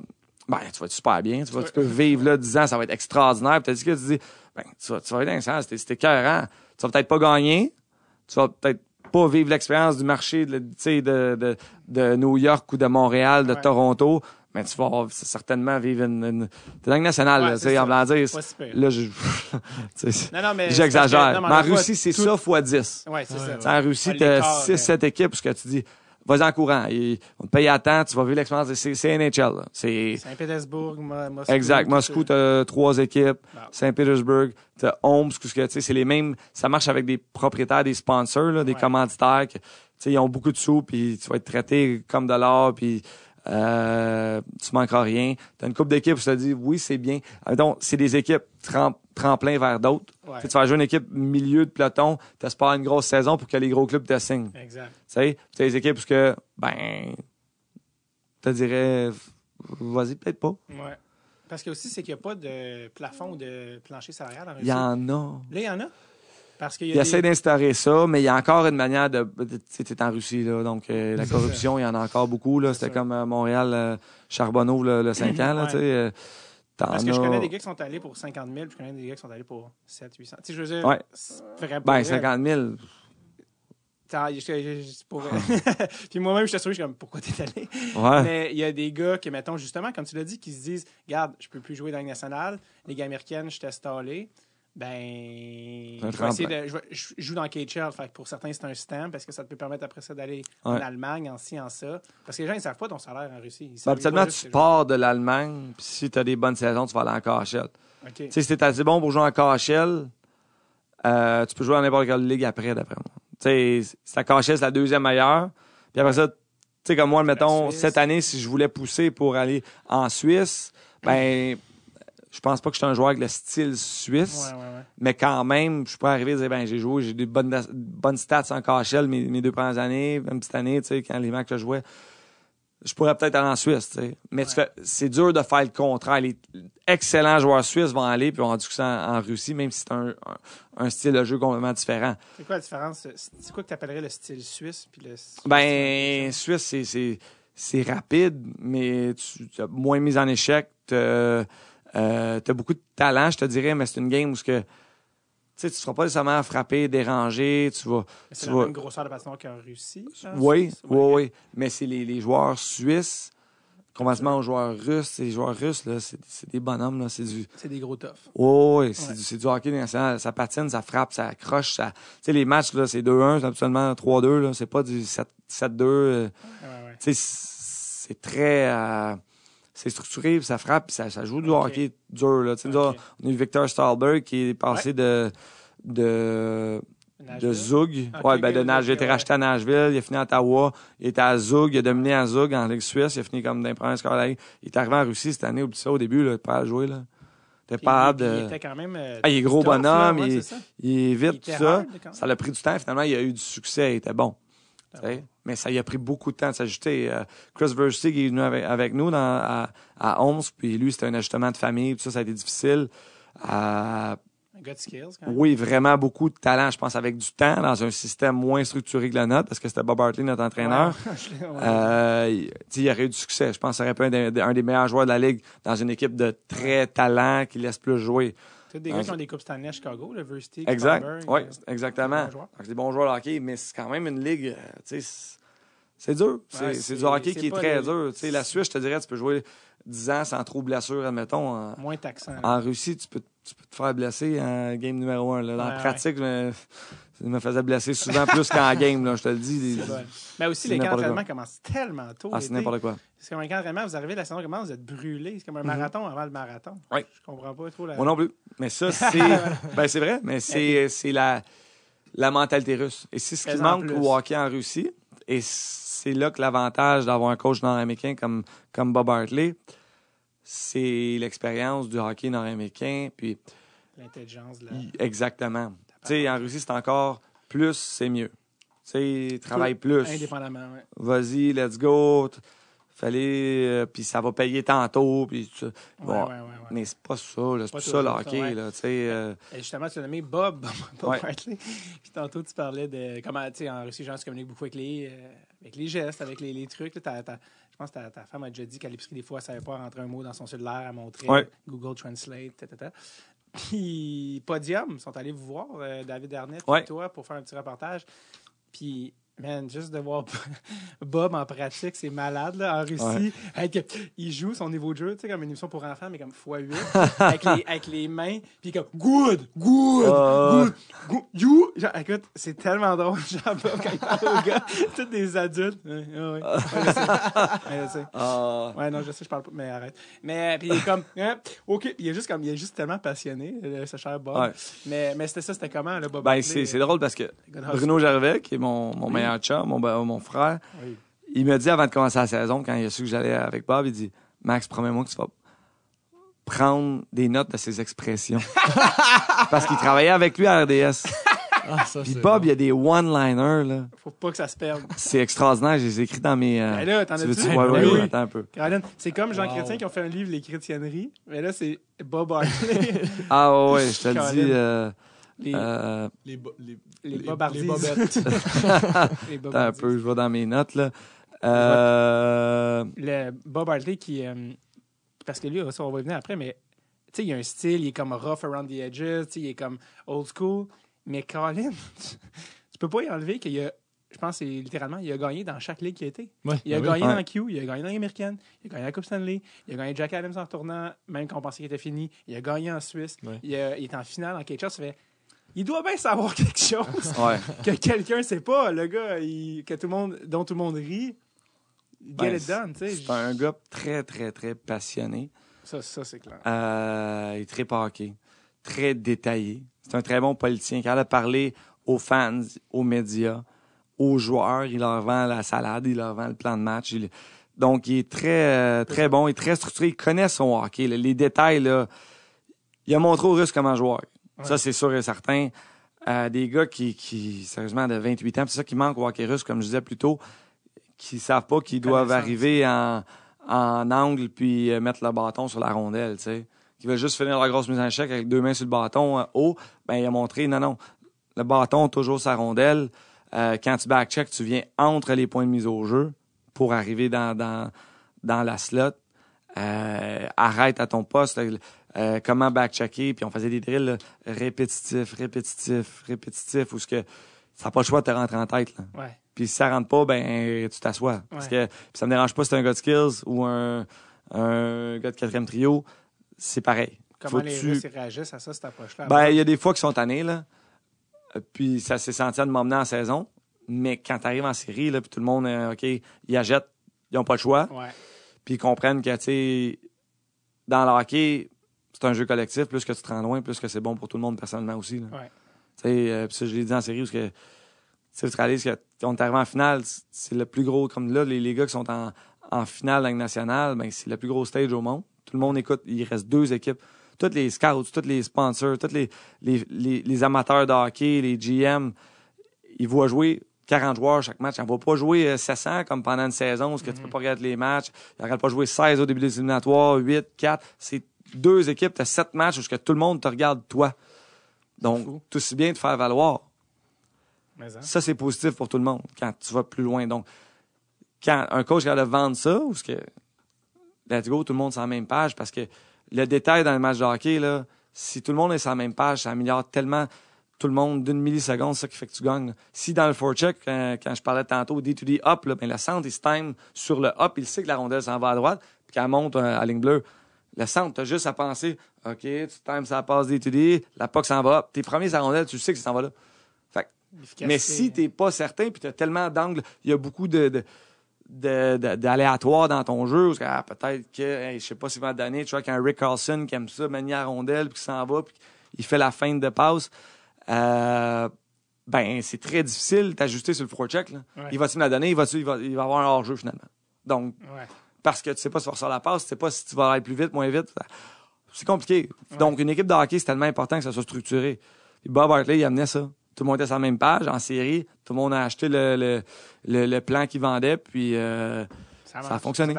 ben, tu vas être super bien, tu, vas, peux vivre là 10 ans, ça va être extraordinaire. Puis t'as dit que tu dis, ben, tu vas, être incroyable, c'était c'était Tu vas peut-être pas gagner, tu vas peut-être pas vivre l'expérience du marché de, de, de, de, New York ou de Montréal, de Toronto, mais tu vas certainement vivre une, une... t'es dans le là, en blanc là je non, non, mais j'exagère mais, en Russie c'est ça fois 10 ouais, c'est ça. en Russie t'as 6 7 hein. équipes parce que tu dis vas en courant. on te paye à temps, tu vas vivre l'expérience. C'est NHL. C'est Saint-Pétersbourg, Moscou. Exact. Moscou, tu as trois équipes. Saint-Pétersbourg, tu as C'est les mêmes. Ça marche avec des propriétaires, des sponsors, des commanditaires. ils ont beaucoup de sous, puis tu vas être traité comme de l'or, puis tu euh, tu manqueras rien. Tu as une coupe d'équipes, je te dis, oui, c'est bien. Donc, c'est des équipes 30 tremplin vers d'autres. Tu vas jouer une équipe milieu de peloton, tu espères une grosse saison pour que les gros clubs te signent. Exact. Tu sais, les équipes parce que, ben, te dirais, vas-y, peut-être pas. Ouais. Parce que aussi, c'est qu'il n'y a pas de plafond de plancher salarial en Il y en a. Là, il y en a. Parce qu'il y il essaie d'instaurer ça, mais il y a encore une manière de. Tu sais, en Russie, là, donc euh, la corruption, il y en a encore beaucoup. C'était comme euh, Montréal, euh, Charbonneau, le, 5 ans. Là, parce que je connais des gars qui sont allés pour 50 000, puis je connais des gars qui sont allés pour 7 800. Tu sais, je veux dire, ouais. Vrai ben, 50 000. puis moi-même, je suis souviens, je suis comme, pourquoi t'es allé? Mais il y a des gars qui, mettons, justement, comme tu l'as dit, qui se disent, regarde, je peux plus jouer dans la nationale, les gars américains, je t'ai stallé. Ben, je, vais essayer de, je, joue dans KHL. Fait pour certains, c'est un stand parce que ça te permet après ça d'aller en Allemagne, en ci, en ça. Parce que les gens, ils ne savent pas ton salaire en Russie. Ben, Absolument, tu pars de l'Allemagne, puis si tu as des bonnes saisons, tu vas aller en k Okay. si tu assez bon pour jouer en k euh, tu peux jouer en n'importe quelle ligue après, d'après moi. Tu sais, k KHL, c'est la deuxième meilleure. Puis après ça, tu sais, comme moi, mettons, cette année, si je voulais pousser pour aller en Suisse, ben. Je pense pas que je suis un joueur avec le style suisse, mais quand même, je peux arriver à dire ben j'ai joué, j'ai des bonnes, bonnes stats en cachelle mes, deux premières années, même petite année, tu sais, quand les matchs que je jouais, je pourrais peut-être aller en Suisse, Mais c'est dur de faire le contraire. Les excellents joueurs suisses vont aller puis en du en, en Russie, même si c'est un, un, style de jeu complètement différent. C'est quoi la différence C'est quoi que tu appellerais le style suisse puis le Ben suisse, c'est rapide, mais tu as moins mis en échec. Euh, tu beaucoup de talent, je te dirais, mais c'est une game où tu ne seras pas nécessairement frappé, dérangé. Tu vas. C'est la vas... même grosseur de patinoire qu'en Russie. oui, oui, oui, Mais c'est les, joueurs suisses, convenablement aux joueurs russes. Les joueurs russes, là, c'est, des bonhommes. Là, c'est, du... c'est des gros toughs. oui, c'est, du, hockey national. Ça patine, ça frappe, ça accroche. Ça... sais, les matchs, là, c'est 2-1, c'est absolument 3-2. C'est pas du 7-2. Euh, c'est très. Euh, c'est structuré, puis ça frappe, puis ça, joue du hockey dur. on a eu Victor Stahlberg qui est passé de, de, Zug. ouais, ben, Il a été racheté à Nashville, il a fini à Ottawa, il était à Zug, il a dominé à Zug en Ligue Suisse, il a fini comme d'un premier score Il est arrivé en Russie cette année, au ça, au début, là, pas à jouer. pas il, de... il était euh, quand même. Euh, ah, il est gros bonhomme, il, évite tout ça. ça l'a pris du temps. Finalement, il a eu du succès, il était bon. Ah Mais ça y a pris beaucoup de temps de s'ajuster. Euh, Chris Verstig est venu avec, nous à, à puis lui, c'était un ajustement de famille, Tout ça, ça a été difficile. Euh, oui, vraiment beaucoup de talent, je pense, avec du temps, dans un système moins structuré que le nôtre, parce que c'était Bob Hartley, notre entraîneur. Euh, il y aurait eu du succès. Je pense qu'il aurait pu un, un, des meilleurs joueurs de la Ligue dans une équipe de très talent qui laisse plus jouer. C'est des hein? gars qui ont des Coupes Stanley à Chicago, le Varsity. Exact. Oui, euh, exactement. C'est des bons joueurs de hockey, mais c'est quand même une ligue. Euh, c'est dur. C'est du hockey qui est très dur. La Suisse, je te dirais, tu peux jouer 10 ans sans trop blessure, admettons. Moins taxant. En Russie, tu peux tu peux te faire blesser en hein, game numéro un. Là. Dans pratique, ouais. je, me, faisais blesser souvent plus qu'en game, là, je te le dis. Mais aussi, les camps d'entraînement commencent tellement tôt. Ah, c'est n'importe quoi. C'est comme un camp vous arrivez la saison commence, vous êtes brûlé. C'est comme un mm-hmm. marathon avant le marathon. Oui. Je comprends pas trop. La... Moi non plus. Mais ça, c'est. ben, c'est vrai, mais ben c'est la, la mentalité russe. Et c'est ce qui manque pour au en Russie. Et c'est là que l'avantage d'avoir un coach nord-américain comme, comme Bob Hartley c'est l'expérience du hockey nord-américain. Puis. L'intelligence de Exactement. en Russie, c'est encore plus, c'est mieux. Tu sais, travaille plus. Indépendamment, oui. Vas-y, let's go fallait euh, puis ça va payer tantôt puis tu... bon, mais c'est pas ça c'est tout ça le hockey là, euh... justement tu as nommé Bob Bob puis tantôt tu parlais de comment tu sais en Russie les gens se communiquent beaucoup avec les euh, gestes avec les, les trucs je pense que ta, ta, femme a déjà dit qu'à l'épicerie des fois elle savait pas rentrer un mot dans son cellulaire à montrer Google Translate ta puis Podium sont allés vous voir euh, David Arnett et toi pour faire un petit reportage puis Man, juste de voir Bob en pratique, c'est malade, là, en Russie. Avec, il joue son niveau de jeu, tu sais, comme une émission pour enfants, mais comme x8, avec, les, avec, les, mains, puis comme good, good, ah, good, good, you. Genre, écoute, c'est tellement drôle, genre, Bob, quand il parle aux gars, tous des adultes. Ouais, ouais, ouais. sais. Ah. Ouais, non, je sais, je parle pas, mais arrête. Mais, euh, puis il est comme, hein, ok, il est juste comme, il est juste tellement passionné, ce cher Bob. Ouais. Mais, mais c'était ça, c'était comment, le Bob? Ben, c'est drôle parce que euh, Bruno Gervais, qui est mon, mon mon, frère. Il me dit avant de commencer la saison, quand il a su que j'allais avec Bob, il dit Max, promets-moi que tu vas prendre des notes de ses expressions. Parce qu'il travaillait avec lui à RDS. Ah, Puis Bob, il y a des one-liners, là. Faut pas que ça se perde. C'est extraordinaire, j'ai écrit dans mes. attends un peu. c'est comme Jean Chrétien qui a fait un livre, Les Chrétienneries, mais là, c'est Bob Hartley. ah ouais, je te le dis. Les, euh, les, les, un peu, je vois dans mes notes. Là. Euh, Le Bob Hartley qui. Euh, parce que lui, on va y venir après, mais il a un style, il est comme rough around the edges, il est comme old school. Mais Colin, tu peux pas y enlever qu'il y a. Je pense c'est littéralement, il a gagné dans chaque ligue qu'il a été. il a ben gagné dans Q, il a gagné dans l'Américaine, il a gagné la Coupe Stanley, il a gagné Jack Adams en tournant, même quand on pensait qu'il était fini. Il a gagné en Suisse, il, il, est en finale en quelque chose. Ça fait il doit bien savoir quelque chose que quelqu'un sait pas. Le gars, que tout le monde, dont tout le monde rit, get ben, it done. C'est un gars très, très, très passionné. Ça, c'est clair. Euh, il est très parqué, très détaillé. C'est un très bon politicien. Quand il a parlé aux fans, aux médias, aux joueurs, il leur vend la salade, il leur vend le plan de match. Donc, il est très, euh, très bon, il est très structuré, il connaît son hockey. Les détails, là, il a montré aux Russes comment jouer. Ça, c'est sûr et certain. Euh, des gars qui, sérieusement, de 28 ans, c'est ça qui manque au hockey comme je disais plus tôt, qui savent pas qu'ils doivent arriver en, angle puis euh, mettre le bâton sur la rondelle, tu sais. Qui veulent juste finir leur grosse mise en échec avec deux mains sur le bâton euh, haut, ben il a montré, non, non, le bâton, toujours sa rondelle. quand tu backcheck, tu viens entre les points de mise au jeu pour arriver dans, la slot. arrête à ton poste. Euh, comment backchecker, puis on faisait des drills répétitifs, répétitifs, répétitifs, où ce que ça n'a pas le choix de te rentrer en tête. Là. Puis si ça rentre pas, ben tu t'assois. Parce que ça me dérange pas si c'est un gars de skills ou un, gars de quatrième trio, c'est pareil. Comment les tu... Russes réagissent à ça, cette approche-là? Ben, il y a des fois qui sont tannés, là. Euh, puis ça s'est senti de m'emmener en saison. Mais quand tu arrives en série, là, puis tout le monde, euh, OK, ils achètent, ils n'ont pas le choix. Puis ils comprennent que, tu sais, dans le hockey, c'est un jeu collectif. Plus que tu te rends loin, plus que c'est bon pour tout le monde personnellement aussi. tu Ouais. Euh, je l'ai dit en série, parce que le réalises qu'on est arrivé en finale, c'est le plus gros. Comme là, les, les gars qui sont en, en finale nationale, ben, c'est le plus gros stage au monde. Tout le monde écoute. Il reste deux équipes. Toutes les scouts, tous les sponsors, tous les, les, amateurs de hockey, les GM, ils voient jouer 40 joueurs chaque match. On ne va pas jouer 700 euh, comme pendant une saison, parce que tu ne peux mm-hmm. pas regarder les matchs. Ils ne pas jouer 16 au début des éliminatoires, 8, 4. C'est deux équipes, tu as sept matchs où tout le monde te regarde, toi. Donc, tout si bien de faire valoir. Hein. Ça, c'est positif pour tout le monde quand tu vas plus loin. Donc, quand un coach regarde vendre ça, ou ce que. Let's go, tout le monde sur la même page parce que le détail dans le match de hockey, là, si tout le monde est sur la même page, ça améliore tellement tout le monde d'une milliseconde, ça qui fait que tu gagnes. Si dans le forecheck, quand, quand je parlais tantôt D2D up, ben, le centre, il se time sur le up, il sait que la rondelle s'en va à droite, puis qu'elle monte euh, à ligne bleue. Le centre, as juste à penser, OK, tu times ça passe d'étudier, la POC s'en va. Tes premiers arrondelles tu sais que ça s'en va là. mais si hein. t'es pas certain, puis t'as tellement d'angles, il y a beaucoup de, de dans ton jeu. Ah, peut-être que, je sais pas si va donner, tu vois, qu'un Rick Carlson qui aime ça, manier arrondelle rondelle, puis qui s'en va, puis il fait la fin de passe. Euh, ben, c'est très difficile d'ajuster sur le forecheck. check Il va-tu me la donner? Il va, il il avoir un hors-jeu finalement. Donc, parce que tu sais pas si tu vas la passe, tu sais pas si tu vas aller plus vite, moins vite. C'est compliqué. Donc, une équipe de hockey, c'est tellement important que ça soit structuré. Bob Hartley, il amenait ça. Tout le monde était sur la même page en série. Tout le monde a acheté le, le, le, plan qu'il vendait. Puis, euh, ça, a fonctionné.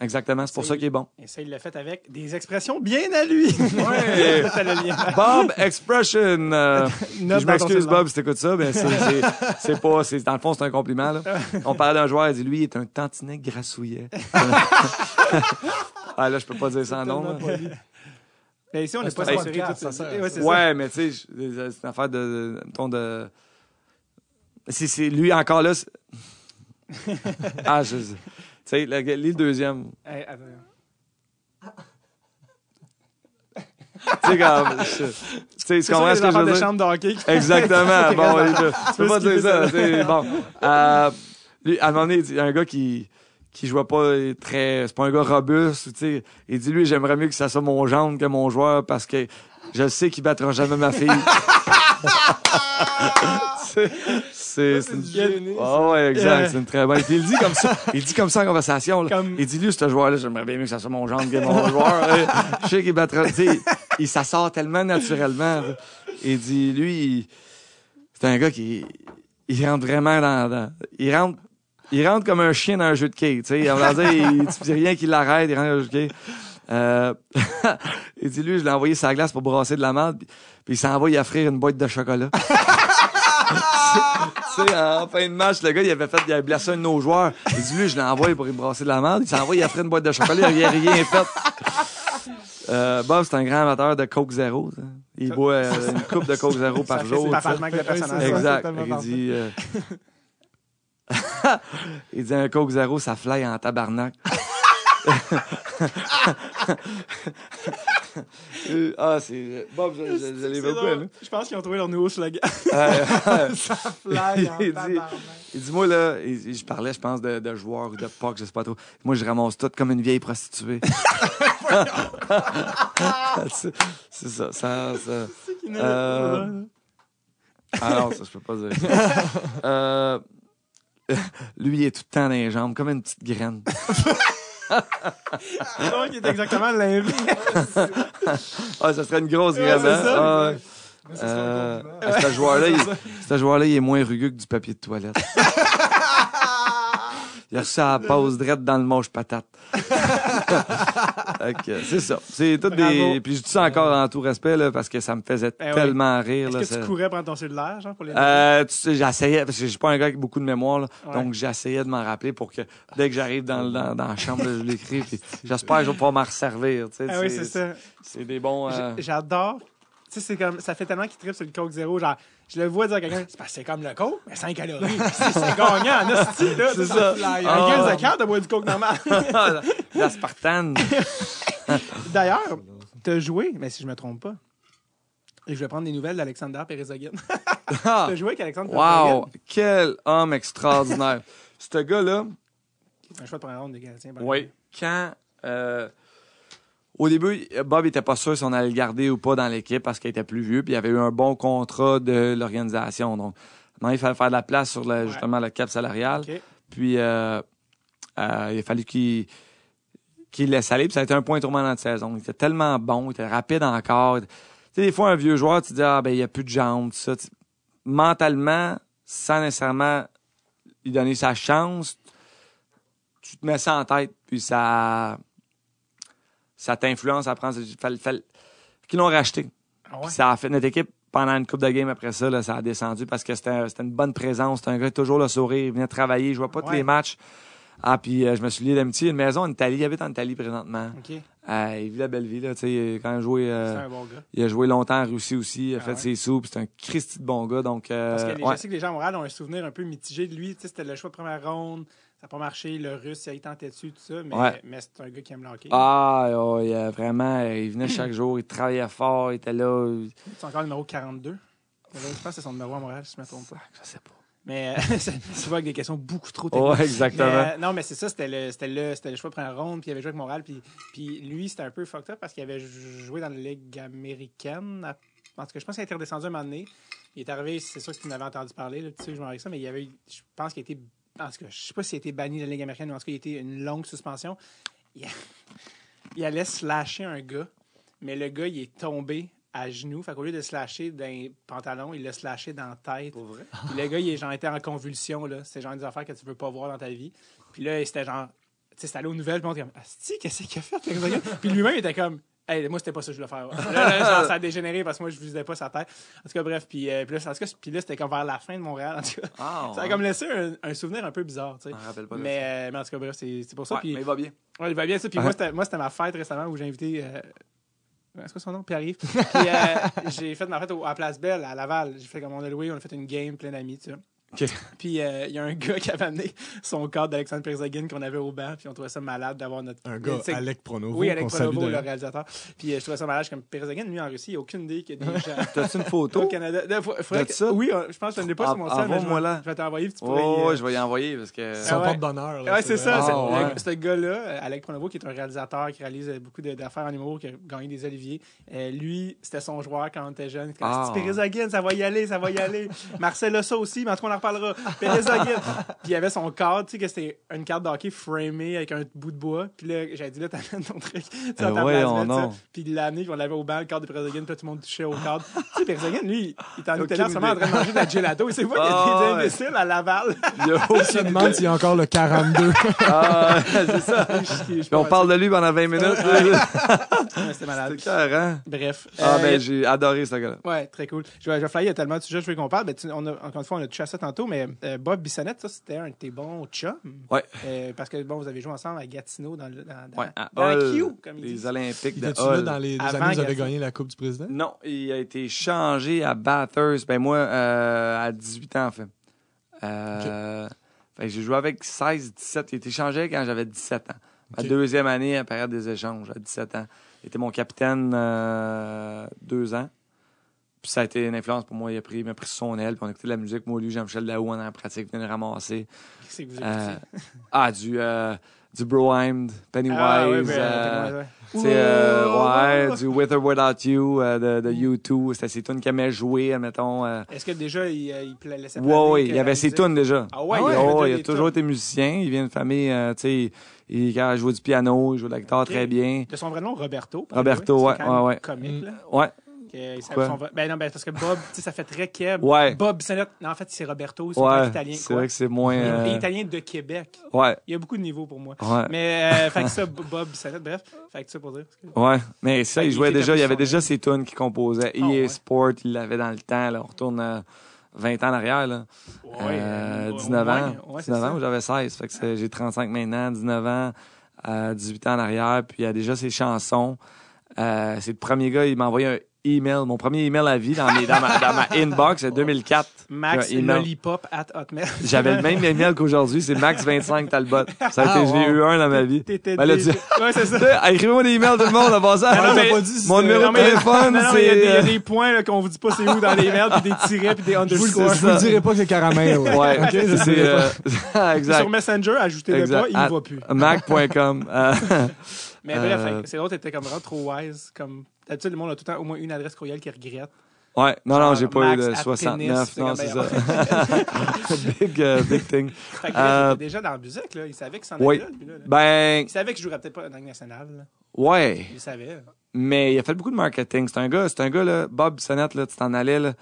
Exactement, c'est pour ça qu'il est bon. Et ça, il l'a fait avec des expressions bien à lui. Bob Expression. Euh, je m'excuse, Bob, si t'écoutes ça, mais c'est pas. Dans le fond, c'est un compliment. On parle d'un joueur, il dit lui, il est un tantinet grassouillet. Ah, là, je peux pas dire ça en nom. Mais ici, on n'est ah, pas ça. Ouais, mais tu sais, c'est une affaire de. ton de, si c'est lui encore là. ah, je sais, le deuxième. Hey, attends. tu sais, comme. Tu ce que je veux hockey. Exactement. bon, tu peux pas dire ça. bon. Euh, lui, à un moment donné, il y a un gars qui qui joue pas très c'est pas un gars robuste tu sais il dit lui j'aimerais mieux que ça soit mon jante que mon joueur parce que je sais qu'il battra jamais ma fille c'est une ah ouais, exact. Euh. C'est une très bonne. il dit comme ça. Il dit comme ça en conversation. Il dit, lui, ce joueur-là, j'aimerais bien que ça soit mon genre de mon joueur. Je sais qu'il battra. il s'assort tellement naturellement. Il dit, lui, c'est un gars qui. Il rentre vraiment dans. il rentre. Il rentre comme un chien dans un jeu de quai. Tu sais, il, rien qui l'arrête, il rentre dans un jeu de quai. Euh, il dit, lui, je l'ai envoyé sa glace pour brasser de la merde, puis, il s'en va y offrir une boîte de chocolat. tu sais, en fin de match, le gars, il avait fait, il avait blessé un de nos joueurs. Il dit, lui, je l'envoie, pour y brasser de la merde. Il s'envoie, envoyé fait une boîte de chocolat, il a rien fait. Euh, Bob, c'est un grand amateur de Coke Zero. Il boit euh, une coupe de Coke Zero par jour. Exact. Il dit, euh, il dit un Coke Zero, ça fly en tabarnak ah, c'est. Bob, j'allais beaucoup hein. Je pense qu'ils ont trouvé leur nouveau slogan. Hein, il, dit, moi, là, je parlais, je pense, de, de joueurs ou de puck, je sais pas trop. Moi, je ramasse tout comme une vieille prostituée. c'est ça. ça, ça. Euh, hein. Ah non, ça, je peux pas dire. euh... Lui, il est tout le temps dans les jambes, comme une petite graine. Donc, il est exactement l'inverse. ah, ça serait une grosse ouais, grève. Hein? Ah, euh, ce joueur-là, joueur il est moins rugueux que du papier de toilette. Là, ça pause direct dans le moche patate. c'est ça. C'est tout des. Puis je dis ça encore en tout respect là, parce que ça me faisait ben tellement rire. Est-ce que tu courais prendre ton cellulaire, genre, pour les. Euh, j'essayais parce que je suis pas un gars avec beaucoup de mémoire, donc j'essayais de m'en rappeler pour que dès que j'arrive dans, dans, la chambre, je l'écris. j'espère que je vais pas m'en resservir. Tu sais, ah oui, c'est ça. C'est des bons. Euh, j'adore. ça fait tellement qu'il tripe sur le Coke Zero. genre je le vois dire à quelqu'un, c'est parce c'est comme le coke, mais 5 calories. c'est gagnant, en là. C'est ça. Un ah. gueule de carte, de boire du coke normal. Ah, Spartane. D'ailleurs, t'as joué, mais si je me trompe pas. Et je vais prendre des nouvelles d'Alexander Perezagin. Ah. t'as joué avec Alexander Wow! Quel homme extraordinaire! Ce gars-là. Un choix de première ronde des Canadiens. Oui. Quand. Euh, au début, Bob était pas sûr si on allait le garder ou pas dans l'équipe parce qu'il était plus vieux, puis il avait eu un bon contrat de l'organisation. Donc, maintenant, il fallait faire de la place sur le, justement le cap salarial. Puis, euh, euh, il a fallu qu'il laisse aller, puis ça a été un point tournant dans la saison. Il était tellement bon, il était rapide encore. Tu sais, des fois, un vieux joueur, tu te dis, ah, ben, il a plus de jambes, ça. mentalement, sans nécessairement lui donner sa chance, tu te mets ça en tête, puis ça ça t'influence à prendre. l'ont racheté. Ah ça a fait notre équipe pendant une coupe de game après ça, ça a descendu parce que c'était une bonne présence. C'était un gars toujours le sourire, il venait travailler, je vois pas tous les matchs. Ah, puis euh, je me suis lié d'amitié, une maison en Italie, il habite en Italie présentement. Euh, il vit la belle vie, quand il a joué... Euh, il a joué longtemps en Russie aussi, il a ah fait ses sous, c'est un Christy de bon gars, donc... je sais que les gens à ont un souvenir un peu mitigé de lui, c'était le choix de première ronde, ça n'a pas marché, le russe, il a été dessus, tout ça, mais, c'est un gars qui aime le hockey. Ah, oh, vraiment, il venait chaque jour, il travaillait fort, il était là. C'est encore le numéro 42. Je pense que c'est son numéro à Montréal, si je ne me trompe pas. Je sais pas. Mais tu euh, c'est pas des questions beaucoup trop techniques. exactement. Euh, non, mais c'est ça, c'était le, le, le, choix de un ronde, puis il avait joué avec Montréal, puis, puis lui, c'était un peu fucked up parce qu'il avait joué dans la Ligue américaine. En tout cas, je pense qu'il a été redescendu un moment donné. Il est arrivé, c'est sûr que tu m'avais entendu parler, tu sais, je m'en ça, mais il avait, je pense qu'il a été en tout cas, je sais pas s'il a été banni de la Ligue américaine ou en tout cas, il a été une longue suspension. Il, allait slasher un gars, mais le gars, il est tombé à genoux. Fait qu'au lieu de se dans d'un pantalon, il l'a slasher dans la tête. Pour vrai? le gars, il est genre, était en convulsion, là. C'est genre des affaires que tu ne veux pas voir dans ta vie. Puis là, c'était genre, allé aux nouvelles, puis on était comme, Asti, qu'est-ce qu'il a fait? Puis lui-même, il était comme, moi, c'était pas ça que je voulais faire. ça a dégénéré parce que moi, je visais pas sa tête. En tout cas, bref. Puis, euh, puis là, en tout cas, puis là, c'était comme vers la fin de Montréal. En tout cas. Ah, ça a comme laissé un, souvenir un peu bizarre. Tu sais. me rappelle pas mais, euh, mais en tout cas, bref, c'est pour ça. mais il va bien. il va bien. Ça. Puis moi, c'était ma fête récemment où j'ai invité. Euh, est-ce que son nom? Pierre-Yves. puis euh, j'ai fait ma fête à Place Belle, à Laval. J'ai fait comme on a loué, on a fait une game plein d'amis, tu sais. Puis euh, il y a un gars qui avait amené son cadre d'Alexandre Perzagin qu'on avait au banc, puis on trouvait ça malade d'avoir notre. Un gars, Alec Alec Oui, Alec Pronovo, le réalisateur. Puis euh, je trouvais ça malade, comme Perzagin, lui, en Russie, il a aucune idée qu'il y a des gens. T'as-tu une photo Au Canada. De, faudrait que... ça? Oui, euh, je pense que je ne l'ai pas sur mon site. moi là. je vais t'envoyer, puis tu pourrais. Oh, je vais y envoyer parce que. c'est un porte-bonheur. c'est ça. C'est ah, ouais. Ce gars-là, Alec Pronovo, qui est un réalisateur qui réalise beaucoup d'affaires en humour, qui a gagné des Oliviers, lui, c'était son joueur quand on était jeune. Ah, ah, Perzagin, ça va y aller, ça va y aller. Marcel aussi, mais en tout cas, reparlera. Pérez Puis il y avait son cadre, tu sais, que c'était une carte d'hockey framée avec un bout de bois. Puis là, j'avais dit, là, t'amènes ton truc. Tu euh, ouais, on Puis il l'a amené, puis on l'avait au banc, le cadre de Pérez Puis tout le monde touchait au cadre. tu sais, Pérez lui, il était en hôtel en ce moment en train de manger de la gelato. Et c'est moi qui ah, étais imbécile à Laval. Je se demande s'il y a encore le 42. ah, c'est ça. Puis on parle de lui pendant 20 minutes. C'était malade. C'était hein? Bref. Ah, ben, euh, j'ai adoré ce gars-là. Ouais, très cool. Je vais flyer, il y a tellement de sujets je veux qu'on parle. Mais encore une fois, on a touché à ça mais euh, Bob Bissonnette, ça, c'était un de tes bons chums. Oui. Euh, parce que, bon, vous avez joué ensemble à Gatineau dans Les Olympiques dans les, vous avez gagné la Coupe du Président? Non, il a été changé à Bathurst. Ben, moi, euh, à 18 ans, en fait. j'ai joué avec 16, 17. Il a été changé quand j'avais 17 ans. Ma deuxième année à la période des échanges, à 17 ans. Il était mon capitaine deux ans. Puis ça a été une influence pour moi. Il a pris, m'a pris son aile, puis on a de la musique. Moi, lui, Jean-Michel Daou, on en pratique, venait le ramasser. Qu'est-ce que vous avez euh, Ah, du euh, du Broheim, Pennywise, ah, euh, ouais, du With or Without You de, de, U2. C'était ses tunes qu'il aimait jouer, admettons. Est-ce que déjà, il, il jouer Oui, il y avait ses tunes déjà. Ah ouais, il, il, a toujours été musicien. Il vient de famille, tu sais, il, il, joue du piano, il joue de la guitare très bien. De son vrai nom, Roberto. Roberto, ouais, ouais, mm, ouais. Ouais. Ben non, ben, parce que Bob, ça fait très Keb. Bob Bissonnette, non, en fait, c'est Roberto, c'est ouais. italien. C'est vrai que c'est moins. Euh, italien de Québec. Ouais. Il y a beaucoup de niveaux pour moi. Mais, euh, fait ça, Bob Bissonnette, bref. Fait que ça pour dire. Ouais. Mais ça, il jouait déjà, il y avait déjà ses tunes qui composaient. Ah, EA Sport, il l'avait dans le temps, là. On retourne 20 euh, ans en arrière, là. 19 ans. 19 ans, j'avais 16. Fait que j'ai 35 maintenant, 19 ans, 18 ans en arrière, puis il y a déjà ses chansons. c'est le premier gars, il m'a envoyé un email, mon premier email à vie dans, ma, inbox c'est 2004. Max Lollipop at Hotmail. J'avais le même email qu'aujourd'hui, c'est Max25 Talbot. Ça a été, wow. 1 eu dans ma vie. T'étais ben dit... Ouais, ça. Écrivez-moi des emails, tout le monde, avant ça. mon numéro de téléphone, c'est... Il y, a des points qu'on vous dit pas c'est où dans les mails, puis des tirets, puis des underscores. Je vous, vous dirai pas que c'est caramel. Ouais, c'est... Euh, Sur Messenger, ajoutez-le pas, il ne va plus. Mac.com. Mais bref, euh, c'est autres t'étais comme vraiment trop wise, comme D'habitude, le monde a tout le temps au moins une adresse courriel qui regrette. Ouais, non, non, j'ai pas eu le 69, non, ben, c'est ça. big, euh, big thing. Fait que euh, déjà dans la musique, là, il savait que ça oui. allait là, Ben... Il savait que je jouerais peut-être pas dans la nationale. Ouais. Il savait. Mais il a fait beaucoup de marketing. C'est un gars, c'est un gars, là, Bob Sonnette, là, tu t'en allais, là.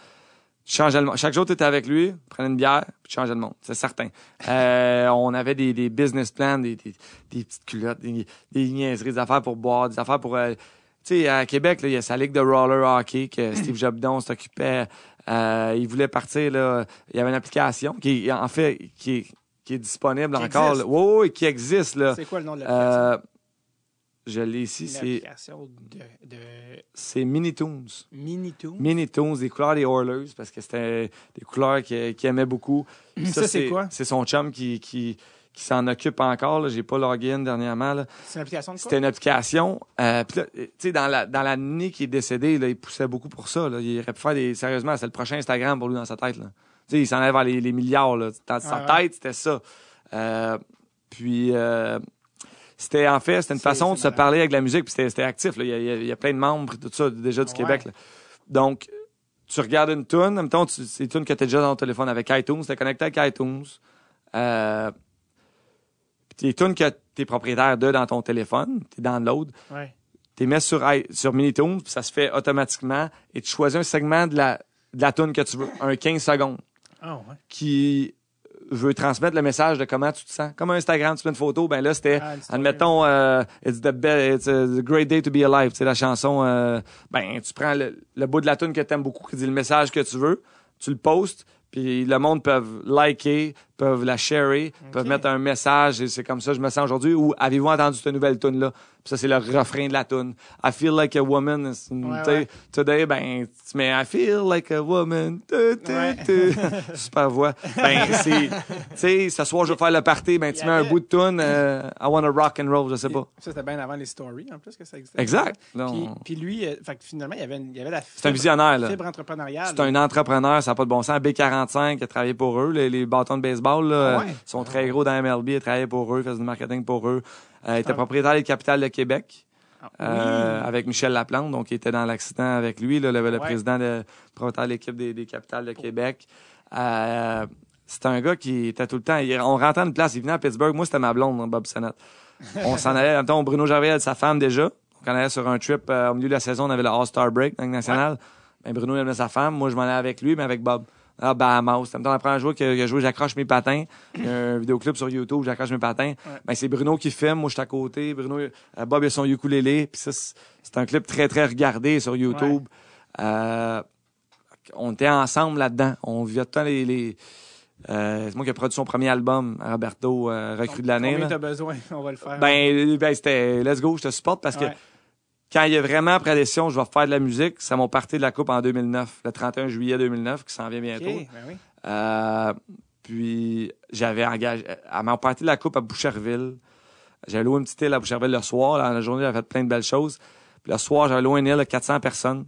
le monde. Chaque jour, tu étais avec lui, prenais une bière, puis tu changeais le monde. C'est certain. Euh, on avait des, business plans, des, des, petites culottes, des, niaiseries, des affaires pour boire, des affaires pour tu sais, à Québec, il y a sa ligue de roller hockey que mm. Steve Jobdon s'occupait. Euh, il voulait partir, Il y avait une application qui, en fait, qui, est disponible encore. Oui, oui, qui existe, C'est quoi le nom de euh, l'application? je l'ai ici, c'est. L'application de. de... C'est Minitoons. Minitoons. Minitoons, des couleurs des Oilers, parce que c'était des couleurs qu'il aimait beaucoup. ça, c'est quoi? C'est son chum qui qui s'en occupe encore. Là. J'ai pas login dernièrement. C'est une application de quoi? C'était une application. Euh, dans, la, dans l'année qu'il est décédé, il poussait beaucoup pour ça. Il aurait pu faire Sérieusement, c'est le prochain Instagram pour lui dans sa tête. sais il s'enlève les, milliards. Dans sa tête, c'était ça. Euh, puis... Euh, c'était en fait, c'était une façon de se parler avec la musique, puis c'était, actif. Il, y a, plein de membres, tout ça, déjà du Québec. Donc, tu regardes une tune, en même temps, c'est une tune que tu déjà dans ton téléphone avec iTunes, tu connecté à iTunes les tunes que es propriétaire de dans ton téléphone, t'es download, ouais. les mets sur, sur Minitoon, ça se fait automatiquement, et tu choisis un segment de la, de la tune que tu veux, un 15 secondes, Ah ouais. qui veut transmettre le message de comment tu te sens. Comme Instagram, tu mets une photo, ben là, c'était, ah, admettons, euh, It's the a great day to be alive, c'est la chanson, euh, ben, tu prends le, bout de la tune que tu aimes beaucoup, qui dit le message que tu veux, tu le postes, puis le monde peuvent liker, peuvent la sharer, peuvent mettre un message et c'est comme ça que je me sens aujourd'hui. Ou avez-vous entendu cette nouvelle tune là ça, c'est le refrain de la tune. I feel like a woman. Today, ben, tu mets I feel like a woman. Super voix. Ben, c'est, tu sais, ce soir, je vais faire le party. Ben, tu mets un bout de tune. Euh, I want to rock and roll, je sais pas. Ça, c'était bien avant les stories, en plus, que ça existait. Exact. Puis, puis, lui, euh, finalement, il y avait, il avait la fibre, un visionnaire, là. entrepreneuriale. C'est un entrepreneur, ça n'a pas de bon sens. B45 a travaillé pour eux. Les, les bâtons de baseball, là, ah sont ah très gros dans MLB. Il a pour eux, faisait du marketing pour eux. Euh, il était propriétaire des capitales de Québec. Ah euh, avec Michel Laplante, donc il était dans l'accident avec lui, là, le, le président de propriétaire l'équipe des, Capitales de Québec. Euh, c'est c'était un gars qui était tout le temps. on rentrait une place, il venait à Pittsburgh. Moi, c'était ma blonde, hein, Bob Sennett. On s'en allait, en Bruno Javier sa femme déjà. Donc, on allait sur un trip au milieu de la saison, on avait le All-Star Break dans le national. Ouais. Ben, Bruno sa femme, moi je m'en allais avec lui, mais avec Bob. Ah, Bahamas. C'est mouse, temps la première jour que j'ai joué J'accroche mes patins. Il y a un vidéoclip sur YouTube, J'accroche mes patins. Ben, c'est Bruno qui filme. Moi, je suis à côté. Bruno, euh, Bob, il a son ukulélé. Puis ça, c'est un clip très, très regardé sur YouTube. Euh, on était ensemble là-dedans. On vivait tout le temps les... Euh, c'est moi qui ai produit son premier album, Roberto, euh, Recru de l'année. Combien t'as besoin? On va le faire. Ben, ben c'était Let's Go, je te supporte parce que quand il y a vraiment pression, je vais faire de la musique, Ça mon parti de la Coupe en 2009, le 31 juillet 2009, qui s'en vient bientôt. Ben euh, puis j'avais engagé à mon parti de la Coupe à Boucherville. J'avais loué une petite île à Boucherville le soir. Dans la journée, j'avais fait plein de belles choses. le soir, j'avais loué une île à 400 personnes.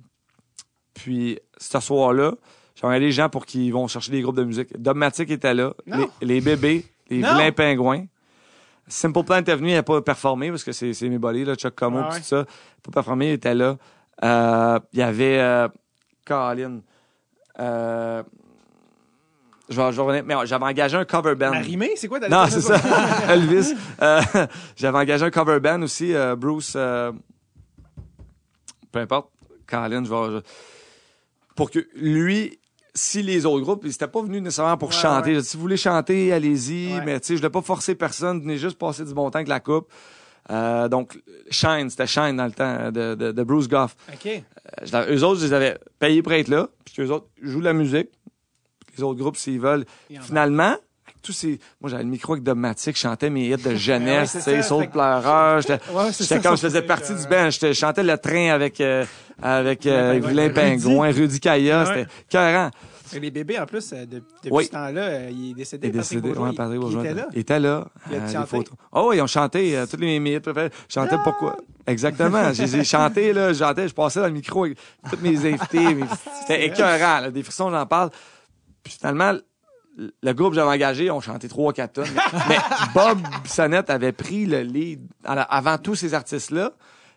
Puis ce soir-là, j'avais des gens pour qu'ils vont chercher des groupes de musique. Dogmatic était là, les, bébés, les vilains pingouins. Simple Plan était venu, il n'a pas performé parce que c'est, c'est mes buddies, là, Chuck Como, ah tout ça. Il n'a pas performé, il était là. Euh, il y avait euh, Colin. Euh, je vais, revenir. Mais j'avais engagé un cover band. rimé? c'est quoi Non, c'est ça. Elvis. j'avais engagé un cover band aussi. Bruce. peu importe. Colin, je vais. Pour que lui si les autres groupes, ils n'étaient pas venus nécessairement pour chanter. Si vous voulez chanter, allez-y. Mais tu sais, je n'ai pas forcer personne. Venez juste passer du bon temps avec la coupe. Euh, donc, Shine, c'était Shine dans le temps euh, de, Bruce Goff. Okay. Euh, les eux autres, ils avaient avais payés pour être là. Puis eux autres jouent la musique. Les autres groupes, s'ils veulent. Finalement, tous ces. Moi, j'avais le micro avec domatique, je chantais mes hits de jeunesse, tu sais, saut de pleureur. J'étais comme, je faisais partie du euh, band. Je chantais le train avec, euh, avec, Vilain euh, Pingouin, Rudy Kaya. C'était écœurant. les bébés, en plus, de, depuis ce temps-là, ils il est décédé. Il là. Il était là. Oh, ils ont chanté toutes les mes préférées. Je chantais pourquoi. Ah! Exactement. J'ai chanté, là, je passais dans le micro avec tous mes invités. C'était écœurant, des frissons, j'en parle. Puis finalement, le groupe J'avais engagé ont chanté 3-4 tonnes. mais Bob Sonnette avait pris le lead. avant tous ces artistes-là,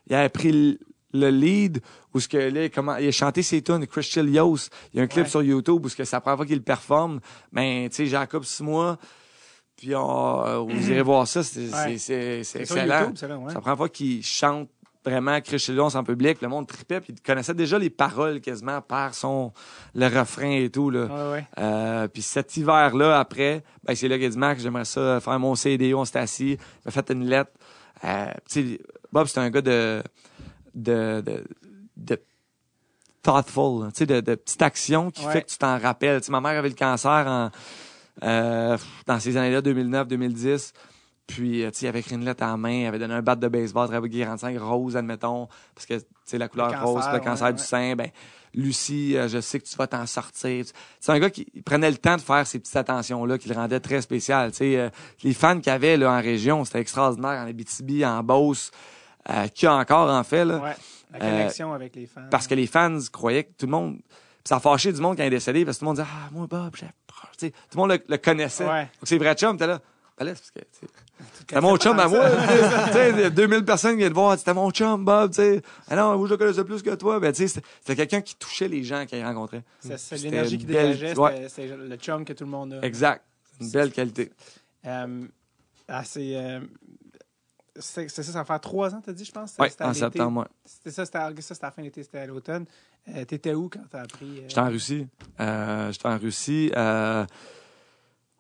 il avait pris le lead où ce comment il a chanté ses tonnes. Christian Yost. Il y a un clip sur YouTube où que ça prend qu'il performe. Mais ben, tu sais Jacob mois puis on, euh, vous irez mm-hmm. voir ça, c'est excellent. ça, ça prend pas qu'il chante vraiment chez en public, le monde tripait, puis il connaissait déjà les paroles quasiment par son le refrain et tout. Là. Euh, puis cet hiver-là, après, ben, c'est là qu'il dit j'aimerais ça faire mon CD, on s'est assis, fait une lettre. Euh, Bob, c'est un gars de, de, de, thoughtful, tu sais, de, de petites action qui fait que tu t'en rappelles. ma mère avait le cancer en, euh, dans ces années-là, 2009-2010. Puis, euh, tu sais, avec une lettre à main, il avait donné un bat de baseball très en rose, admettons, parce que, tu sais, la couleur rose, le cancer du sein, ben, Lucie, euh, je sais que tu vas t'en sortir. C'est un gars qui prenait le temps de faire ces petites attentions-là, qui le rendait très spécial. Tu sais, euh, les fans qu'il avait, là, en région, c'était extraordinaire, en Abitibi, en Beauce, qui a encore, en fait, là. la connexion avec les fans. Parce que les fans croyaient que tout le monde, ça a fâché du monde quand il est décédé parce que tout le monde disait Ah, moi, Bob, j'ai sais tout le monde le, connaissait. Donc, c'est vrai, chum, t'es là c'est parce que, mon chum à moi. tu 2000 personnes viennent voir, c'était mon chum, Bob, tu ah non, je le connaissais plus que toi. Ben, c'était quelqu'un qui touchait les gens qu'il rencontrait. C'est l'énergie qui belle... c'est le chum que tout le monde a. Exact. Une belle qualité. Euh, ah, c'est. Euh, ça, ça fait trois ans, t'as dit, je pense? Oui, en septembre, C'était ça, c'était à la fin d'été, c'était à l'automne. Euh, t'étais où quand t'as appris? Euh? J'étais en Russie. J'étais en Russie.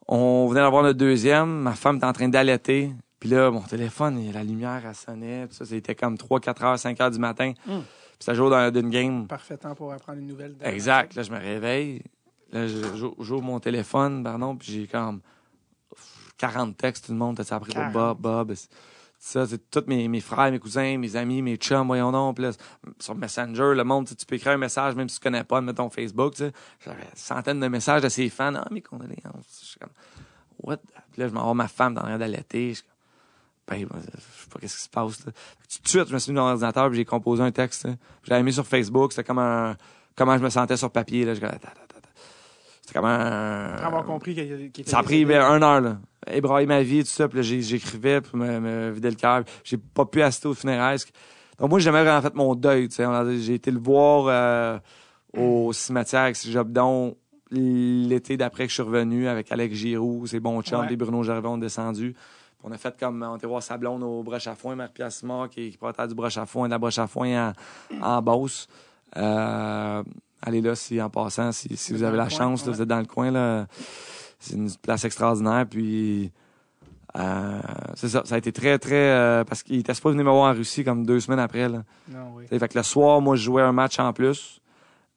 On venait d'avoir notre deuxième. Ma femme était en train d'allaiter. Puis là, mon téléphone, la lumière, elle sonnait. Puis ça, c'était comme 3, 4 heures, 5 heures du matin. Hmm. Puis ça joue dans une game. Parfait temps pour apprendre une nouvelle. Exact. Là, je me réveille. Là, j'ouvre mon téléphone, pardon, puis j'ai comme 40 textes, tout le monde. T'as appris Bob, Bob. Ça, c'est tous mes, mes, frères, mes cousins, mes amis, mes chums, voyons donc. sur Messenger, le monde, tu peux écrire un message, même si tu connais pas, ton Facebook. J'avais centaines de messages de ses fans. Ah, mes condoléances. Hein, je suis comme, what? Puis là, je m'envoie ma femme dans l'air d'allaiter. Je suis ben, ben, je sais pas qu'est-ce qui se passe. Tout de suite, je me suis mis dans l'ordinateur, puis j'ai composé un texte. J'avais mis sur Facebook, c'était comme un. Comment je me sentais sur papier. Là, je c'était comment. Après avoir compris qu'il était. Ça a pris ben, un heure, là. Ébrailler ma vie, tout ça. Puis j'écrivais, puis me, me vidais le cœur. J'ai pas pu assister au funérailles. Donc, moi, j'ai jamais vraiment fait mon deuil, tu sais. J'ai été le voir euh, au hmm. cimetière avec Jobdon l'été d'après que je suis revenu avec Alex Giroux, ses bons chums, les Bruno Gervais, on est descendu. On a fait comme, on était voir Sablon au broche à foin, Marc Piasma, qui, qui portait du broche à foin, de la broche à foin en, en Euh, Allez là, si en passant, si, si vous avez la chance, vous êtes dans le coin, là, c'est une place extraordinaire. Puis euh, c'est ça, ça a été très, très. Euh, parce qu'il était pas venu me voir en Russie comme deux semaines après. Là. Non, ah oui. Fait que le soir, moi, je jouais un match en plus.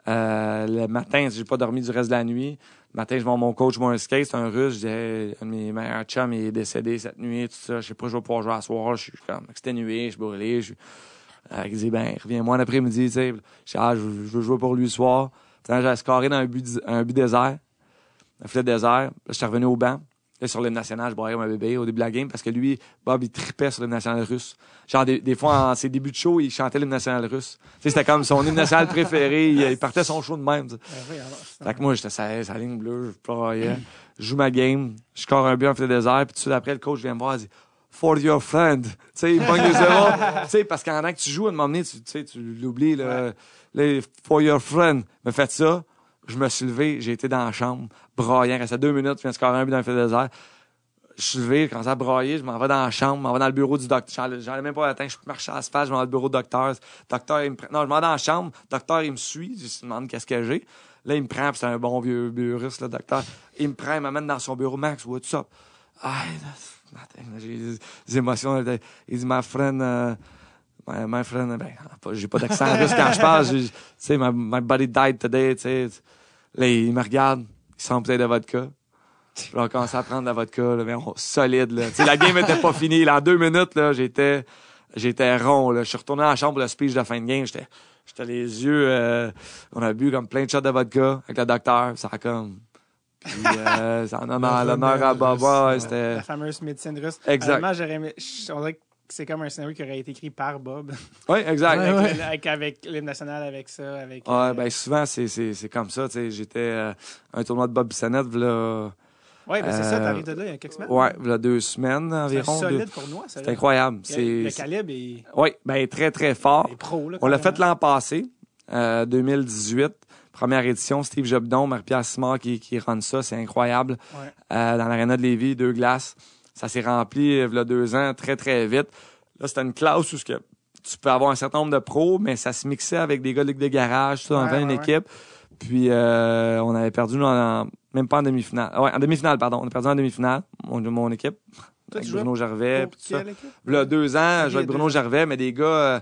Euh, le matin, j'ai pas dormi du reste de la nuit. Le matin, je vois mon coach, un skate, c'est un russe. Je dis, un de mes meilleurs chums est décédé cette nuit, tout ça. Je sais pas, je vais pouvoir jouer à soir. Je suis comme exténué, je suis brûlé. Euh, il dit, ben, reviens-moi l'après-midi, tu sais. Ah, je, veux jouer pour lui le soir. J'ai scoré dans un but, désert, un filet désert. Je suis revenu au banc. et sur l'hymne national, je boirais mon bébé au début de la game parce que lui, Bob, il tripait sur l'hymne national russe. Genre, des, fois, en ses débuts de show, il chantait l'hymne national russe. c'était comme son hymne national préféré. Il, partait son show de même. Ah moi, j'étais sa, sa ligne bleue, mm. je joue ma game, je score un but en filet désert, puis tout d'après après, le coach vient me voir, et dit for your friend. Tu sais, Tu sais, parce qu'en tant que tu joues, à un moment donné, tu, tu l'oublies, là. for your friend. Mais faites ça. Je me suis levé, j'ai été dans la chambre, broyant. Restait deux minutes, je viens un but dans le désert. Je suis levé, je commence à broyer, je m'en vais dans la chambre, je m'en vais dans le bureau du docteur. J'en ai même pas atteint, je marche à la face, je m'en vais dans le bureau du docteur. Docteur, il me Non, je m'en vais dans la chambre, docteur, il me suit, je me demande qu'est-ce que j'ai. Là, il me prend, c'est un bon vieux bureauiste, le docteur. Il me prend, il m'amène dans son bureau. Max, what's up? J'ai des émotions. Il dit, my friend, euh, my, friend, ben, j'ai pas d'accent juste quand je parle. Tu sais, my, buddy died today, tu Là, il me regarde, il sent peut-être de vodka. Puis on commence à prendre de la vodka, mais on, solide, là. la game était pas finie. Là, en deux minutes, là, j'étais, j'étais rond, là. Je suis retourné à la chambre pour le speech de la fin de game. J'étais, j'étais les yeux, euh, on a bu comme plein de shots de vodka avec le docteur. Ça a comme, puis en l'honneur à Baba. Euh, c'était... la fameuse médecine russe. Exact. on dirait que c'est comme un scénario qui aurait été écrit par Bob. Oui, exact. avec, ouais. avec, avec l'hymne national, avec ça. Avec, ouais euh, ben, souvent, c'est comme ça. J'étais euh, à un tournoi de Bob Bissonnette, là. Oui, ben, c'est ça, t'arrives de là il y a quelques semaines. Oui, il y a deux semaines environ. C'est solide pour nous. ça. C'est incroyable. Le calibre est. Oui, ben, très, très fort. Pro, on l'a fait l'an passé, 2018. Première édition, Steve Jobdon, Marie-Pierre Simard qui, qui run ça, c'est incroyable. Ouais. Euh, dans l'aréna de Lévis, deux glaces. Ça s'est rempli euh, il y a deux ans très, très vite. Là, c'était une classe où que tu peux avoir un certain nombre de pros, mais ça se mixait avec des gars de ligue de garage, tout ça, en une équipe. Puis euh, on avait perdu, même pas en demi-finale. ouais, en demi-finale, pardon. On a perdu en demi-finale, mon, mon équipe. avec Bruno Gervais. Il ça. a deux ans, jouais avec Bruno Gervais, mais des gars. Euh,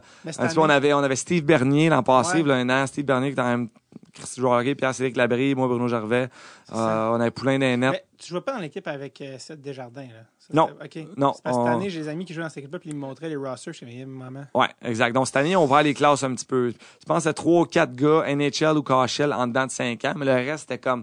on avait, on avait Steve Bernier l'an passé, ouais. là, un an. Steve Bernier qui est quand même Christy Rocky, Pierre-Cédric Labrie, moi, Bruno Gervais. Euh, on avait Poulain net. Tu jouais pas dans l'équipe avec cette euh, Seth Desjardins, là? non. cette année, j'ai des amis qui jouaient dans cette équipe-là, puis ils me montraient les rosters chez mes mamans. Oui, exact. Donc, cette année, on va les classes un petit peu. Je pense à trois ou quatre gars, NHL ou KHL, en dedans de cinq ans, mais le reste, c'était comme.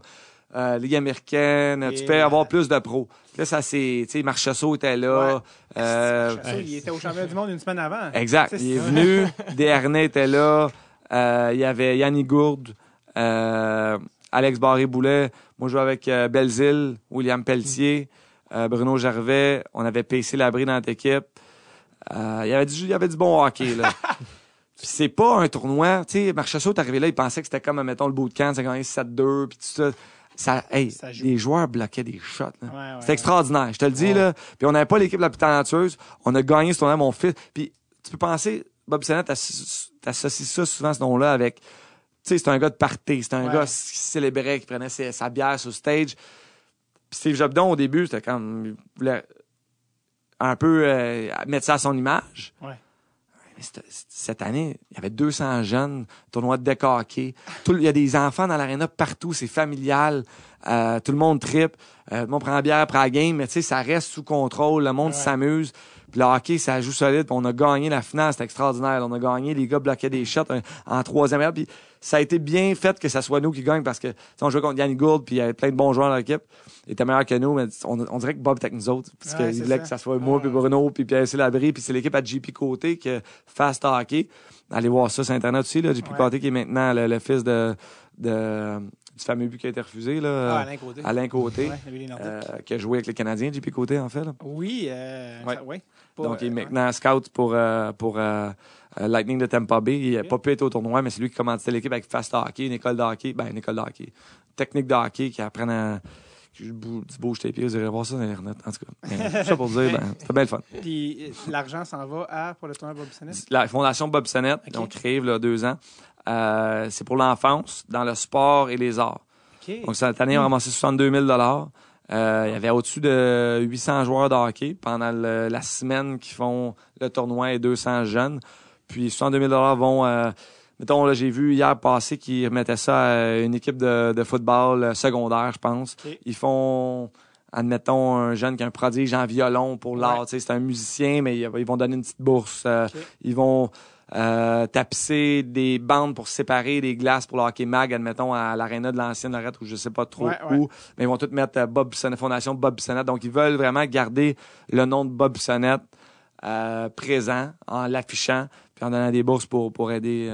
Euh, Ligue américaine, tu peux avoir plus de pros. Là, ça c'est, tu sais, Marchesso était là. il était au championnat du monde une semaine avant. Exact. Il est venu. Dernier était là. Il y avait Yannick Gourde. Euh, Alex Barré-Boulet. Moi, je jouais avec euh, Belzil, William Pelletier, euh, Bruno Gervais. On avait PC l'abri dans notre équipe. Il y avait du, y avait du bon hockey, là. Puis c'est pas un tournoi. Tu sais, Marchessault est arrivé là, il pensait que c'était comme, mettons, le bootcamp, de gagné 7-2, puis tout ça. les joueurs bloquaient des shots. C'est c'était extraordinaire, je te le dis. là. Puis on n'avait pas l'équipe la plus talentueuse. On a gagné ce tournoi, mon fils. Puis tu peux penser, Bob Sennett, t'associes ça souvent, ce nom-là, avec sais, c'est un gars de party, c'est un gars qui célébrait, qui prenait sa bière sur stage. Puis Steve Jobdon, au début, c'était quand Il voulait un peu euh, mettre ça à son image. cette année, il y avait 200 jeunes, tournoi de deck il y a des enfants dans l'aréna partout, c'est familial. Euh, tout le monde tripe. Euh, le on prend la bière après la game, mais tu ça reste sous contrôle. Le monde s'amuse. Puis le hockey, ça joue solide. Puis on a gagné la finale, c'était extraordinaire. On a gagné, les gars bloquaient des shots en troisième heure. Puis ça a été bien fait que ça soit nous qui gagnent parce que on jouait contre Yannick Gould, puis il y avait plein de bons joueurs dans l'équipe. Il était meilleur que nous, mais on, dirait que Bob était avec nous autres. Parce qu'il voulait que ça soit moi, puis Bruno, puis Pierre Labrie, puis c'est l'équipe à JP Côté qui Fast Hockey. Allez voir ça sur Internet aussi, là, JP Côté qui est maintenant le, fils de, du fameux but qui a été refusé. Là, ah, Alain Côté. Alain Côté euh, qui a joué avec les Canadiens, JP Côté, en fait. Oui, euh, ouais. Donc, il est euh, maintenant scout pour, euh, pour euh, Lightning de Tampa Bay. Il n'a pas pu être au tournoi, mais c'est lui qui commande l'équipe avec Fast Hockey, une école de hockey. Ben, une école de hockey. Technique de hockey qui apprennent à tu bouges tes pieds, vous irez voir ça sur Internet. En tout cas, ça pour dire, ben, c'est bien le fun. Puis l'argent s'en va à, pour le tournoi Bob Sennett? La Fondation Bob Sennett, qu'on donc il y a deux ans. c'est pour l'enfance, dans le sport et les arts. Donc cette année, on a ramassé 62 000 euh, il y avait au-dessus de 800 joueurs de hockey pendant la semaine qui font le tournoi et 200 jeunes. Puis 102 000 dollars vont... Euh, mettons, là, j'ai vu hier passer qu'ils remettaient ça à une équipe de, football euh, secondaire, je pense. Ils font admettons, un jeune qui a un prodige en violon pour l'art. C'est un musicien, mais ils vont donner une petite bourse. Ils vont euh, tapisser des bandes pour séparer des glaces pour le hockey mag, admettons, à l'aréna de l'ancienne arête ou je sais pas trop où. Mais ils vont tous mettre euh, Bob Bissonnette, Fondation Bob Bissonnette. Donc, ils veulent vraiment garder le nom de Bob Bissonnette euh, présent en l'affichant puis en donnant des bourses pour, pour aider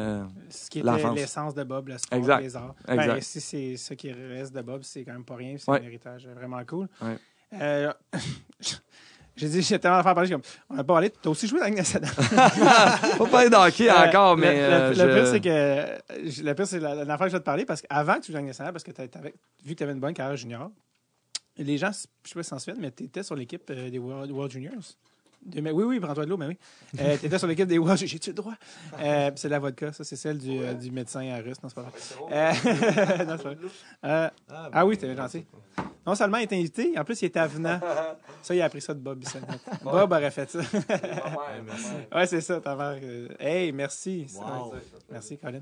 Ce qui était l'essence de Bob, le exact. arts. Ben, si c'est ce qui reste de Bob, c'est quand même pas rien, c'est un héritage vraiment cool. J'ai dit, j'ai tellement à faire parler. Comme, on a pas parlé. T'as aussi joué dans les Ligue On pas parler d'hockey euh, encore, mais. Euh, le, pire, c'est que. Le pire, c'est l'affaire que je vais te parler parce qu'avant que tu joues dans l'année parce que t'avais, vu que tu avais une bonne carrière junior, les gens, je sais pas si s'en mais tu étais sur l'équipe euh, des World Juniors oui, oui, prends de l'eau, mais oui. Euh, T'étais sur l'équipe des Wash, j'ai-tu le droit? Euh, c'est la vodka, ça, c'est celle du, euh, médecin à médecin russe, non, c'est pas vrai. ah oui, t'es gentil. Non seulement il était invité, en plus, il était avenant. Ça, il a appris ça de Bob Bob aurait fait ça. ouais, c'est ça, ta mère. Euh, hey, merci. Merci, Colin.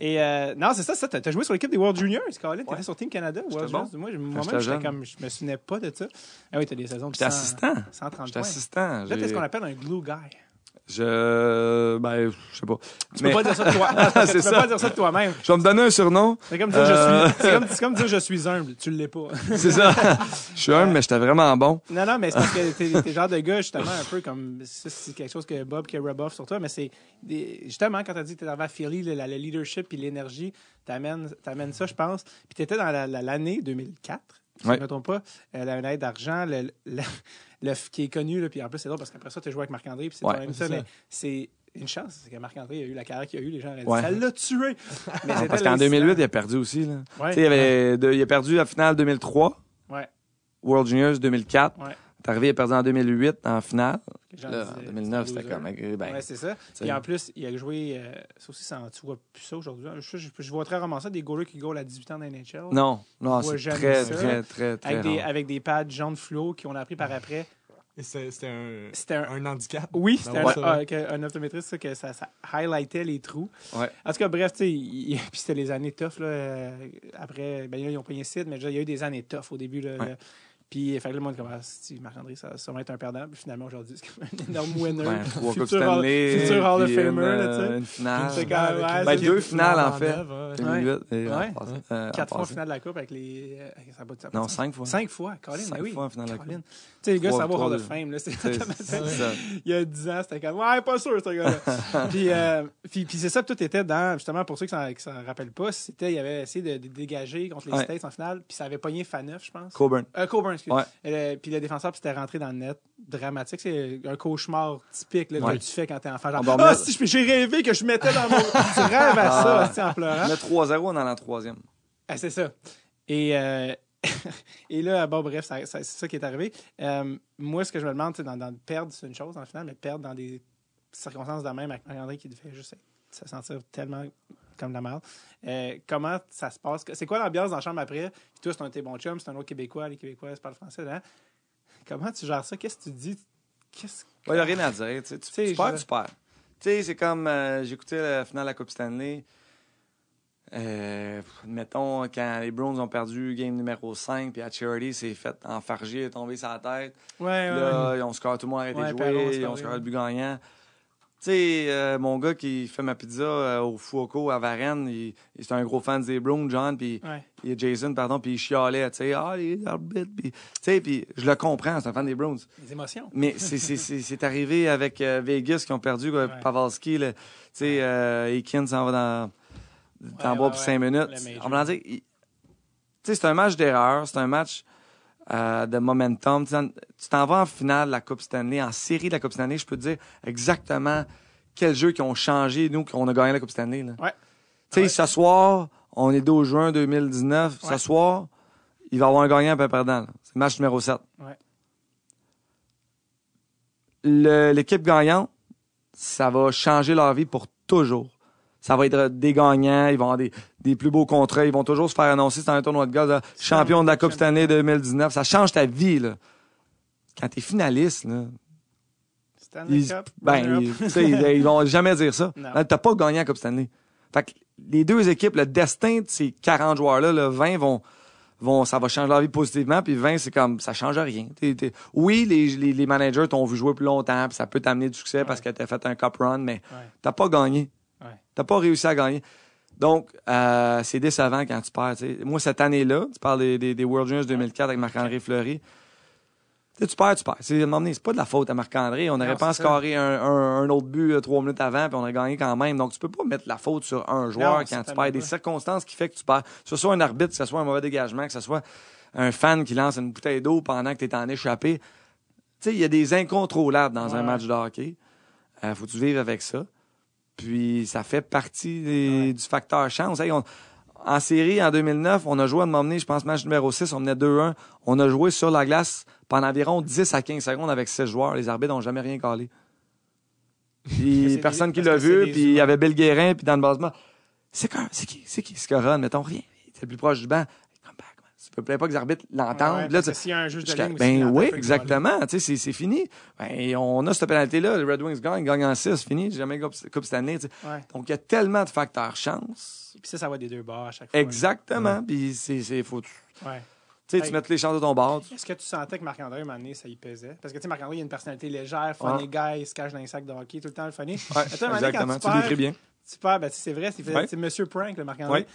Et euh, non, c'est ça, ça t'as joué sur l'équipe des World Juniors, Scarlett, t'étais joué sur Team Canada, World Juniors. Moi, moi-même, je me souvenais pas de ça. Ah oui, t'as des saisons de 100, assistant. 130 J'étais assistant. Là, ce qu'on appelle un glue guy. Je. Ben, je sais pas. Tu ne peux pas dire ça de toi. Ah, tu peux pas dire ça de toi-même. Je vais me donner un surnom. C'est comme, dire je suis euh, humble. Tu l'es pas. c'est ça. Je suis humble, euh, mais j'étais vraiment bon. Non, non, mais c'est parce que t'es, es genre de gars, justement, un peu comme. c'est quelque chose que Bob qui rub sur toi, mais c'est. Justement, quand t'as dit que t'es dans à Philly, le, le leadership et l'énergie, t'amènes, amènes ça, je pense. Puis t'étais dans l'année la, l'année 2004, si ouais. me trompe pas, euh, la monnaie d'argent, le, le, qui est connu. Là, puis en plus, c'est drôle parce qu'après ça, tu as joué avec Marc-André. Puis c'est quand même ça, Mais c'est une chance, c'est que Marc-André a eu la carrière qu'il a eu, les gens avaient dit ça l'a tué. parce qu'en 2008, il a perdu aussi. Là. il, avait, il a perdu la finale 2003, World Juniors 2004. T'es arrivé à en 2008 en finale. Là, en 2009, c'était comme. Euh, ben, ouais, c'est ça. Et en plus, il a joué. Euh, ça aussi, ça, tu vois plus ça aujourd'hui. Je, vois très rarement ça, des goalers qui goalent à 18 ans dans NHL. Non, non, c'est très, très, très, très, avec des, avec des pads jaunes fluo qui ont a appris par après. C'était un, C'était un, handicap. Oui, ben c'était un, ouais. Ah, un, optométriste ça, que ça, highlightait les trous. Ouais. En tout cas, bref, puis c'était les années tough. Là, euh, après, ben, ils ont pas un site, mais il y a eu des années tough au début. Là, puis, fait que le monde commence, si Marc-André, ça, ça va être un perdant. Puis finalement, aujourd'hui, c'est un énorme winner. Ouais, trois Coupes Stanley. Futur Hall of Famer, tu sais. Euh, une finale. C'est quand même, ouais, ben, deux finales, en fait. 2008. Ouais. ouais. Euh, Quatre fois en finale de la Coupe avec les. Avec euh, sa ça, non, cinq fois. Cinq fois, Colin. Cinq oui. fois en finale de la Coupe sais, les gars, ça va Hall of Fame. Là, Il y a 10 ans, c'était comme, ouais, pas sûr, ce gars-là. Euh, puis, puis, c'est ça, tout était dans, justement, pour ceux qui ne s'en rappellent pas, c'était, il avait essayé de, dégager contre les States en finale, puis ça avait pogné Faneuf, je pense. Coburn. Euh, Coburn, excuse moi euh, Puis le défenseur, puis c'était rentré dans le net. Dramatique. C'est un cauchemar typique que tu fais quand t'es enfant. Genre, ah, si j'ai rêvé que je mettais dans mon. tu rêves à ça, ah. en pleurant. Le 3-0 dans la troisième. Ah, c'est ça. Et, et là, bon, bref, c'est ça qui est arrivé. Euh, moi, ce que je me demande, c'est dans, perdre, c'est une chose en final, mais perdre dans des circonstances de même avec André qui devait juste se sentir tellement comme la merde. Euh, comment ça se passe? C'est quoi l'ambiance dans la chambre après? Puis tous un tes bons chums, c'est un autre Québécois, les Québécois parlent français. Hein? Comment tu gères ça? Qu'est-ce que tu dis? il n'y a rien à dire. Tu, perds, tu perds. Tu sais, c'est comme j'ai euh, j'écoutais la finale de la Coupe Stanley. Euh, mettons, quand les Browns ont perdu game numéro 5, puis à Charity s'est fait en est tombé sa tête. Ouais, là, ils ont score tout le monde arrêté été de jouer, ils ont score le but gagnant. Tu sais, euh, mon gars qui fait ma pizza euh, au Foucault, à Varennes, il, il un gros fan des Browns, John, puis Jason, pardon, puis il chialait, tu sais, ah, les puis tu sais, puis je le comprends, c'est un fan des Browns. Les émotions. Mais c'est arrivé avec Vegas qui ont perdu, Pavalski, tu sais, Kins s'en va dans t'en bois pour cinq minutes. On va dire, c'est un match d'erreur, c'est un match euh, de momentum. tu t'en vas en finale de la Coupe cette année, en série de la Coupe cette année. je peux te dire exactement quels jeux qui ont changé, nous, qu'on a gagné la Coupe cette année. Ouais. Tu sais, ce soir, on est 12 juin 2019, ce soir, il va y avoir un gagnant un peu perdant. C'est match numéro 7. L'équipe gagnante, ça va changer leur vie pour toujours ça va être des gagnants, ils vont avoir des, plus beaux contrats, ils vont toujours se faire annoncer c'est un tournoi de gaz. champion de la Coupe cette année 2019, ça change ta vie là. Quand t'es finaliste là, Cup, ben, ils, ils, vont jamais dire ça. Ben, t'as pas gagné la Coupe Stanley. Fait les deux équipes, le destin de ces 40 joueurs-là, le 20 vont, vont, ça va changer leur vie positivement, puis 20, c'est comme, ça change rien. oui, les, managers t'ont vu jouer plus longtemps, ça peut t'amener du succès parce que t'as fait un cup run, mais t'as pas gagné. T'as pas réussi à gagner. Donc, euh, c'est décevant quand tu perds. Moi, cette année-là, tu parles des, des, World Juniors 2004 avec Marc-André Fleury. tu perds, tu perds. C'est, c'est pas de la faute à Marc-André. On aurait pas scoré un, un, autre but euh, trois minutes avant, puis on aurait gagné quand même. Donc, tu peux pas mettre la faute sur un joueur quand tu perds. Des circonstances qui font que tu perds. Que ce soit un arbitre, que ce soit un mauvais dégagement, que ce soit un fan qui lance une bouteille d'eau pendant que tu es en échappé. il y a des incontrôlables dans un match de hockey. Il euh, faut tu vives avec ça. Puis ça fait partie ah du facteur chance. en série, en 2009, on a joué à m'emmener, je pense, match numéro 6, on menait 2-1. On a joué sur la glace pendant environ 10 à 15 secondes avec 16 joueurs. Les arbitres n'ont jamais rien calé. Puis personne qui l'a vu, puis il y avait Bill Guérin, puis Dan Basement. C'est qui? C'est qui? C'est mettons rien. C'est le plus proche du banc peut être pas que les arbitres l'entendent. Ouais, s'il y a un juge de ligne ben oui, exactement. Tu sais, c'est fini. Ben, on a cette pénalité-là. Les Red Wings gagnent, gagnent en 6, fini. Jamais coupe, coupe cette année. Donc, il y a tellement de facteurs chance. Puis ça, ça va des deux bords à chaque fois. Exactement. Puis c'est faut. Ouais. sais, tu mets les chances de ton bord. Est-ce que tu sentais que Marc-André, un moment donné, ça y pesait? Parce que, tu sais, Marc-André, il a une personnalité légère, ah. funny guy, il se cache dans un sac de hockey, tout le temps le funny. exactement, tu, tu décris bien. Super, ben, c'est vrai, c'est Monsieur Prank, le Marc-André.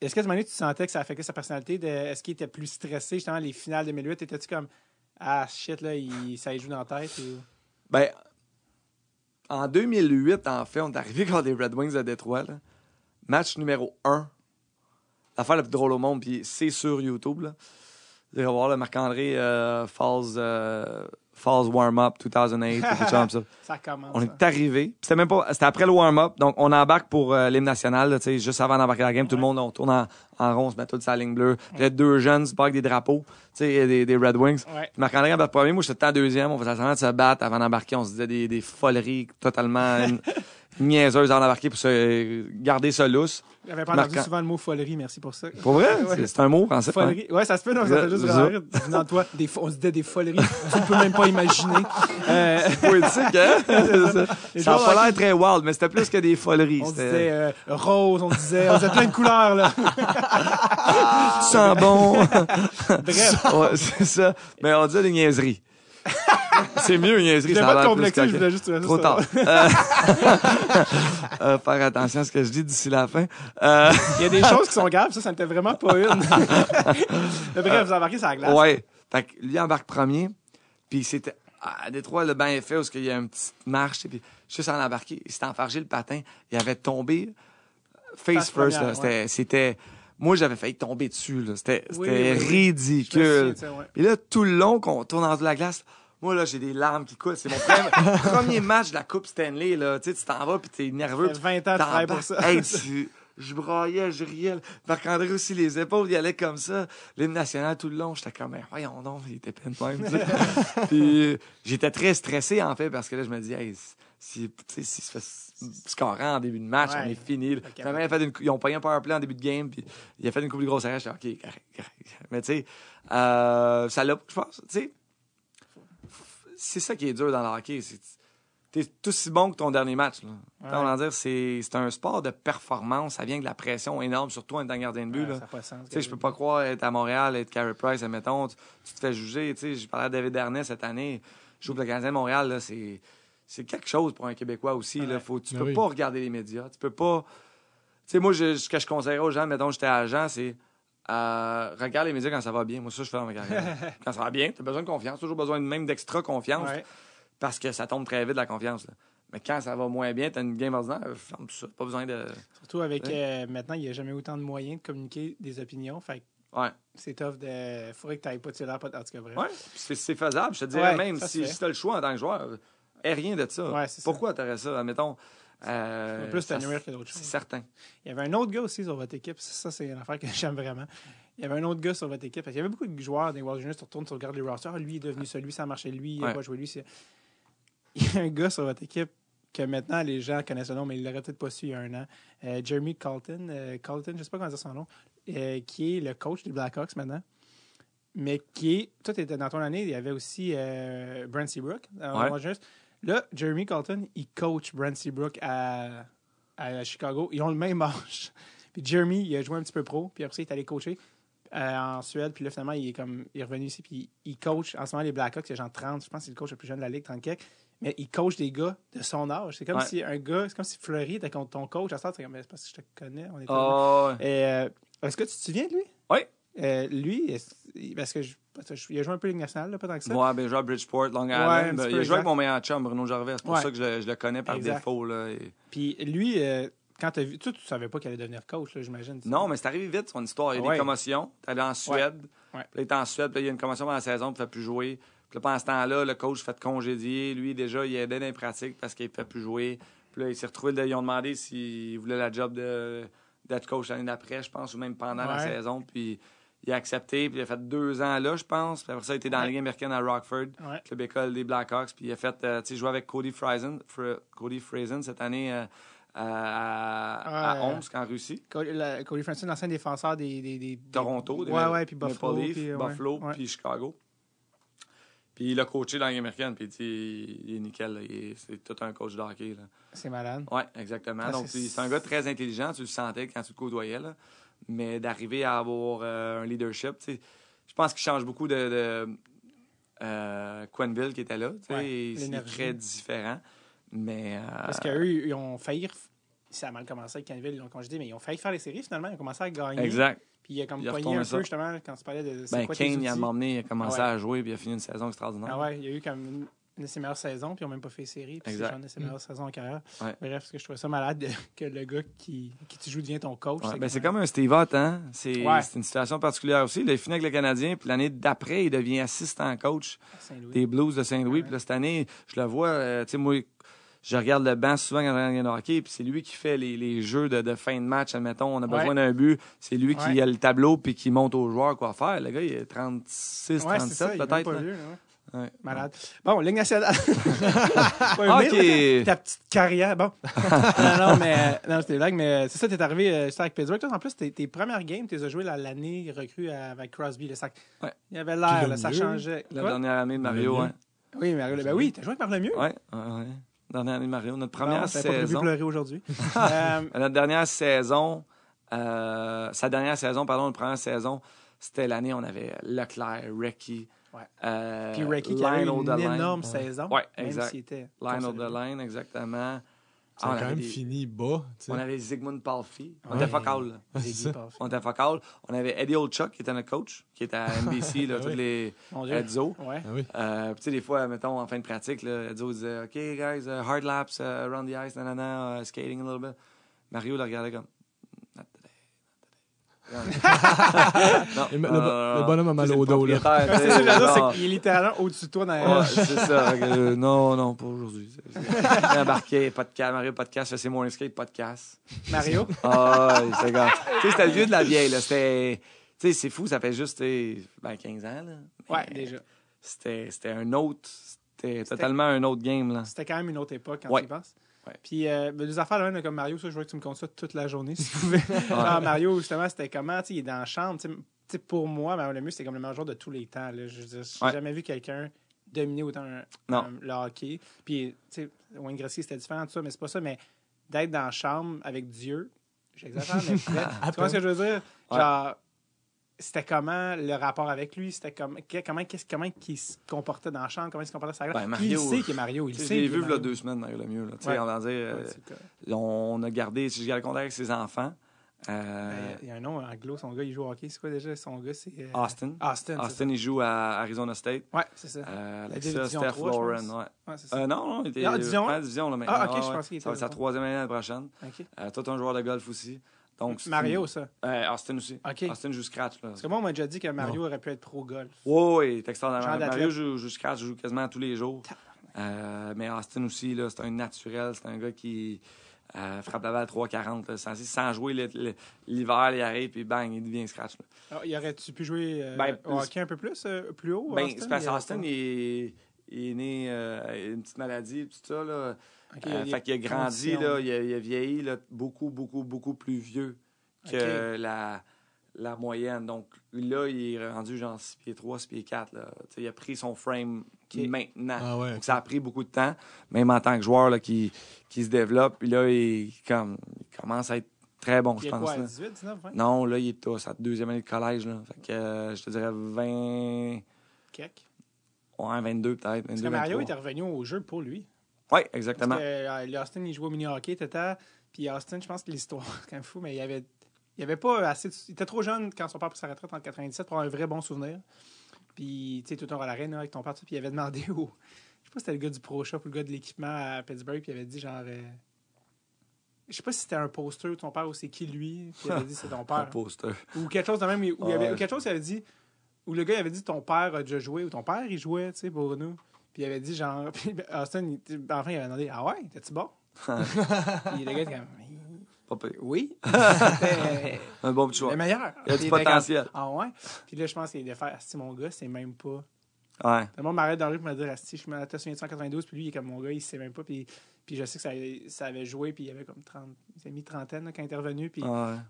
Est-ce qu'à ce moment-là, tu sentais que ça affectait sa personnalité? Est-ce qu'il était plus stressé, justement, les finales 2008? Étais-tu comme, ah shit, là, il, ça y joue dans la tête? Ou... Ben, en 2008, en fait, on est arrivé contre les Red Wings à Détroit. Match numéro 1. L'affaire la plus drôle au monde, puis c'est sur YouTube. Là. Vous voir, Marc-André phase... Euh, Falls. Euh, Falls Warm-Up 2008, ça. commence. On est hein. arrivé. C'était même pas, c'était après le warm-up. Donc, on embarque pour euh, l'hymne national, tu sais, juste avant d'embarquer la game. Tout le monde, on tourne en, rond, on se met tout sa ligne bleue. y deux jeunes, se avec des drapeaux, tu sais, des, Red Wings. Ouais. Marc-André le premier. Moi, j'étais en deuxième. On faisait semblant de se battre avant d'embarquer. On se disait des, des foleries totalement. niaiseuse à embarquer pour se garder ça lousse. J'avais pas entendu souvent le mot folerie, merci pour ça. Pour vrai? C'est un mot français. Folerie. Ouais, ça se peut, non, ça fait juste rire. toi, on se disait des foleries. tu peux même pas imaginer. Oui, euh, C'est poétique, hein? ça n'a pas l'air très wild, mais c'était plus que des foleries. On disait euh, rose, on disait, on disait plein de couleurs, là. tu sens bon. Bref. c'est ça. Mais on disait des niaiseries. C'est mieux, niaiserie. Je pas de complexe, je voulais juste Trop tard. Euh, euh, faire attention à ce que je dis d'ici la fin. Euh, il y a des choses qui sont graves, ça, ça n'était vraiment pas une. Mais bref, vous embarquez sur la glace. Oui. Fait que lui embarque premier, puis c'était à Détroit, le bain est fait, où il y a une petite marche, puis juste en embarqué. il s'est enfargé le patin, il avait tombé face first, C'était, moi, j'avais failli tomber dessus, C'était, ridicule. Et là, tout le long qu'on tourne dessous de la glace, moi, là, j'ai des larmes qui coulent. C'est mon premier, premier match de la Coupe Stanley. Là. Tu sais, tu t'en vas, puis t'es nerveux. 20 ans de pour ça. Hey, tu... Je braillais, je riais. Marc-André aussi, les épaules, il allait comme ça. L'hymne national tout le long, j'étais comme, mais voyons donc, il était plein de même. puis j'étais très stressé, en fait, parce que là, je me dis, hey, si, si se fait en début de match, on est fini. Okay, même il fait une, ils ont payé un power play en début de game, puis il a fait une coupe de grosse j'étais OK, correct, correct. Mais tu sais, euh, ça l'a, je pense. Tu sais, c'est ça qui est dur dans la hockey. T'es tout aussi bon que ton dernier match. Là. On dire, c'est, un sport de performance. Ça vient de la pression énorme, surtout en tant que gardien de but. je peux pas croire être à Montréal, être Carey Price, admettons. Tu, tu te fais juger. J'ai parlé à David Darnay cette année. Je joue pour le Canadien de Montréal. Là, c'est, c'est quelque chose pour un Québécois aussi. Faut, tu ben peux pas regarder les médias. Tu peux pas. Tu moi, ce que je conseillerais aux gens, mettons, j'étais agent, c'est euh, regarde les médias quand ça va bien. Moi, ça, je fais dans ma carrière. quand ça va bien, tu as besoin de confiance. Toujours besoin même d'extra confiance. Parce que ça tombe très vite, la confiance. Mais quand ça va moins bien, tu as une game ordinaire, tout ça. Pas besoin de. Surtout avec. Euh, maintenant, il n'y a jamais autant de moyens de communiquer des opinions. Fait ouais. c'est tough de. Faudrait que tu pas de cellulaire, pas de. En tout cas, c'est faisable. Je te dirais même, si, tu le choix en tant que joueur, et eh, rien de ça. Pourquoi tu aurais ça? Admettons. Euh, plus que d'autres choses. C'est certain. Il y avait un autre gars aussi sur votre équipe. Ça, c'est une affaire que j'aime vraiment. Il y avait un autre gars sur votre équipe. Parce il y avait beaucoup de joueurs des World Juniors qui retournent, sur les rosters. Lui, lui est devenu celui, ça a marché. Lui, il a pas joué lui. Il y a un gars sur votre équipe que maintenant les gens connaissent le nom, mais il l'aurait peut-être pas su il y a un an. Euh, Jeremy Colton. Euh, Carlton, je sais pas comment dire son nom. Euh, qui est le coach des Blackhawks maintenant mais qui est. Toi, tu étais dans ton année, il y avait aussi euh, Brent Seabrook. World euh, ouais. Là, Jeremy Colton, il coach Brent Seabrook à, à Chicago. Ils ont le même âge. Puis Jeremy, il a joué un petit peu pro, puis après ça, il est allé coacher euh, en Suède. Puis là, finalement, il est, comme, il est revenu ici, puis il, coach en ce moment les Blackhawks. a genre 30, je pense que c'est le coach le plus jeune de la Ligue, 30 Mais il coach des gars de son âge. C'est comme si un gars, c'est comme si Fleury était contre ton coach. À ça, c'est comme, parce que je te connais, on est oh. Et, euh, Est-ce que tu te souviens de lui? Oui. Euh, lui, parce que je, il a joué un peu Ligue nationale, là, pas tant que ça. Ouais, ben, joué à Bridgeport, Long Island. Ben, il a joué avec mon meilleur chum, Bruno Gervais. C'est pour ça que je, le connais par défaut. Là, Puis lui, euh, quand tu tu, savais pas qu'il allait devenir coach, j'imagine. Non, mais c'est arrivé vite son histoire. Il y a ah des commotions. Tu allé en Suède. Puis il est en Suède, puis il y a une commotion pendant la saison, puis il ne plus jouer. Puis pendant ce temps-là, le coach fait congédier. Lui, déjà, il aidait dans les pratiques parce qu'il ne fait plus jouer. Puis là, il s'est retrouvé, ils ont demandé s'il voulait la job d'être coach l'année d'après, je pense, ou même pendant la saison. Puis il a accepté, puis il a fait deux ans là, je pense. après ça, il était dans la Ligue américaine à Rockford, club école des Blackhawks. Puis il a fait, euh, tu sais, jouer avec Cody Friesen, Cody cette année euh, à, Omsk, en Russie. Cody, la, ancien l'ancien défenseur des, des, des, Toronto, des, ouais, ouais, puis Buffalo, puis, Buffalo, puis Chicago. Puis il a coaché dans la Ligue américaine, puis il, est nickel. C'est tout un coach d'hockey. C'est malade. Oui, exactement. Ah, Donc, c'est un gars très intelligent. Tu le sentais quand tu le côtoyais. Là mais d'arriver à avoir euh, un leadership. Je pense qu'il change beaucoup de, euh, Quenville qui était là. c'est très différent. Mais, euh, Parce qu'eux, ils ont failli. Ça a mal commencé avec Quenville, ils l'ont mais ils ont failli faire les séries finalement. Ils ont commencé à gagner. Exact. Puis il a comme un peu justement quand tu parlais de. Ben, Kane, il a emmené, il a commencé à jouer, puis il a fini une saison extraordinaire. Ah ouais, il y a eu comme une de ses meilleures saisons, puis ils n'ont même pas fait série. Puis c'est une de ses meilleures mm. saisons en carrière. Bref, parce que je trouvais ça malade que le gars qui, qui tu joues devient ton coach. c'est ben, comme... un Steve Ott, hein? C'est une situation particulière aussi. Il a fini avec le Canadien, puis l'année d'après, il devient assistant coach des Blues de Saint-Louis. Puis cette année, je le vois, euh, tu sais, moi, je regarde le banc souvent quand on regarde hockey, puis c'est lui qui fait les, les jeux de, fin de match, admettons, on a besoin d'un but, c'est lui qui a le tableau puis qui monte aux joueurs quoi faire. Le gars, il est 36, 37 peut-être. Malade. Bon, Ligue nationale. Ta petite carrière. Bon. non, non, mais. Euh, non, c'était blague, mais euh, c'est ça, t'es arrivé euh, avec Pittsburgh. Toi, en plus, tes, premières games, tu les as jouées l'année recrue avec Crosby, le sac. Il y avait l'air, ça changeait. La dernière année de Mario, hein. Oui, Mario, ben oui, t'as joué par le mieux oui, oui. Dernière année de Mario. Notre première saison. pas prévu pleurer aujourd'hui. Euh, notre dernière saison, sa dernière saison, pardon, notre première saison, c'était l'année où on avait Leclerc, Recky. Ouais. Euh, Puis Reiki qui a eu une line. énorme ouais. saison. exact. Même line of the line, exactement. Ça a ah, quand même fini bas. On avait Zygmunt Palfi. On était focal. On était focal. On avait Eddie Olchuk, qui était notre coach, qui était à NBC, là, ah tous les Edzo. Ouais. Ah euh, tu sais, des fois, mettons, en fin de pratique, là, Edzo disait OK, guys, uh, hard laps uh, around the ice, nanana, uh, skating a little bit. Mario le regardait comme Euh, le, bonhomme a mal au dos. C'est ce c'est euh, qu'il est littéralement au-dessus de toi dans C'est ça. Euh, non, non, pas aujourd'hui. Embarqué, podcast, Mario Podcast, c'est mon de podcast. Mario? Ah, oh, c'est grave. Tu sais, c'était le vieux de la vieille. C'était. c'est fou, ça fait juste 15 ben, ans. Là. Ouais, déjà. C'était un autre. C'était totalement un autre game. C'était quand même une autre époque quand ouais. tu y penses. Puis euh, ben, affaires là, même comme Mario, je voudrais que tu me comptes ça toute la journée, si tu veux. Ah, Mario, justement, c'était comment? Il est dans la chambre. pour moi, le mieux c'était comme le meilleur joueur de tous les temps. Là. Je n'ai jamais vu quelqu'un dominer autant un, le hockey. Puis, Wayne Gretzky, c'était différent de ça, mais c'est pas ça. Mais d'être dans la chambre avec Dieu, j'exagère, mais tu vois ce que je veux dire? c'était comment le rapport avec lui, c'était comme, comment, qu'est-ce, comment il se comportait dans la chambre, comment il se comportait à sa ben, gueule? Ben, Mario, il sait qu'il Mario, il sait. Je vu là deux semaines, Mario Lemieux. Là, on, dire, euh, on a gardé, si je garde contact avec ses enfants. Euh, ben, il y a un nom anglo, son gars, il joue au hockey. C'est quoi déjà son gars C'est euh, Austin. Austin, Austin il joue à Arizona State. Ouais, c'est ça. Euh, la Steph Lauren. Ouais. non, non, il était en ah, division. là, Ah, ok, je pense qu'il était. Ça va être sa troisième année l'année prochaine. Ok. toi, t'es un joueur de golf aussi. Mario, ça. Euh, Austin aussi. Austin joue scratch. Parce que moi, on m'a déjà dit que Mario aurait pu être pro-golf. Oui, oui, extraordinaire. Mario joue, scratch, scratch, joue quasiment tous les jours. Euh, mais Austin aussi, c'est un naturel. C'est un gars qui euh, frappe la balle 3,40. Sans, sans jouer l'hiver, il arrive, puis bang, il devient scratch. Alors, ah, il aurait-tu pu jouer ben, au hockey un peu plus, plus haut? Ben, C'est parce qu'Austin Austin est, est né, il une petite maladie, tout ça. Là. Euh, il fait a grandi, il, a, vieilli beaucoup, beaucoup, beaucoup plus vieux que la, moyenne. Donc là, il est rendu genre 6 pieds 3, 6 pieds 4. il a pris son frame maintenant. Ah ça a pris beaucoup de temps, même en tant que joueur qui, se développe. Puis là, il, commence à être très bon, je pense. Quoi, 18, 19, 20? Non, là, il est à sa deuxième année de collège. Fait euh, je te dirais 20. Ouais, 22 peut-être. Parce que Mario était revenu au jeu pour lui. Oui, exactement. Parce euh, Austin, il jouait au mini-hockey, tata. Puis Austin, je pense que l'histoire, c'est quand même fou, mais il avait, il avait pas assez. De, il était trop jeune quand son père pris sa retraite en 97 pour avoir un vrai bon souvenir. Puis, tu sais, tout le temps à l'arène avec ton père, puis il avait demandé au. Je sais pas si c'était le gars du Pro Shop ou le gars de l'équipement à Pittsburgh, puis il avait dit genre. Je euh, je sais pas si c'était un poster ou ton père ou c'est qui lui, puis il avait dit c'est ton père. un poster. Ou quelque chose de même, ou, quelque chose, il avait dit. Ou le gars il avait dit ton père a déjà joué, ou ton père il jouait, tu sais, pour nous il avait dit, genre, puis Austin, enfin, il avait demandé, ah ouais, t'es-tu bon? puis le gars était comme, euh, oui. un bon petit choix. Le meilleur. Il y a du potentiel. ah ouais. Puis là, je pense qu'il est faire, si mon gars, c'est même pas Ouais. Le monde m'arrête dans la rue pour me dire si je me la 192, puis lui, il est comme mon gars, il sait même pas. Puis, puis je sais que ça, ça avait joué, puis il y avait comme 30, il mis trentaine quand qui est intervenu. Puis,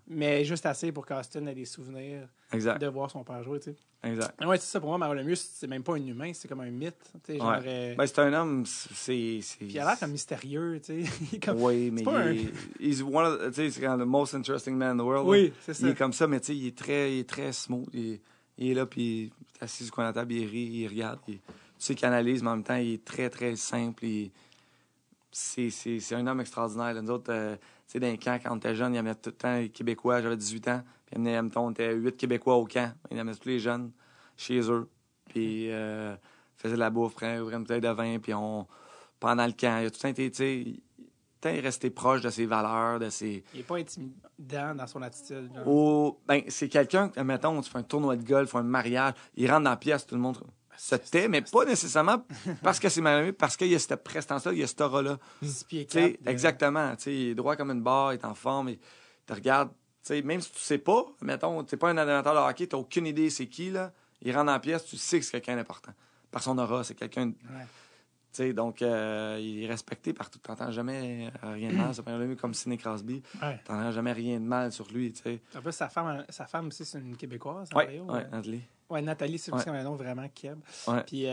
Mais juste assez pour qu'Austin ait des souvenirs de voir son père jouer. sais. Exact. Mais ouais, c'est ça pour moi, le mieux c'est même pas un humain, c'est comme un mythe. Tu euh, ben, c'est un homme, c'est. Puis il a l'air comme mystérieux. comme... Oui, mais il est. Un... C'est one of the most interesting man in the world. Oui, c'est ça. Il est comme ça, mais il est très, il est très smooth. Il est là, puis assis sur la table, il rit, il regarde. Tu sais qu'il analyse, mais en même temps, il est très, très simple. C'est un homme extraordinaire. Nous autres, euh, tu sais, dans les camps, quand on était jeune, il avait tout le temps les Québécois. J'avais 18 ans. Puis il amenait, on était 8 Québécois au camp. Il avait tous les jeunes chez eux. Puis euh, faisait de la bouffe, prenait, ouvrait une bouteille de vin. Puis on, pendant le camp, il a tout le temps été, resté proche de ses valeurs, de ses. Il n'est pas intimidant dans son attitude. Ben, c'est quelqu'un, mettons, tu fais un tournoi de golf, un mariage, il rentre dans la pièce, tout le monde se tait, mais pas nécessairement parce que c'est mal parce qu'il y a cette prestance-là, il y a cette aura-là. Exactement. Il est droit comme une barre, il est en forme, il te regarde. même si tu sais pas, mettons, tu n'es pas un animateur de hockey, tu n'as aucune idée c'est qui, là, il rentre en la pièce, tu sais que c'est quelqu'un d'important. Par son aura, c'est quelqu'un donc, euh, il est respecté partout. Tu n'entends jamais euh, rien de mal. Ça même comme Sidney Crosby. Tu n'entends jamais rien de mal sur lui. sa femme, euh, sa femme aussi, c'est une Québécoise. Oui, Nathalie. Oui, Nathalie, c'est aussi un nom vraiment Keb. Puis,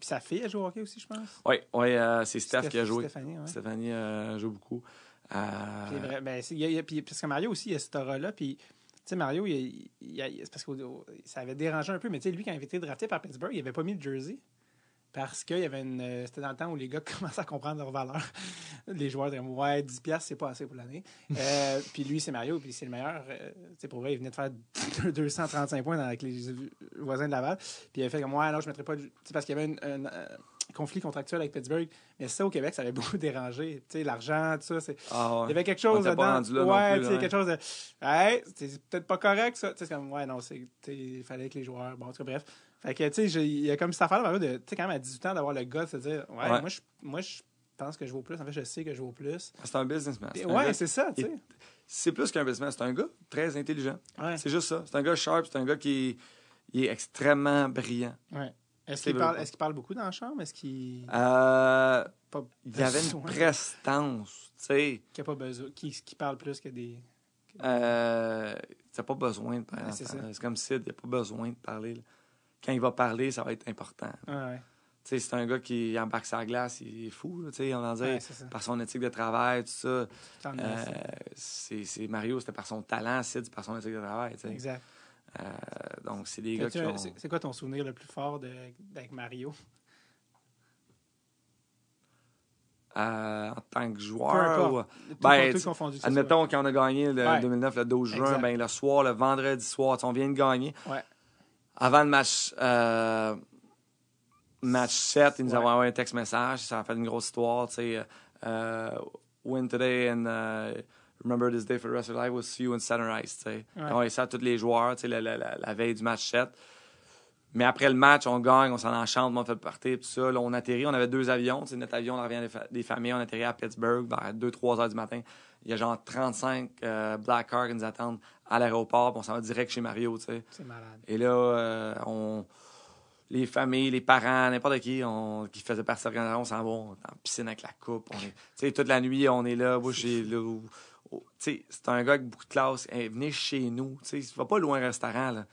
puis, sa fille, a joué au hockey aussi, je pense. Oui, ouais, c'est Steph, qui a joué. Stéphanie, joue beaucoup. parce que Mario aussi, il y a cette aura-là. Puis, tu sais, Mario, il, parce que ça avait dérangé un peu, mais tu sais, lui, quand il avait été drafté par Pittsburgh, il n'avait pas mis le jersey. Parce qu'il y avait une. Euh, c'était dans le temps où les gars commençaient à comprendre leur valeur. les joueurs disaient Ouais, 10$, c'est pas assez pour l'année. Euh, puis lui, c'est Mario, puis c'est le meilleur. c'est euh, pour vrai, il venait de faire 235 points avec les voisins de Laval. Puis il avait fait comme Ouais, non, je mettrais pas. Du... parce qu'il y avait un conflit contractuel avec Pittsburgh. Mais ça, au Québec, ça avait beaucoup dérangé. Tu sais, l'argent, tout ça. C'est... Ah il y avait quelque chose dedans. ouais, c'est hein. quelque chose de. Hey, c'est peut-être pas correct, ça. Tu sais, comme, ouais, non, Il fallait que les joueurs. Bon, bref il y a comme cette affaire de, tu sais, quand même à 18 ans, d'avoir le gars de se dire, ouais, moi, je, moi, pense que je vaux plus. En fait, je sais que je vaux plus. C'est un businessman. Oui, ouais, c'est ça, tu sais. C'est plus qu'un businessman. C'est un gars très intelligent. C'est juste ça. C'est un gars sharp. C'est un gars qui est, extrêmement brillant. Ouais. Est-ce qu'il parle, est parle, beaucoup dans la chambre? Est-ce qu'il. Euh, il y avait une prestance, tu sais. Qui, pas besoin, parle plus que des. Euh, t'as pas besoin de parler. C'est comme si il a pas besoin de parler quand il va parler, ça va être important. Tu sais, C'est un gars qui embarque sa glace, il est fou, sais, on va dit, par son éthique de travail, tout ça. Euh, c'est Mario, c'était par son talent, c'est par son éthique de travail. Exact. Euh, donc, c'est des gars qui ont... C'est quoi ton souvenir le plus fort avec Mario? Euh, en tant que joueur. ben, admettons, qu'on a gagné le 2009, le 12 juin, ben, le soir, le vendredi soir, on vient de gagner. Ouais avant le match, euh, match 7, ils nous avons envoyé un texte message. Ça a fait une grosse histoire. Tu sais, euh, euh, win today and remember this day for the rest of your life. We'll see you in Sunrise. Tu sais. a On ça à tous les joueurs tu sais, la, veille du match 7. Mais après le match, on gagne, on s'en enchante, on fait le party, tout ça. on atterrit, on avait deux avions. Tu notre avion, on revient des, familles, on atterrit à Pittsburgh vers 2-3 heures du matin. Il y a genre 35 Black Cars qui nous attendent à l'aéroport, on s'en va direct chez Mario, tu sais. C'est malade. Et là, euh, on... les familles, les parents, n'importe qui on... qui faisait partie de l'organisation, on s'en va en piscine avec la coupe. est... tu sais, toute la nuit, on est là. Moi, j'ai... Oh, tu c'est un gars avec beaucoup de classe. Eh, venez chez nous. Tu sais, va pas loin restaurant, là.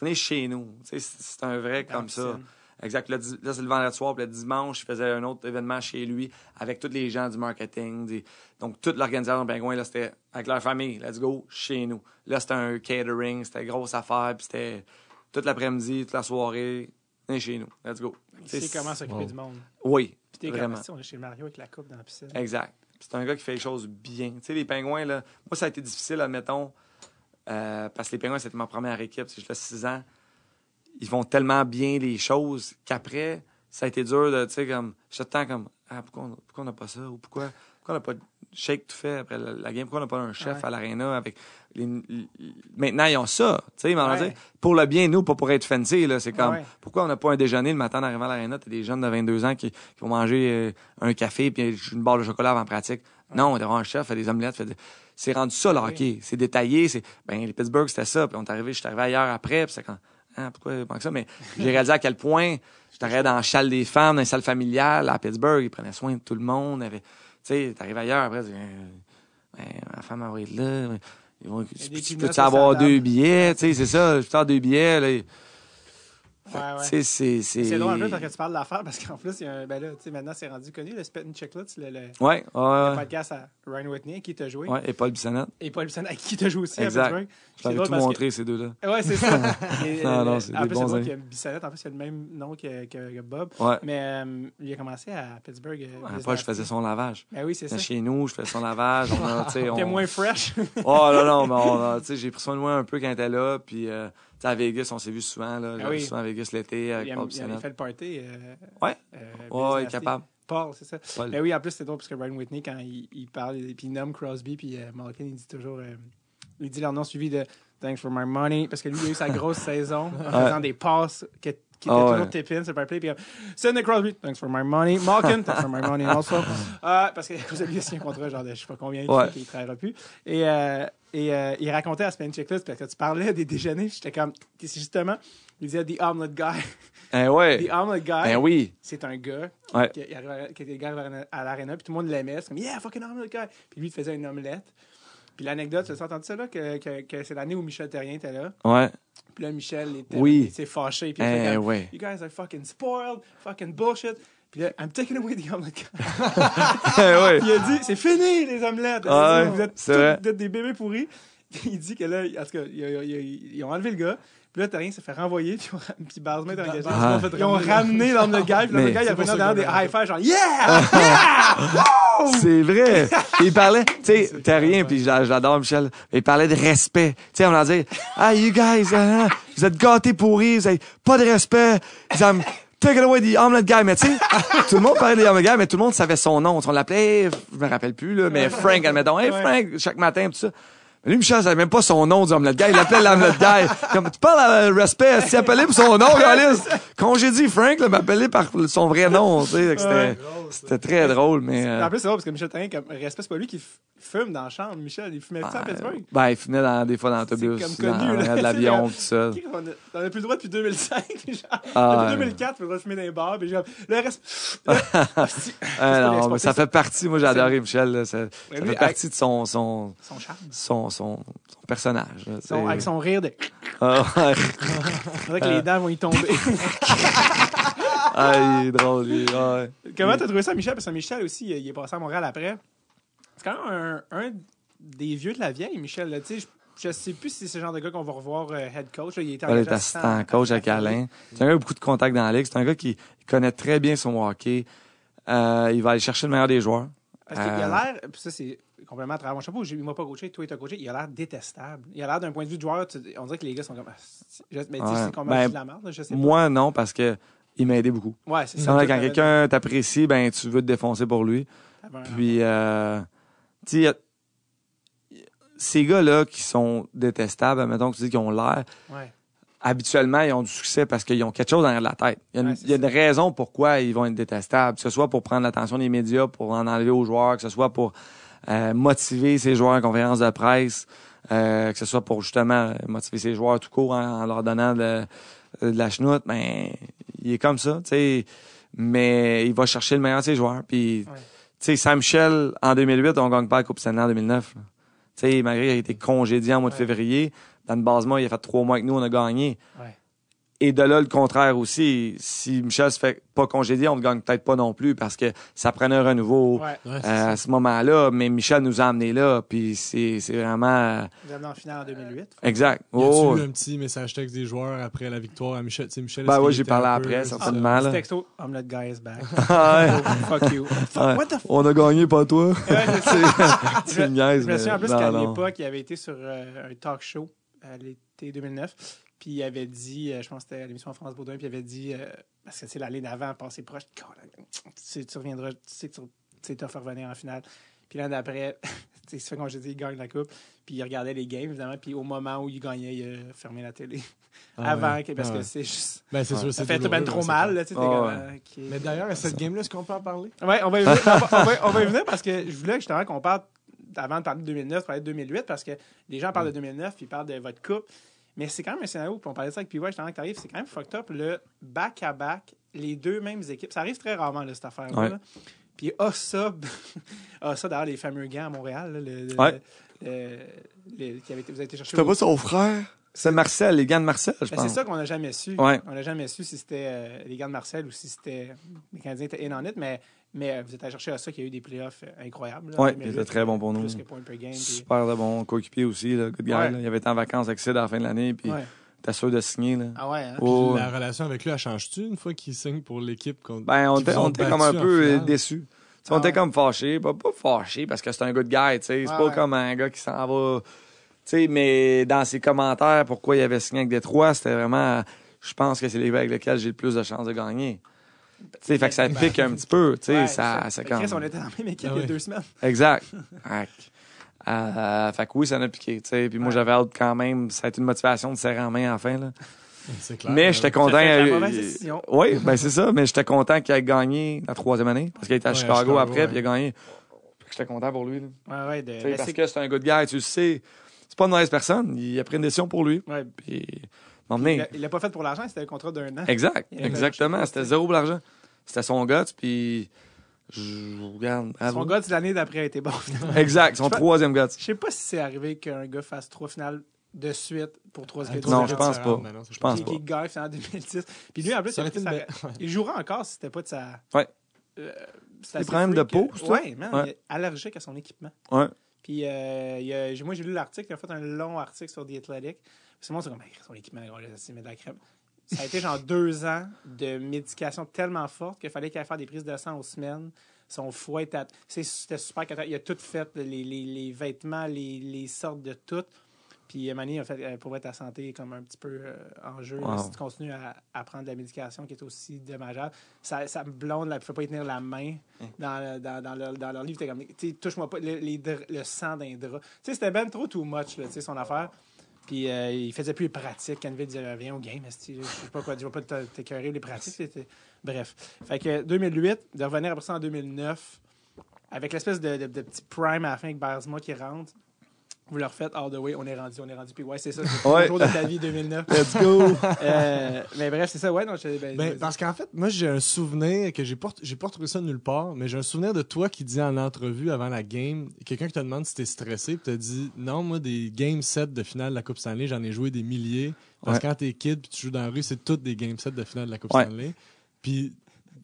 Venez chez nous. Tu sais, c'est un vrai comme ça. Exact. Là, c'est le vendredi soir. Puis le dimanche, il faisait un autre événement chez lui avec tous les gens du marketing. Donc, toute l'organisation de pingouins, là, c'était avec leur famille. Let's go, chez nous. Là, c'était un catering. C'était grosse affaire. Puis c'était toute l'après-midi, toute la soirée. chez nous. Let's go. Tu sais comment s'occuper du monde. Oui. Puis t'es vraiment. on est chez Mario avec la coupe dans la piscine. Exact. C'est un gars qui fait les choses bien. Tu sais, les pingouins, là, moi, ça a été difficile, admettons, euh, parce que les pingouins, c'était ma première équipe. J'étais 6 ans ils vont tellement bien les choses qu'après, ça a été dur de, tu sais, comme, je temps comme, ah, pourquoi on pourquoi n'a pas ça ou pourquoi, pourquoi on n'a pas de shake tout fait après la, game, pourquoi on n'a pas un chef à l'aréna avec maintenant ils ont ça, tu sais, pour le bien nous, pas pour être fancy là, c'est comme pourquoi on n'a pas un déjeuner le matin d'arriver à l'aréna, t'as des jeunes de 22 ans qui, vont manger euh, un café puis une barre de chocolat avant pratique. Non, on a un chef, fait des omelettes, c'est rendu ça le hockey, c'est détaillé, c'est ben les Pittsburgh c'était ça, puis on est arrivé, je suis arrivé ailleurs après, puis c'est quand Hein, pourquoi il ça? Mais j'ai réalisé à quel point je j'étais dans la châle des femmes, dans la salle familiale, à Pittsburgh, ils prenaient soin de tout le monde. Tu sais, ailleurs, après, tu ma femme, va être là. Ils vont, tu peux avoir deux billets, tu sais, c'est ça, je peux deux billets, c'est drôle en plus parce que tu parles de l'affaire, parce qu'en plus, il y a ben là, maintenant, c'est rendu connu, le Spit and le, le, ouais, le, podcast à Ryan Whitney, qui t'a joué. et Paul Bissonnette. Et Paul Bissonnette, qui te joué aussi exact. à Pittsburgh. Je t'avais tout montré, ces deux-là. Oui c'est ça. non, non, euh, c'est En plus, c'est en fait c'est le même nom que, que, Bob. Mais euh, il a commencé à Pittsburgh. Euh, Après, je faisais son lavage. Ben oui, c'est ça. Chez nous, je faisais son lavage. on, moins fresh. oh, non, non, mais j'ai pris soin de moi un peu quand elle était là, puis à Vegas, on s'est vu souvent. Là, ah oui. souvent à Vegas l'été. Il, a, il fait le party. Oui, euh, ouais. Euh, ouais, il est capable. Paul, c'est ça. Ben oui, en plus, c'est drôle parce que Brian Whitney, quand il, il parle, puis il nomme Crosby, puis euh, Malkin, il dit toujours. il dit leur nom suivi de Thanks for my money. Parce que lui, il a eu sa grosse saison en faisant des passes que qui était ah toujours ouais. c'est pas le play. Puis, euh, Sidney Crosby, thanks for my money. Malkin, thanks for my money also. Euh, parce que vous aviez signé un contrat, genre, de, je sais pas combien, de ouais. qui ne travaillera plus. Et, euh, et il racontait à Spence Checklist, parce que tu parlais des déjeuners, j'étais comme, c'est justement, il disait The Omelette Guy. eh ouais. The Omelette Guy. Ben oui. C'est un gars qui, qui, qui était gars à l'aréna, puis tout le monde l'aimait. C'est comme, yeah, fucking Omelette Guy. Puis lui, il faisait une omelette. Puis l'anecdote, tu as entendu ça, là, que, que, c'est l'année où Michel Terrien était là? Ouais. Puis là, Michel était, s'est fâché. Puis il eh, You guys are fucking spoiled, fucking bullshit. Puis là, I'm taking away the omelette. Eh, il a dit, c'est fini les omelettes. Ah, vous, êtes des bébés pourris. il dit que là, parce qu'ils ont enlevé le gars. Puis là, t'as rien, ça fait renvoyer. Puis, on... puis engagé. Ils ont ramené l'homme de gars. Puis l'homme de gars, il ça derrière des high-fives, genre Yeah! yeah! C'est vrai. Il parlait, tu sais, t'as rien, puis j'adore Michel. Il parlait de respect. Tu sais, on va dit ah, you guys, ah, ah, vous êtes gâtés pourris, vous avez pas de respect. Ils ont... Take it away, the omelette guy. Mais tu sais, tout le monde parlait de omelette guy, mais tout le monde savait son nom. On l'appelait, je me rappelle plus, là, mais Frank, admettons. Hey, Frank, chaque matin, tout ça. Lui, Michel, savait même pas son nom du Omelette Guy. Il l'appelait l'Omelette Guy. Comme, tu parles à euh, respect, s'il appelait pour son nom, quand j'ai dit Frank, là, m'appelait par son vrai nom, tu sais. C'était, très drôle, mais. Euh, en plus, c'est drôle parce que Michel Tain comme respect, c'est pas lui qui fume dans la chambre, Michel. Il fumait tout ça à Pittsburgh. Ben, il fumait dans, des fois dans l'autobus. comme connu, dans, de l'avion, tout ça. On a plus le droit depuis 2005, genre. Ah, depuis 2004, il faut fumer dans les bars, le respect. Ah, non, ça fait partie. Moi, j'ai adoré Michel, Ça, fait partie de son, son, son charme son, personnage. avec son rire de. Ah, avec les dents vont y tomber. Ah, il drôle, ouais. Comment t'as trouvé ça, Michel? Parce que Michel aussi, il est passé à Montréal après. C'est quand même un, des vieux de la vieille, Michel. Tu sais, Je, ne sais plus si c'est ce genre de gars qu'on va revoir euh, head coach. Il était assistant coach à Alain C'est un gars a beaucoup de contacts dans la ligue. C'est un gars qui connaît très bien son hockey. Euh, il va aller chercher le meilleur des joueurs. Parce qu'il a euh, l'air, ça c'est complètement à travers mon chapeau. Il m'a pas coaché, toi, t'as coaché. Il a l'air détestable. Il a l'air d'un point de vue de joueur. on dirait que les gars sont comme. Ah, mais mais sais, c'est comme ben, de la merde, je sais pas. Moi, non, parce que il m'a aidé beaucoup. c'est quand quelqu'un t'apprécie, ben, tu veux te défoncer pour lui. Puis, euh, tu sais, ces gars-là qui sont détestables, mettons que tu dis qu'ils ont l'air. habituellement, ils ont du succès parce qu'ils ont quelque chose derrière la tête. Il y a y a une raison pourquoi ils vont être détestables, que ce soit pour prendre l'attention des médias, pour en enlever aux joueurs, que ce soit pour euh, motiver ses joueurs en conférence de presse, euh, que ce soit pour justement motiver ses joueurs tout court en leur donnant de, la chenoute, mais ben, il est comme ça, tu sais. Mais il va chercher le meilleur de ses joueurs. Puis, tu sais, Sam en 2008, on gagne pas la Coupe Stanley en 2009. Tu sais, malgré qu'il a été congédié en mois de février, dans le basement, il a fait trois mois que nous, on a gagné. Et de là, le contraire aussi. Si Michel se fait pas congédier, on ne gagne peut-être pas non plus parce que ça prenait un renouveau euh, à ce moment-là. Mais Michel nous a amenés là, puis c'est vraiment. Vous amené en finale en 2008. Euh, exact. Y a oh, eu un petit message texte des joueurs après la victoire à Michel? T'sais, Michel ben oui, j'ai parlé après, certainement. Ah, là. texto, I'm that guy is back. Oh, fuck you. what the fuck? On a gagné, pas toi. c'est une niaise. Je me souviens en plus qu'à l'époque, il avait été sur euh, un talk show à l'été 2009. Puis il avait dit, euh, je pense que c'était à l'émission France Baudouin, puis il avait dit, euh, parce que c'est l'année d'avant, assez proche, tu, tu reviendras, tu sais que tu, sais, revenir en finale. Puis l'année d'après, c'est ça qu'on j'ai dit, il gagne la coupe. Puis il regardait les games, évidemment. Puis au moment où il gagnait, il a fermé la télé. Ah avant, parce ah que c'est juste. Ben, c'est sûr, Ça fait trop mal, là, tu sais, ah euh, Mais d'ailleurs, à cette game-là, est-ce qu'on peut en parler? Oui, on va y on va, on va y venir parce que je voulais justement qu'on parle, avant de parler de 2009, parler de 2008, parce que les gens parlent de 2009, puis ils parlent de votre coupe. Mais c'est quand même un scénario, puis on parlait de ça avec Pivot que t'arrives, c'est quand même fucked up le back-à-back, les deux mêmes équipes. Ça arrive très rarement, cette affaire-là. Puis ah ça, ah, ça d'ailleurs, les fameux gants à Montréal, qui avait été, vous avez été chercher. C'était pas son frère? C'est Marcel, les gants de Marcel, je ben, pense. C'est ça qu'on n'a jamais su. On n'a jamais su si c'était euh, les gants de Marcel ou si c'était les Canadiens étaient in on it, mais mais euh, vous êtes à chercher à ça qu'il y a eu des playoffs euh, incroyables. Oui, c'était très bon pour nous. game, Super de bon coéquipier aussi, le good guy. Il avait été en vacances avec Sid à la fin de l'année. Puis ouais. T'es sûr de signer. Là. Ah ouais, hein? La relation avec lui, elle change-tu une fois qu'il signe pour l'équipe? ben, on était comme un peu déçus. on ah était comme fâchés. Pas, pas fâchés parce que c'est un good guy. C'est ah pas comme un gars qui s'en va. sais, mais dans ses commentaires, pourquoi il avait signé avec Détroit, c'était vraiment. Je pense que c'est l'équipe avec lequel j'ai le plus de chances de gagner sais fait que ça ben, pique un petit peu. tu ouais, ça, ça, on était dans même équipe ah il y a deux semaines. Exact. Euh, fait que oui, ça a piqué. sais Puis moi, j'avais hâte quand même. Ça a été une motivation de serrer en main enfin. Là. mais j'étais content. Euh, oui, ben c'est ça. Mais j'étais content qu'il ait gagné la troisième année parce qu'il était à, Chicago, après puis il a gagné. J'étais content pour lui. Ouais, ben, Parce que c'est un good guy, tu le sais. C'est pas une mauvaise personne. Il a pris une décision pour lui il l'a pas fait pour l'argent, c'était un contrat d'un an. Exact, exactement. C'était zéro pour l'argent. C'était son gars, puis je regarde. Son gosse l'année d'après a été bon, finalement. Exact, son troisième gars. Je sais pas si c'est arrivé qu'un gars fasse trois finales de suite pour trois ah, Non, je pense pas. Je pense pas. Qui gagne en 2010. Puis lui, en plus, il jouera encore si c'était pas de sa. Ouais. Des euh, problèmes de peau, euh, Ouais, allergique à son équipement. Ouais. Puis euh, moi, j'ai lu l'article, il a fait un long article sur The Athletic c'est c'est comme, équipement, de la crème. Ça a été genre deux ans de médication tellement forte qu'il fallait qu'elle fasse des prises de sang aux semaines. Son foie était. C'était super. Il a tout fait, les, vêtements, les, sortes de tout. Puis euh, Mani a fait euh, pour être ta santé comme un petit peu euh, en jeu. Si tu continues à, prendre de la médication qui est aussi dommageable, ça, ça me blonde, là, ne faut pas y tenir la main hein. dans, dans, dans, leur, dans, leur, livre. T'es comme, touche-moi pas le, les, sang d'un drap. tu sais C'était ben trop too much, son affaire. Puis euh, il faisait plus les pratiques. Canvey disait ah, Viens au game, je sais pas quoi, je vais pas t'écœurer les pratiques. Bref. Fait que 2008, de revenir après ça en 2009, avec l'espèce de, petit prime à la fin avec qui rentre, vous leur faites hard the way, on est rendu, on est rendu. Puis ouais, c'est ça, c'est le jour de ta vie 2009. Let's go! Euh, mais bref, c'est ça, ouais. Non, ben, ben, parce qu'en fait, moi, j'ai un souvenir que j'ai pas, j'ai pas retrouvé ça nulle part, mais j'ai un souvenir de toi qui dis en entrevue avant la game, quelqu'un qui te demande si t'es stressé, puis te dit non, moi, des game sets de finale de la Coupe Stanley, j'en ai joué des milliers. Parce que quand t'es kid puis tu joues dans la rue, c'est toutes des game sets de finale de la Coupe Stanley. Puis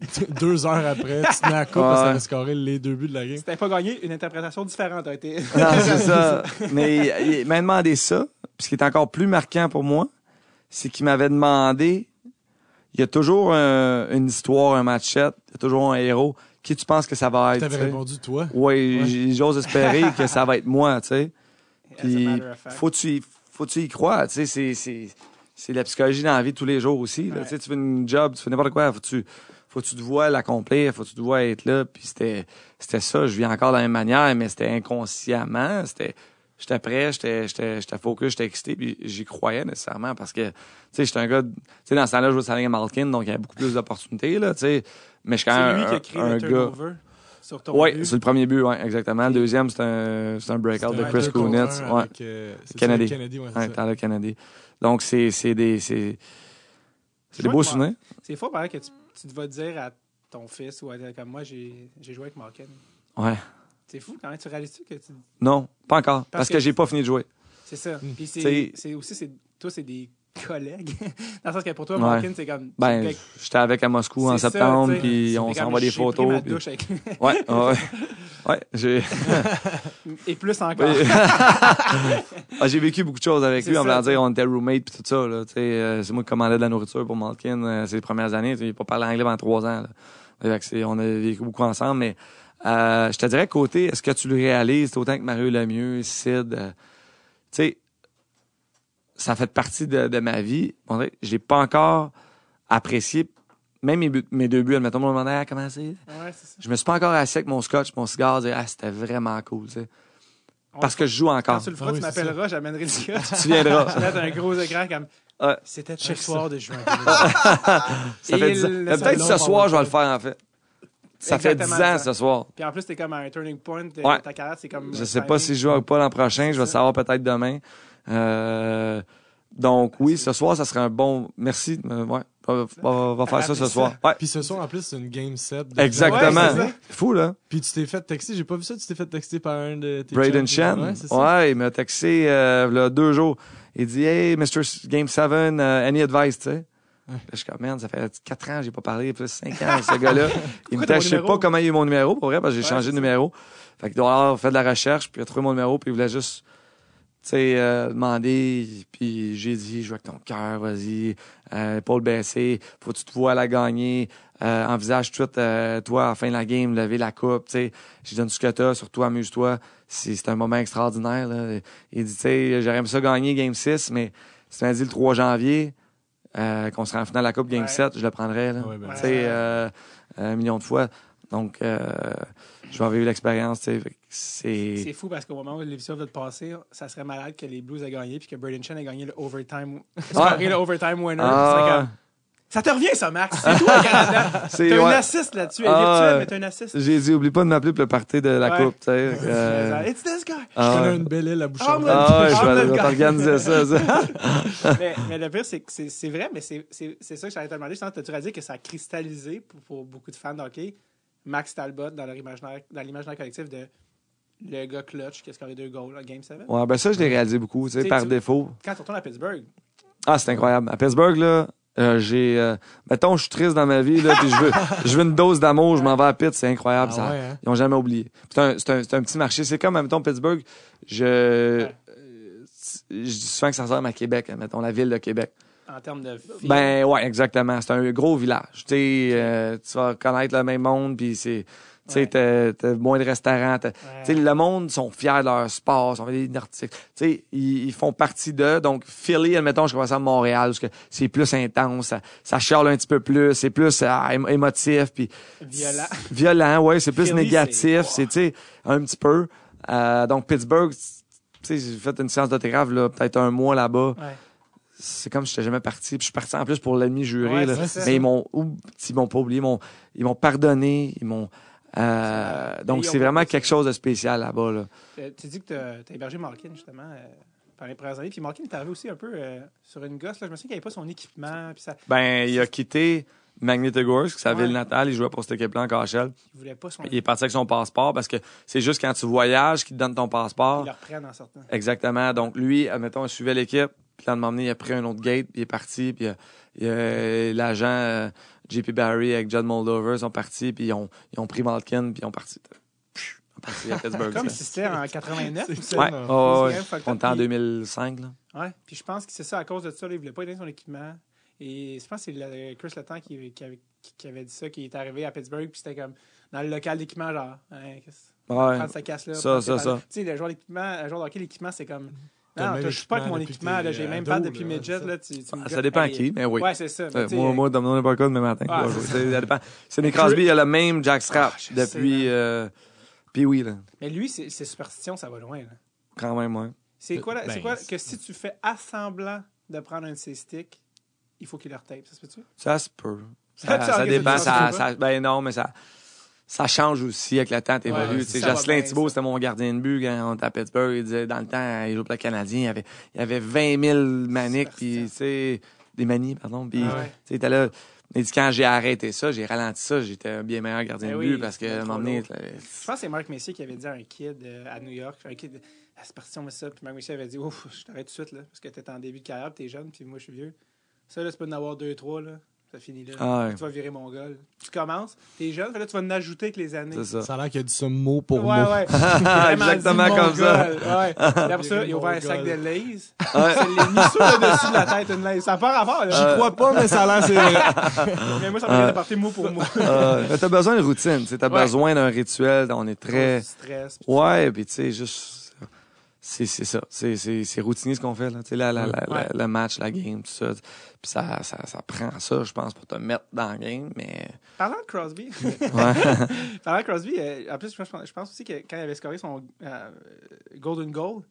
deux heures après, tu n'as à coupe parce qu'on a les deux buts de la game. C'était pas gagné, une interprétation différente a été. non, c'est ça. Mais il, m'a demandé ça. Puis ce qui est encore plus marquant pour moi, c'est qu'il m'avait demandé. Il y a toujours une histoire, un match il y a toujours un héros. Qui tu penses que ça va être? Tu T'avais répondu toi. Oui, ouais. j'ose espérer que ça va être moi, tu sais. Puis faut tu faut tu y croire, tu sais. C'est la psychologie dans la vie tous les jours aussi. Tu fais une job, tu fais n'importe quoi, faut tu faut que tu te vois l'accomplir, faut que tu te vois être là. Puis c'était, c'était ça. Je vis encore de la même manière, mais c'était inconsciemment. C'était, j'étais prêt, j'étais, j'étais, j'étais focus, j'étais excité, puis j'y croyais nécessairement parce que, tu sais, j'étais un gars, tu sais, dans ce temps-là, je jouais Saline Malkin, donc il y avait beaucoup plus d'opportunités, là, tu sais. Mais je suis quand même. un, qui a créé Gars... Sur c'est le premier but, ouais, exactement. Le deuxième, c'est un, c'est un breakout de Chris Kunitz. Ouais. Euh, Canadien. Canadien, ouais, Donc, c'est, c'est des, c'est, c'est des beaux souvenirs. C'est fort pareil que tu tu vas dire à ton fils ou à comme moi, j'ai joué avec Marquette Ouais. C'est fou quand même, tu réalises -tu que tu. Non, pas encore, parce, que, je j'ai pas fini de jouer. C'est ça. Hmm. Puis c'est aussi, toi, c'est des collègue. Dans le sens que pour toi, Malkin, c'est comme. Ben, j'étais avec à Moscou en septembre, puis on s'envoie des photos. ouais, ouais. Ouais, j'ai. Et plus encore. Ah, j'ai vécu beaucoup de choses avec lui, On en dire, on était roommate, puis tout ça. Là, euh, c'est moi qui commandais de la nourriture pour Malkin C'est euh, ces premières années. Il n'a pas parlé anglais pendant trois ans. on a vécu beaucoup ensemble, mais euh, je te dirais, côté, est-ce que tu le réalises, autant que Mario Lemieux, Sid, tu sais, ça fait partie de, ma vie. je l'ai pas encore apprécié. Même mes, mes deux buts, admettons, je me ah, comment c'est. Je me suis pas encore assis avec mon scotch, mon cigare, ah, c'était vraiment cool. Parce que je joue encore. tu le feras, ah tu m'appelleras, j'amènerai le scotch. tu viendras. je vais un gros écran comme. Ah. C'était chaque soir de juin. ça fait Peut-être ce soir, je vais le faire, en fait. Ça fait 10 ans ce soir. Puis en plus, t'es comme à un turning point. Ouais. Ta carrière, c'est comme. Je sais pas si je joue ou pas l'an prochain. Je vais savoir peut-être demain. Euh, donc oui, ce soir, ça serait un bon. Merci. Euh, ouais. On va, faire ça ce soir. Ah, ouais. Puis ce soir, en plus, c'est une game set. Exactement. C'est Fou, là. Puis tu t'es fait texter. J'ai pas vu ça. Tu t'es fait texter par un de tes Braden Chen. Ouais, ouais, il m'a texté euh, là, deux jours. Il dit Hey, Mr. Game 7, euh, any advice, tu sais. Je suis comme, merde, ça fait quatre ans, j'ai pas parlé, plus cinq ans, ce gars-là. Il me tâche, je sais pas comment il eu mon numéro, pour vrai, parce que j'ai changé de numéro. Fait qu'il doit avoir fait de la recherche, puis il a trouvé mon numéro, puis il voulait juste sais, euh, demander, demandé, puis j'ai dit, joue avec ton cœur, vas-y, euh, pas épaule baissée, faut tu te vois la gagner, euh, envisage tout toi, à la fin de la game, lever la coupe, tu sais, je donne ce que t'as, surtout amuse-toi, c'est un moment extraordinaire, là. Il dit, tu sais, j'aurais ça gagner Game 6, mais c'est dit le 3 janvier, qu'on sera en finale de la Coupe Game 7, je le prendrais, ben tu sais, un million de fois. Donc, euh, je vais en vivre l'expérience. C'est fou parce qu'au moment où l'émission va te passer, ça serait malade que les Blues aient gagné puis que Braden Chen ait gagné le overtime, ah! le overtime winner. Ah! Ça te revient, ça, Max. C'est toi, Canada. T'as un assist là-dessus. Ah! mais t'as un assist. J'ai dit, oublie pas de m'appeler pour le party de la coupe. tu euh, It's this guy. je connais une belle aile à Oh, ah, je vais ça. ça. mais, le pire, c'est c'est vrai, mais c'est ça que j'allais te demander. tu as dit que ça a cristallisé pour, pour beaucoup de fans d'hockey? Max Talbot dans leur imaginaire, dans l'imaginaire collectif de le gars clutch qui a scoré deux goals à Game 7. Ouais, ben ça, je l'ai réalisé beaucoup, tu sais, par défaut. Quand tu retournes à Pittsburgh. Ah, c'est incroyable. À Pittsburgh, là, euh, j'ai. Euh, mettons, je suis triste dans ma vie, là, puis je veux, je veux une dose d'amour, je m'en vais à Pitt, c'est incroyable, ah ça. Hein? Ils n'ont jamais oublié. C'est un, c'est, un, petit marché. C'est comme, mettons, Pittsburgh, je. Euh, je dis souvent que ça ressemble à Québec, hein, mettons, la ville de Québec. En termes de Ben ouais, exactement. C'est un gros village. Euh, tu vas connaître le même monde, puis c'est. Tu sais, moins de restaurants. sais, Le monde sont fiers de leur sport, sont des articles. Ils, ils font partie d'eux. Donc, Philly, admettons, je commence à Montréal, parce que c'est plus intense, ça, ça un petit peu plus, c'est plus euh, émotif. Puis, violent. Violent, oui, c'est plus négatif, c'est, tu un petit peu. Euh, donc, Pittsburgh, tu sais, j'ai fait une séance d'autographe, là, peut-être un mois là-bas c'est comme si j'étais jamais parti. Puis je suis parti en plus pour l'ami juré. là. Mais ils m'ont, ils m'ont pas oublié, ils m'ont pardonné, ils m'ont. Euh, donc c'est vraiment quelque chose de spécial là-bas. Là. Euh, tu dis que tu as, hébergé Markin, justement euh, pendant les premières années. Puis Markin, est arrivé aussi un peu sur une gosse. Là. Je me souviens qu'il n'avait pas son équipement. Ben il a quitté. Magnitogorsk, sa ville natale, il jouait pour cette équipe-là en Cachel. Il voulait pas son... Il est parti avec son passeport parce que c'est juste quand tu voyages qu'ils te donnent ton passeport. Ils le reprennent en sortant. Exactement. Donc lui, admettons, il suivait l'équipe puis là, de m'emmener, il a pris un autre gate, puis il est parti, puis euh, euh, l'agent euh, JP Barry avec John Moldover sont partis, puis ils ont, ils ont pris Malkin, puis ils ont parti. à Pittsburgh. Comme si c'était en 89. ouais. On était en 2005. Là. Ouais. Puis je pense que c'est ça, à cause de ça, là, il voulait pas aider son équipement. Et je pense que c'est Chris Letang qui, avait, dit ça, qui est arrivé à Pittsburgh, puis c'était comme dans le local d'équipement, genre. Hein, ouais. Prendre sa casse là. Ça, ça, ça. Tu sais, le joueur d'équipement, le joueur de l'équipement, c'est comme mm-hmm. Non, je suis pas avec mon équipement, là, j'ai euh, même pas depuis mes là, ah, Ça dépend à qui, mais oui. Ouais, c'est ça. Euh, moi, moi, dans mon époque, demain matin. Ah, ça dépend. C'est mes il y a le même Jack ah, depuis, euh, puis oui, là. Mais lui, ses superstitions, ça va loin, là. Quand même, oui. C'est quoi, ben, quoi que si tu fais assemblant de prendre un de ses sticks, il faut qu'il leur tape, ça se peut-tu? Ça se peut. Ça, ça dépend, ça, ben non, mais ça, ça change aussi avec le temps, t'évolues. Ouais, Jocelyn ben, Thibault, c'était mon gardien de but quand on était à Pittsburgh. Il disait, dans le temps, il joue pour le Canadien, il y avait, il avait 20 000 maniques, puis, tu des manies, pardon. Puis, tu sais, là. quand j'ai arrêté ça, j'ai ralenti ça, j'étais un bien meilleur gardien ben de but parce que, à un moment donné. Je pense que c'est Marc Messier qui avait dit à un kid euh, à New York, un kid, ah, c'est parti, on met ça. Puis Marc Messier avait dit, ouf, je t'arrête tout de suite, là, parce que t'es en début de carrière, t'es jeune, puis moi, je suis vieux. Ça, là, c'est peut en avoir deux, trois, là ça finit là. Ah tu vas virer mon goal. Tu commences, t'es jeune, là, tu vas en ajouter avec les années. Ça. ça. a l'air qu'il y a du somme mot pour ouais, mot. Ouais, Exactement comme ça. Ouais. pour ça, il a ouvert un sac de Il y a mis sur le dessus de la tête, une laise. Ça part à part là. J'y crois pas, mais ça a l'air, c'est. mais moi, ça me fait partir mot pour mot. euh, t'as besoin de routine, t'as besoin d'un rituel. On est très. Stress. Ouais, puis tu sais, juste c'est ça. C'est routinier ce qu'on fait. Là. la, la, mm. le match, la game, tout ça. Puis ça, ça, ça prend ça, je pense, pour te mettre dans la game. Mais... Parlant de Crosby, Parlant de Crosby euh, en plus, je pense, aussi que quand il avait scoré son euh, Golden Goal,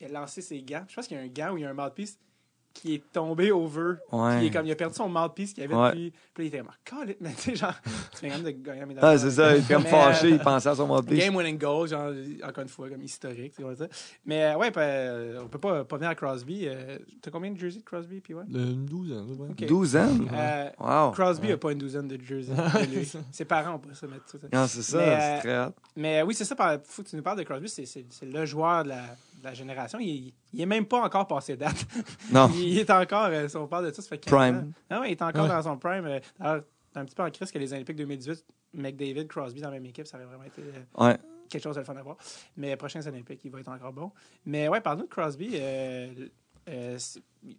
il a lancé ses gants. Je pense qu'il y a un gant ou il y a un mouthpiece qui est tombé over. Ouais. Qui est comme, il a perdu son mouthpiece qu'il avait ouais. depuis. Puis il était comme, ah, mais tu sais, genre, tu viens quand même de gagner mes dollars Ah, c'est ça, il est comme euh, fâché, il pensait à son mouthpiece. Game winning goal, genre, encore une fois, comme historique, tu vois ça. Mais euh, ouais, ben, euh, on peut pas, pas venir à Crosby. T'as combien de jerseys de Crosby, puis ouais? Une douzaine, Okay. Douzaine? Euh, wow. Crosby a pas une douzaine de jerseys. Ses parents ont pas ça, mettre tout ça. Non, ah, c'est ça, c'est euh, très hâte. Mais oui, c'est ça, faut que tu nous parles de Crosby, c'est le joueur de la la génération. Il, n'est même pas encore passé date. Non. il, est encore, euh, si on parle de ça, ça fait 15 prime. Non, ah il est encore dans son prime. Euh, un petit peu en crise que les Olympiques 2018, McDavid, Crosby dans la même équipe, ça aurait vraiment été euh, quelque chose de le fun à voir. Mais les prochains Olympiques, il va être encore bon. Mais ouais, parlons de Crosby. Je euh,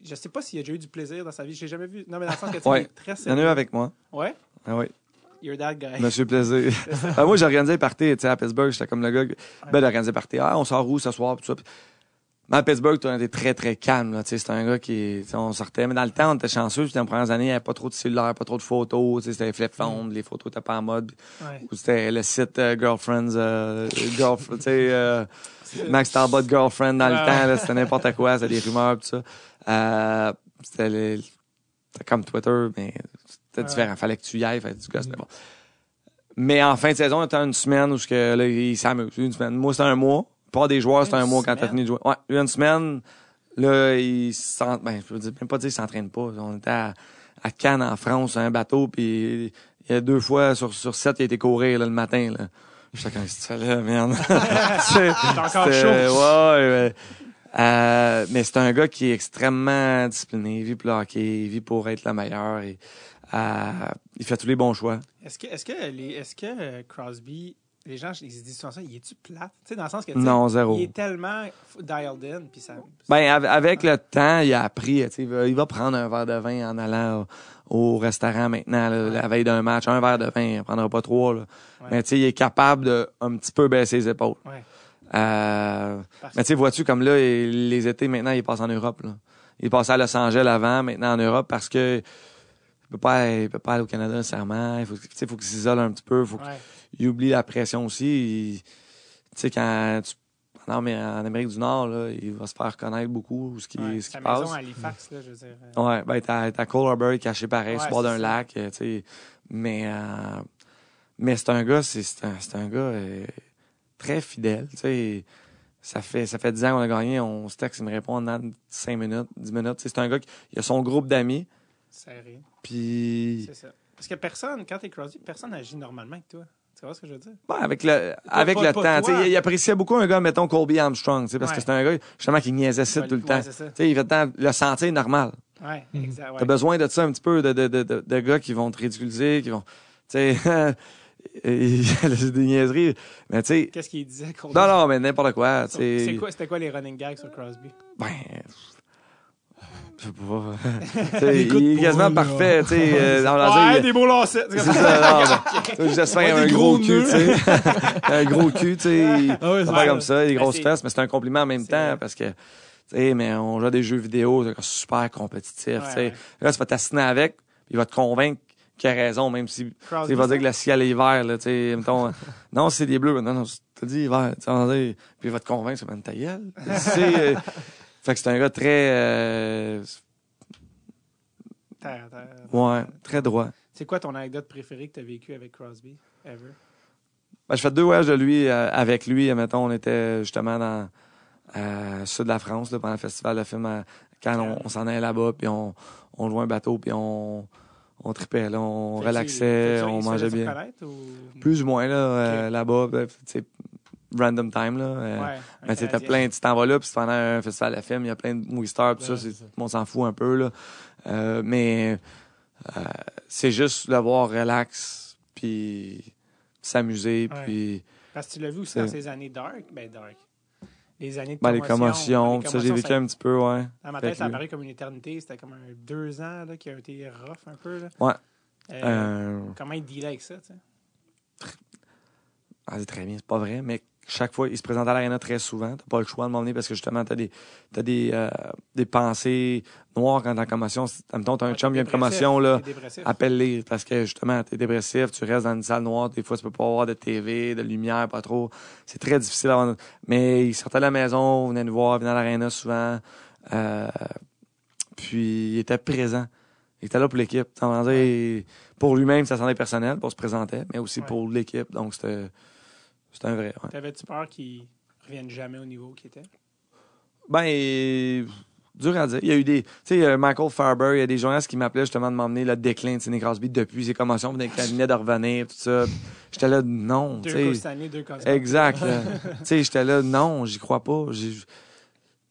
je sais pas s'il a déjà eu du plaisir dans sa vie. Je n'ai jamais vu. Non, mais dans le sens que tu es très sérieux. Il y en a eu avec moi. Ouais? Ah oui you're that guy. Monsieur Plaisir. Ah, moi, j'organisais les parties, tu sais, à Pittsburgh, j'étais comme le gars, ben, d'organiser parties. Ah, on sort où ce soir, tout ça. Mais à Pittsburgh, on était très, très calme. C'était un gars qui. On sortait. Mais dans le temps, on était chanceux. Puis dans les premières années, il n'y avait pas trop de cellulaires, pas trop de photos. C'était les flip mm. phones, les photos n'étaient pas en mode. Ouais. C'était le site euh, Girlfriends. Euh, girlfriend, euh, Max Talbot Girlfriend dans le temps. C'était n'importe quoi. C'était des rumeurs, tout ça. c'était comme Twitter, mais c'était différent. Fallait que tu y ailles, fallait que tu gosses, mm-hmm. mais bon. Mais en fin de saison, on était une semaine où que, là, il Une semaine. Moi, c'était un mois. Pas des joueurs, c'était un mois quand t'as fini de jouer. Ouais, une semaine. Là, il s'entraîne Ben, je peux même pas dire qu'il s'entraîne pas. On était à, Cannes, en France, un bateau, puis il y a deux fois sur, sur sept, il a été courir, le matin, là. Je sais quand il se là, merde. c'est encore chaud. Ouais, Euh, mais c'est un gars qui est extrêmement discipliné. Il vit pour hockey, il vit pour être le meilleur il fait tous les bons choix. Est-ce que, est que, est que euh, Crosby, les gens, ils se disent souvent ça, il est-tu plat? dans le sens qu'il non, zéro. il est tellement dialed in, puis ça... Ben, avec le temps, il a appris, il va, il va prendre un verre de vin en allant au, restaurant maintenant, la veille d'un match, un verre de vin, il ne prendra pas trois, Mais, tu sais, il est capable de un petit peu baisser les épaules. Euh, mais tu vois-tu, comme là, les étés, maintenant, il passe en Europe, là. Il passait à Los Angeles avant, maintenant en Europe, parce que peut pas, il peut pas aller au Canada nécessairement. Il faut, qu'il s'isole un petit peu. Faut qu'il oublie la pression aussi. Tu sais, quand non, en Amérique du Nord, là, il va se faire connaître beaucoup ce qui, ce qui passe. maison à Halifax, là, je veux dire. Euh. Ouais, ben, t'as Cole caché pareil, ouais, sur bord d'un lac, euh, tu sais. Mais, euh, mais c'est un gars, c'est un, un, gars très fidèle, tu sais. Ça fait, ça fait 10 ans qu'on a gagné, on se texte, il me répond en 5 minutes, 10 minutes. C'est un gars qui il a son groupe d'amis. Serré. Puis. C'est ça. Parce que personne, quand t'es Crosby, personne n'agit normalement que toi. Tu vois ce que je veux dire? avec le, avec le temps. Il, il, appréciait beaucoup un gars, mettons, Colby Armstrong, parce que c'était un gars, justement, qui niaisait tout le tu temps. Il fait le sentir normal. Ouais, mhm. exact. T'as besoin de ça un petit peu, de, de, de, gars qui vont te ridiculiser, qui vont. Tu sais. des niaiseries. Mais tu sais. Qu'est-ce qu'il disait, Colby? Non, non, mais n'importe quoi. C'était quoi, quoi les running gags sur Crosby? Ben, il est quasiment parfait. Tu euh, des beaux C'est ça, un gros, cul, tu un gros cul, tu sais. pas ah comme ça, des ben, grosses fesses, mais c'est un compliment en même temps parce que. sais, mais on joue à des jeux vidéo super compétitif. Là, tu vas t'assiner avec, il va te convaincre qu'il a raison, même si il va dire que la ciel est vert. Euh, non, c'est des bleus. Non, non, t'as dit vert. Puis il va te convaincre, c'est une ta gueule. Fait que c'est un gars très. Euh, ouais, très droit. C'est quoi ton anecdote préférée que tu as vécue avec Crosby, ever? Ben, je fais deux voyages de lui euh, avec lui. Mettons, on était justement dans euh, sud de la France pendant le festival de film. quand on, s'en allait là-bas, puis on, on un bateau, puis on, on tripait, on relaxait, on mangeait bien. Plus ou moins là, là-bas. Ben, random time, là. mais euh, c'était ben, plein, tu t'en vas là, puis pendant un festival à film, il y a plein de movie stars, puis ça, on s'en fout un peu, là. Euh, mais euh, c'est juste de voir relax, puis s'amuser, puis... Parce que tu l'as vu aussi dans ces années dark, ben dark. Les années de ben, les commotions, ça, j'ai vécu un petit peu, ouais. Dans ma tête, ça apparaît comme une éternité. C'était comme un deux ans là, qui a été rough un peu. Là. Ouais. comment il dealait avec ça, tu sais? Ah, c'est très bien, c'est pas vrai, mais chaque fois, il se présentait à l'aréna très souvent. T'as pas le choix de m'emmener parce que justement, t'as des, as des, euh, des pensées noires quand t'es en commotion. Mettons, t'as un chum qui a une commotion, là, appelle-les parce que justement, t'es dépressif, tu restes dans une salle noire. Des fois, tu peux pas avoir de TV, de lumière, pas trop. C'est très difficile. Mais il sortait de la maison, venait nous voir, venait à l'aréna souvent. Euh, puis, il était présent. Il était là pour l'équipe. Pour lui-même, ça sentait personnel, pour se présenter, mais aussi pour l'équipe. Donc, c'était c'est un vrai. T'avais-tu peur qu'ils revienne jamais au niveau qu'il était? Ben, dur à dire. Il y a eu des. Tu sais, euh, Michael Farber, il y a des journalistes qui m'appelaient justement de m'emmener le déclin de Sidney Crosby depuis ses commotions. On venait de revenir, tout ça. J'étais là, non. Deux t'sais. deux Exact. tu sais, j'étais là, non, j'y crois pas. Tu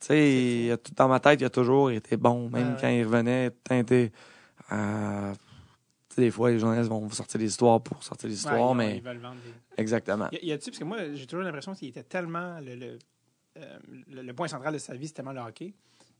sais, dans ma tête, il a toujours été bon, même ah quand il revenait. Teinté. Euh, des fois, les journalistes vont sortir des histoires pour sortir des histoires, mais. Ils veulent vendre Exactement. Y, y a-tu, parce que moi, j'ai toujours l'impression qu'il était tellement. Le, le, euh, point central de sa vie, c'était tellement le hockey.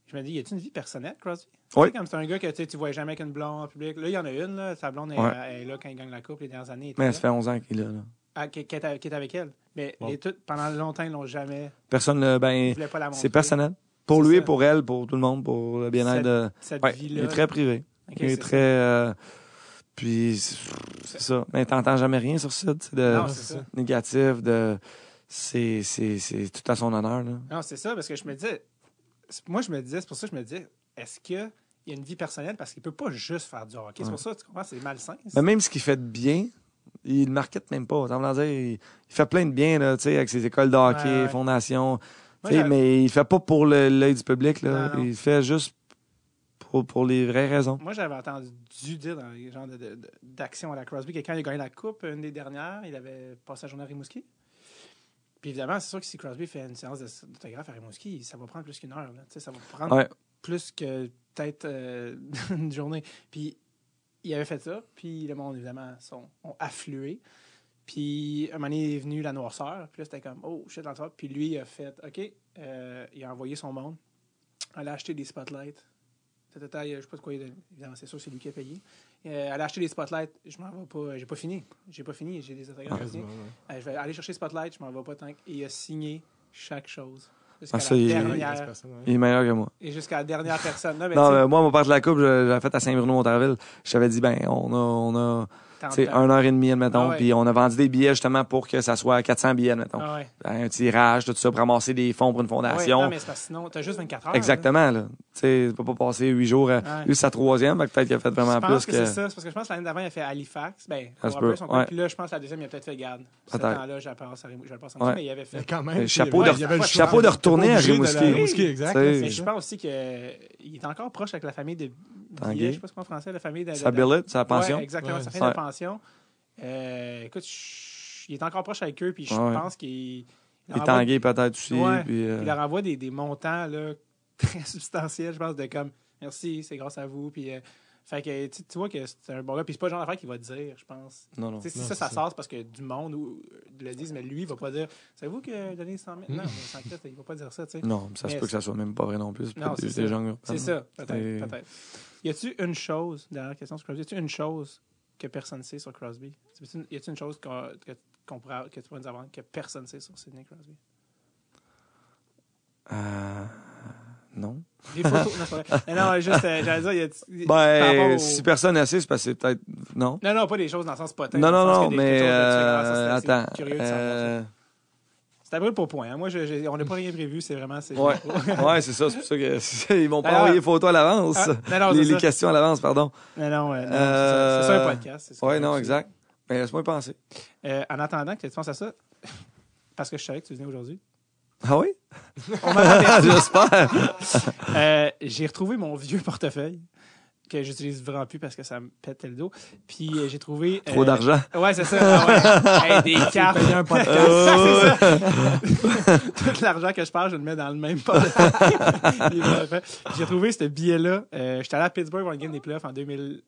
Je me dis, y a-t-il une vie personnelle, Crosby? Oui. comme c'est un gars que tu ne vois jamais qu'une blonde en public. Là, il y en a une, là, sa blonde elle, euh, est là quand il gagne la Coupe les dernières années. Mais ça fait 11 ans qu'il est là. Ah, qui, est, avec elle. Mais les tout, pendant longtemps, ils l'ont jamais. Personne ne. Ben, c'est personnel. Pour lui, et pour elle, pour tout le monde, pour le bien-être de. Cette vie-là. Il est très privé. il est, très. Puis, c'est ça. Mais t'entends jamais rien sur ça, de négatif, de. C'est, c'est, c'est tout à son honneur, là. Non, c'est ça, parce que je me dis. Moi, je me disais, c'est pour ça que je me dis, est-ce que. Il y a une vie personnelle parce qu'il peut pas juste faire du hockey. C'est pour ça, tu comprends, c'est malsain. Mais même ce qu'il fait de bien, il ne markete même pas. Dire, il, fait plein de bien là, avec ses écoles de hockey, fondations. mais il fait pas pour l'œil du public. Là. Il fait juste pour, pour les vraies raisons. Moi, j'avais entendu dire dans les genres d'action à la Crosby que quand il a gagné la Coupe, une des dernières, il avait passé la journée à Rimouski. Puis évidemment, c'est sûr que si Crosby fait une séance d'autographe à Rimouski, ça va prendre plus qu'une heure. Là. Ça va prendre plus que peut-être euh, une journée. Puis il avait fait ça, puis le monde, évidemment, sont, ont afflué. Puis, un moment donné, est venu la noirceur. Puis là, c'était comme, oh, je suis dans le top. Puis lui, il a fait, OK, euh, il a envoyé son monde. a acheté des spotlights je Taille, je sais pas de quoi il est. évidemment, c'est sûr, c'est lui qui a payé. Euh, aller acheter des spotlights, je m'en vais pas, j'ai pas fini. J'ai pas fini, j'ai des autographes à euh, je vais aller chercher spotlights. je m'en vais pas tant Et il a signé chaque chose. Ah, ça, il, dernière... il, est meilleur que moi. Et jusqu'à la dernière personne. Non, mais, moi, mon part de la coupe, j'avais fait à Saint-Bruno-Montarville. Je t'avais dit, ben, on a c'est 1 heure et demie, ah Puis on a vendu des billets justement pour que ça soit 400 billets, admettons. Ah ben, un tirage, tout ça, pour ramasser des fonds pour une fondation. Ah ouais, non, mais c'est sinon, t'as juste 24 heures. Exactement, là. Tu sais, peut pas passer 8 jours à euh, Lui, sa troisième, peut-être qu'il a fait vraiment je pense plus que. c'est ça, parce que je pense que l'année d'avant, il a fait Halifax. Ben, ça Puis là, je pense que la deuxième, il a peut-être fait Garde. Ce temps-là, je le en mais il avait fait. Mais quand même. Chapeau de retourner à Rimouski. Mais je pense aussi qu'il est encore proche avec la famille de Tanguy. Je ne sais pas ce qu'on en français, la famille de. de sa sa pension. exactement, sa pension. Euh, écoute, il est encore proche avec eux, puis je pense qu'il. est Tanguy, peut-être aussi. Puis, euh, Il leur envoie des, montants très substantiels, je pense, de comme merci, c'est grâce à vous. Puis euh, fait que tu vois que c'est un bon gars. Puis c'est pas le genre d'affaire qu'il va dire, je pense. Non, non. si ça, ça, sort, parce que du monde euh, le disent, mais lui, il va pas dire Savez-vous que donner 100 000 Non, il va pas dire ça, tu sais. Non, ça se peut que ça soit même pas vrai non plus. c'est des gens C'est ça, peut-être. Peut y a-tu une chose, dernière question sur Crosby, y a-tu une chose que personne ne sait sur Crosby Y a-tu une chose qu que, que tu pourrais nous apprendre que personne ne sait sur Sidney Crosby euh... Non. Des photos. Non, non juste, euh, j'allais dire, il y a. Ben, si personne assez, c'est parce que c'est peut-être. Non. Non, non, pas des choses dans le sens potentiel. Non, non, non, mais. Euh... Attends. Euh, c'est de euh... Ça brûle pour point. Hein. Moi, on n'a pas rien prévu. C'est vraiment. Ouais, ouais c'est ça. C'est pour ça qu'ils vont pas ah, envoyer ah. photos à l'avance. Ah, les, les questions à l'avance, pardon. Mais non, c'est ça. un podcast. Ça ouais, non, exact. Mais laisse-moi y penser. Euh, en attendant que tu penses à ça, parce que je savais que tu venais aujourd'hui, ah oui? J'espère. Euh, j'ai retrouvé mon vieux portefeuille que j'utilise vraiment plus parce que ça me pète le dos. Puis euh, j'ai trouvé. Euh, Trop d'argent. Ouais, c'est ça. Ah des cartes. un podcast. ça. Oh. Tout l'argent que je perds, je le mets dans le même pot. j'ai trouvé ce billet-là. J'étais allé à Pittsburgh pour le game des playoffs en 2010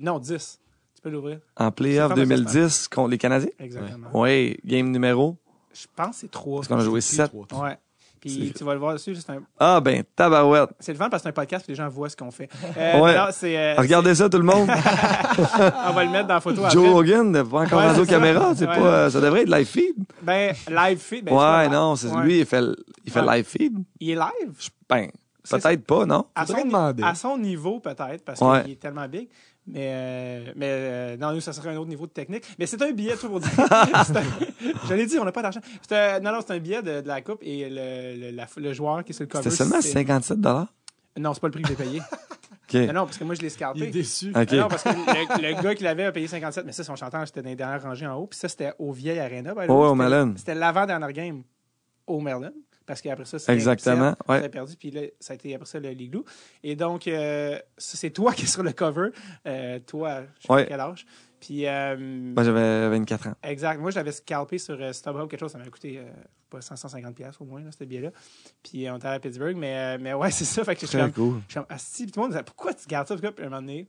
non, 10. Tu peux l'ouvrir. En playoff 2010 contre les Canadiens. Exactement. Oui, ouais. game numéro je pense que c'est trois. Parce qu'on a joué sept. Ouais. Puis tu vas le voir dessus, un... Ah ben, tabarouette. C'est le fun parce que c'est un podcast et les gens voient ce qu'on fait. Euh, euh, Regardez ça tout le monde. On va le mettre dans la photo Joe Hogan, Hogan n'a pas encore ouais, caméra, pas ça devrait être live feed. Ben live feed ben, Ouais, non, c'est lui il fait il fait live feed. Il est live Ben Peut-être pas, non? À son, à son niveau, peut-être, parce qu'il est tellement big. Mais, euh, mais euh, non, nous, ça serait un autre niveau de technique. Mais c'est un billet, tout pour dire. J'allais dit, on n'a pas d'argent. non, non, c'est un billet de, la Coupe et le, le, joueur qui est sur le cover. c'est seulement 57 Non, c'est pas le prix que j'ai payé. Mais Non, parce que moi, je l'ai scarpé. Il est déçu. Non, parce que le, gars qui l'avait a payé 57, mais ça, son chanteur, c'était dans les dernières rangées en haut. Puis ça, c'était au vieil Arena. Oh, au Merlin. C'était l'avant-dernière game au Merlin parce qu'après ça, c'est Exactement. Ça perdu, puis là, ça a été après ça le Liglou. Et donc, euh, c'est toi qui es sur le cover. Euh, toi, je sais quel âge. Puis, euh, Moi, j'avais 24 ans. Exact. Moi, j'avais scalpé sur StubHub quelque chose. Ça m'a coûté pas 150$ au moins, là, ce billet-là. Puis, on était à Pittsburgh. Mais, mais ouais, c'est ça. Fait que Très je suis cool. Je suis comme, ah, tout le monde disait, pourquoi tu gardes ça? Puis, à un moment donné,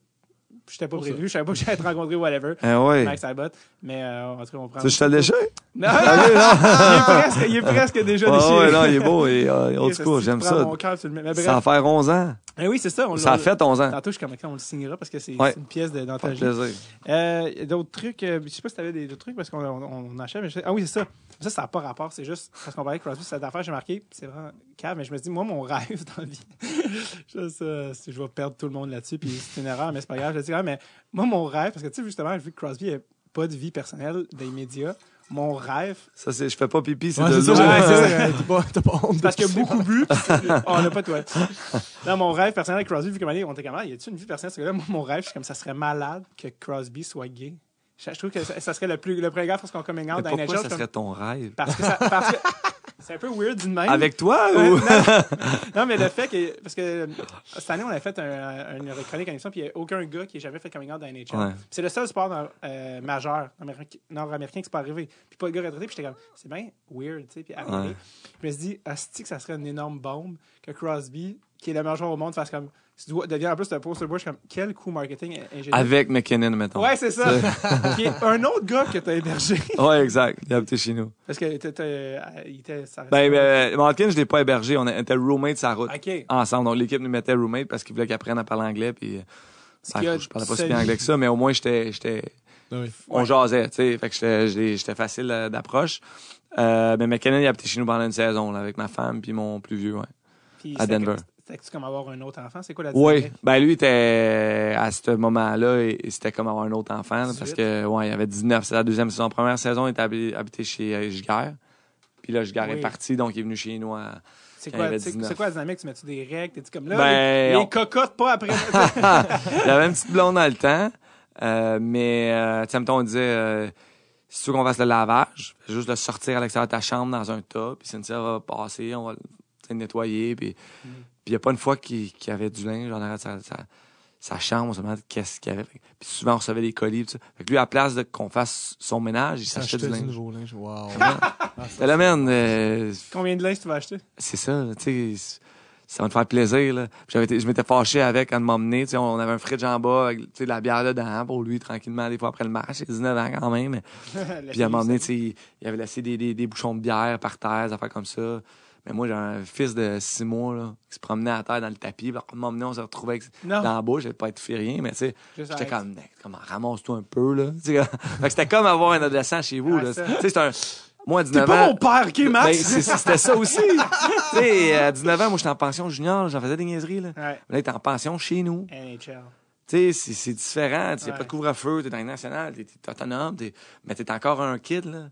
je n'étais pas prévu, je savais pas que j'allais te rencontrer, whatever. Eh ouais. Max but. Mais en tout cas, on prend. Tu je déjà? Non, ah il, est presque, déjà ah déchiré. non, il est beau. Et, euh, en j'aime ça. ça va faire 11 ans. Eh oui, c'est ça. On ça a fait 11 ans. Tantôt, je suis on le signera parce que c'est une pièce de, dans ta Euh, d'autres trucs, euh, je sais pas si t'avais des autres trucs parce qu'on achète, ah oui, c'est ça. Ça, ça n'a pas rapport, c'est juste parce qu'on parlait de Crosby, cette affaire, j'ai marqué, c'est vraiment calme, mais je me dis, moi, mon rêve dans la vie, je, sais, je vais perdre tout le monde là-dessus, puis c'est une erreur, mais c'est pas grave, je le dis mais moi, mon rêve, parce que tu sais, justement, vu que Crosby n'a pas de vie personnelle des médias, mon rêve. Ça, c'est je fais pas pipi, c'est ouais, de l'eau. Ouais, pas, honte. Parce que beaucoup bu, on n'a pas de toilette. Là, mon rêve personnel avec Crosby, vu que comme on était il ah, y a-tu une vie personnelle? Là, mon rêve, c'est suis comme, ça serait malade que Crosby soit gay. Je, trouve que ça, serait le, plus, le premier gars parce qu'on coming out dans Pourquoi ça serait ton rêve? Parce que ça, parce que, C'est un peu weird d'une même. Avec toi ou... non, mais le fait que. Parce que cette année, on a fait un, une chronique en émission, puis il n'y a aucun gars qui n'ait jamais fait coming out dans NHL. C'est le seul sport euh, majeur nord-américain qui s'est pas arrivé. Puis pas le gars retraité, puis j'étais comme, c'est bien weird, tu sais. Puis arrivé. je me suis dit, hostie, que ça serait une énorme bombe que Crosby, qui est le majeur au monde, fasse comme tu en plus tu as posé je suis comme quel coup marketing ingénieur. Avec McKinnon, mettons. Ouais, c'est ça. un autre gars que t'as hébergé. ouais, exact. Il habitait chez nous. Parce que euh, Il était. ben, ben Malkin, je l'ai pas hébergé. On était roommates sa route. OK. Ensemble. Donc, l'équipe nous mettait roommate parce qu'il voulait qu'ils apprennent à parler anglais. Puis. Euh, ça, je parlais pas si bien anglais que ça, mais au moins, j'étais. j'étais ah On jasait, tu sais. Fait que j'étais facile euh, d'approche. mais McKinnon, il habitait chez nous pendant une saison, avec ma femme puis mon plus vieux, ouais. à Denver. C'était comme avoir un autre enfant? C'est quoi la différence? Oui. Ben, lui, était, à ce moment-là, et c'était comme avoir un autre enfant. Parce que, ouais, il avait 19. C'est la deuxième saison. première saison, il était habité chez Jiguerre. Euh, puis là, Jiguerre est parti, donc il est venu chez nous à. C'est quoi, quoi, la dynamique? Tu mets-tu des règles? T'es-tu comme là? Ben, les, cocottes pas après. il avait une petite blonde dans le temps. Euh, mais, euh, tu sais, on disait. c'est euh, sûr qu'on fasse le lavage, juste de sortir à l'extérieur de ta chambre dans un tas, puis Cynthia va passer, on va le nettoyer, puis mm. Puis il n'y a pas une fois qu'il avait du linge en arrière de sa, chambre, on se demandait qu'est-ce qu'il y avait. Puis souvent, on recevait des colis. Fait que lui, à la place qu'on fasse son ménage, il s'achète du linge. Du linge. Wow. Euh, Combien de linge tu vas acheter? C'est ça, tu sais ça va te faire plaisir. Là. je m'étais fâché avec quand de m'emmener. On avait un fridge en bas, avec de la bière dedans pour lui, tranquillement, des fois après le match. Il 19 ans quand même. Puis à un il avait laissé des, des, bouchons de bière par terre, des affaires comme ça. Mais moi, j'ai un fils de six mois là, qui se promenait à terre dans le tapis. Puis, on m'emmenait, on se retrouvait avec... dans la bouche. J'avais pas être fait rien, mais tu sais, j'étais comme, comme ramasse-toi un peu. là. c'était comme avoir un adolescent chez vous. sais c'est un. Moi, à 19 ans. pas mon père, OK, ben, Max? c'était ça aussi. tu sais, à 19 ans, moi, j'étais en pension junior, j'en faisais des niaiseries. Là, ouais. là en pension chez nous. Tu sais, c'est différent. Il n'y a pas de couvre-feu, t'es dans le national, t'es es autonome, Mais mais t'es encore un kid. Là.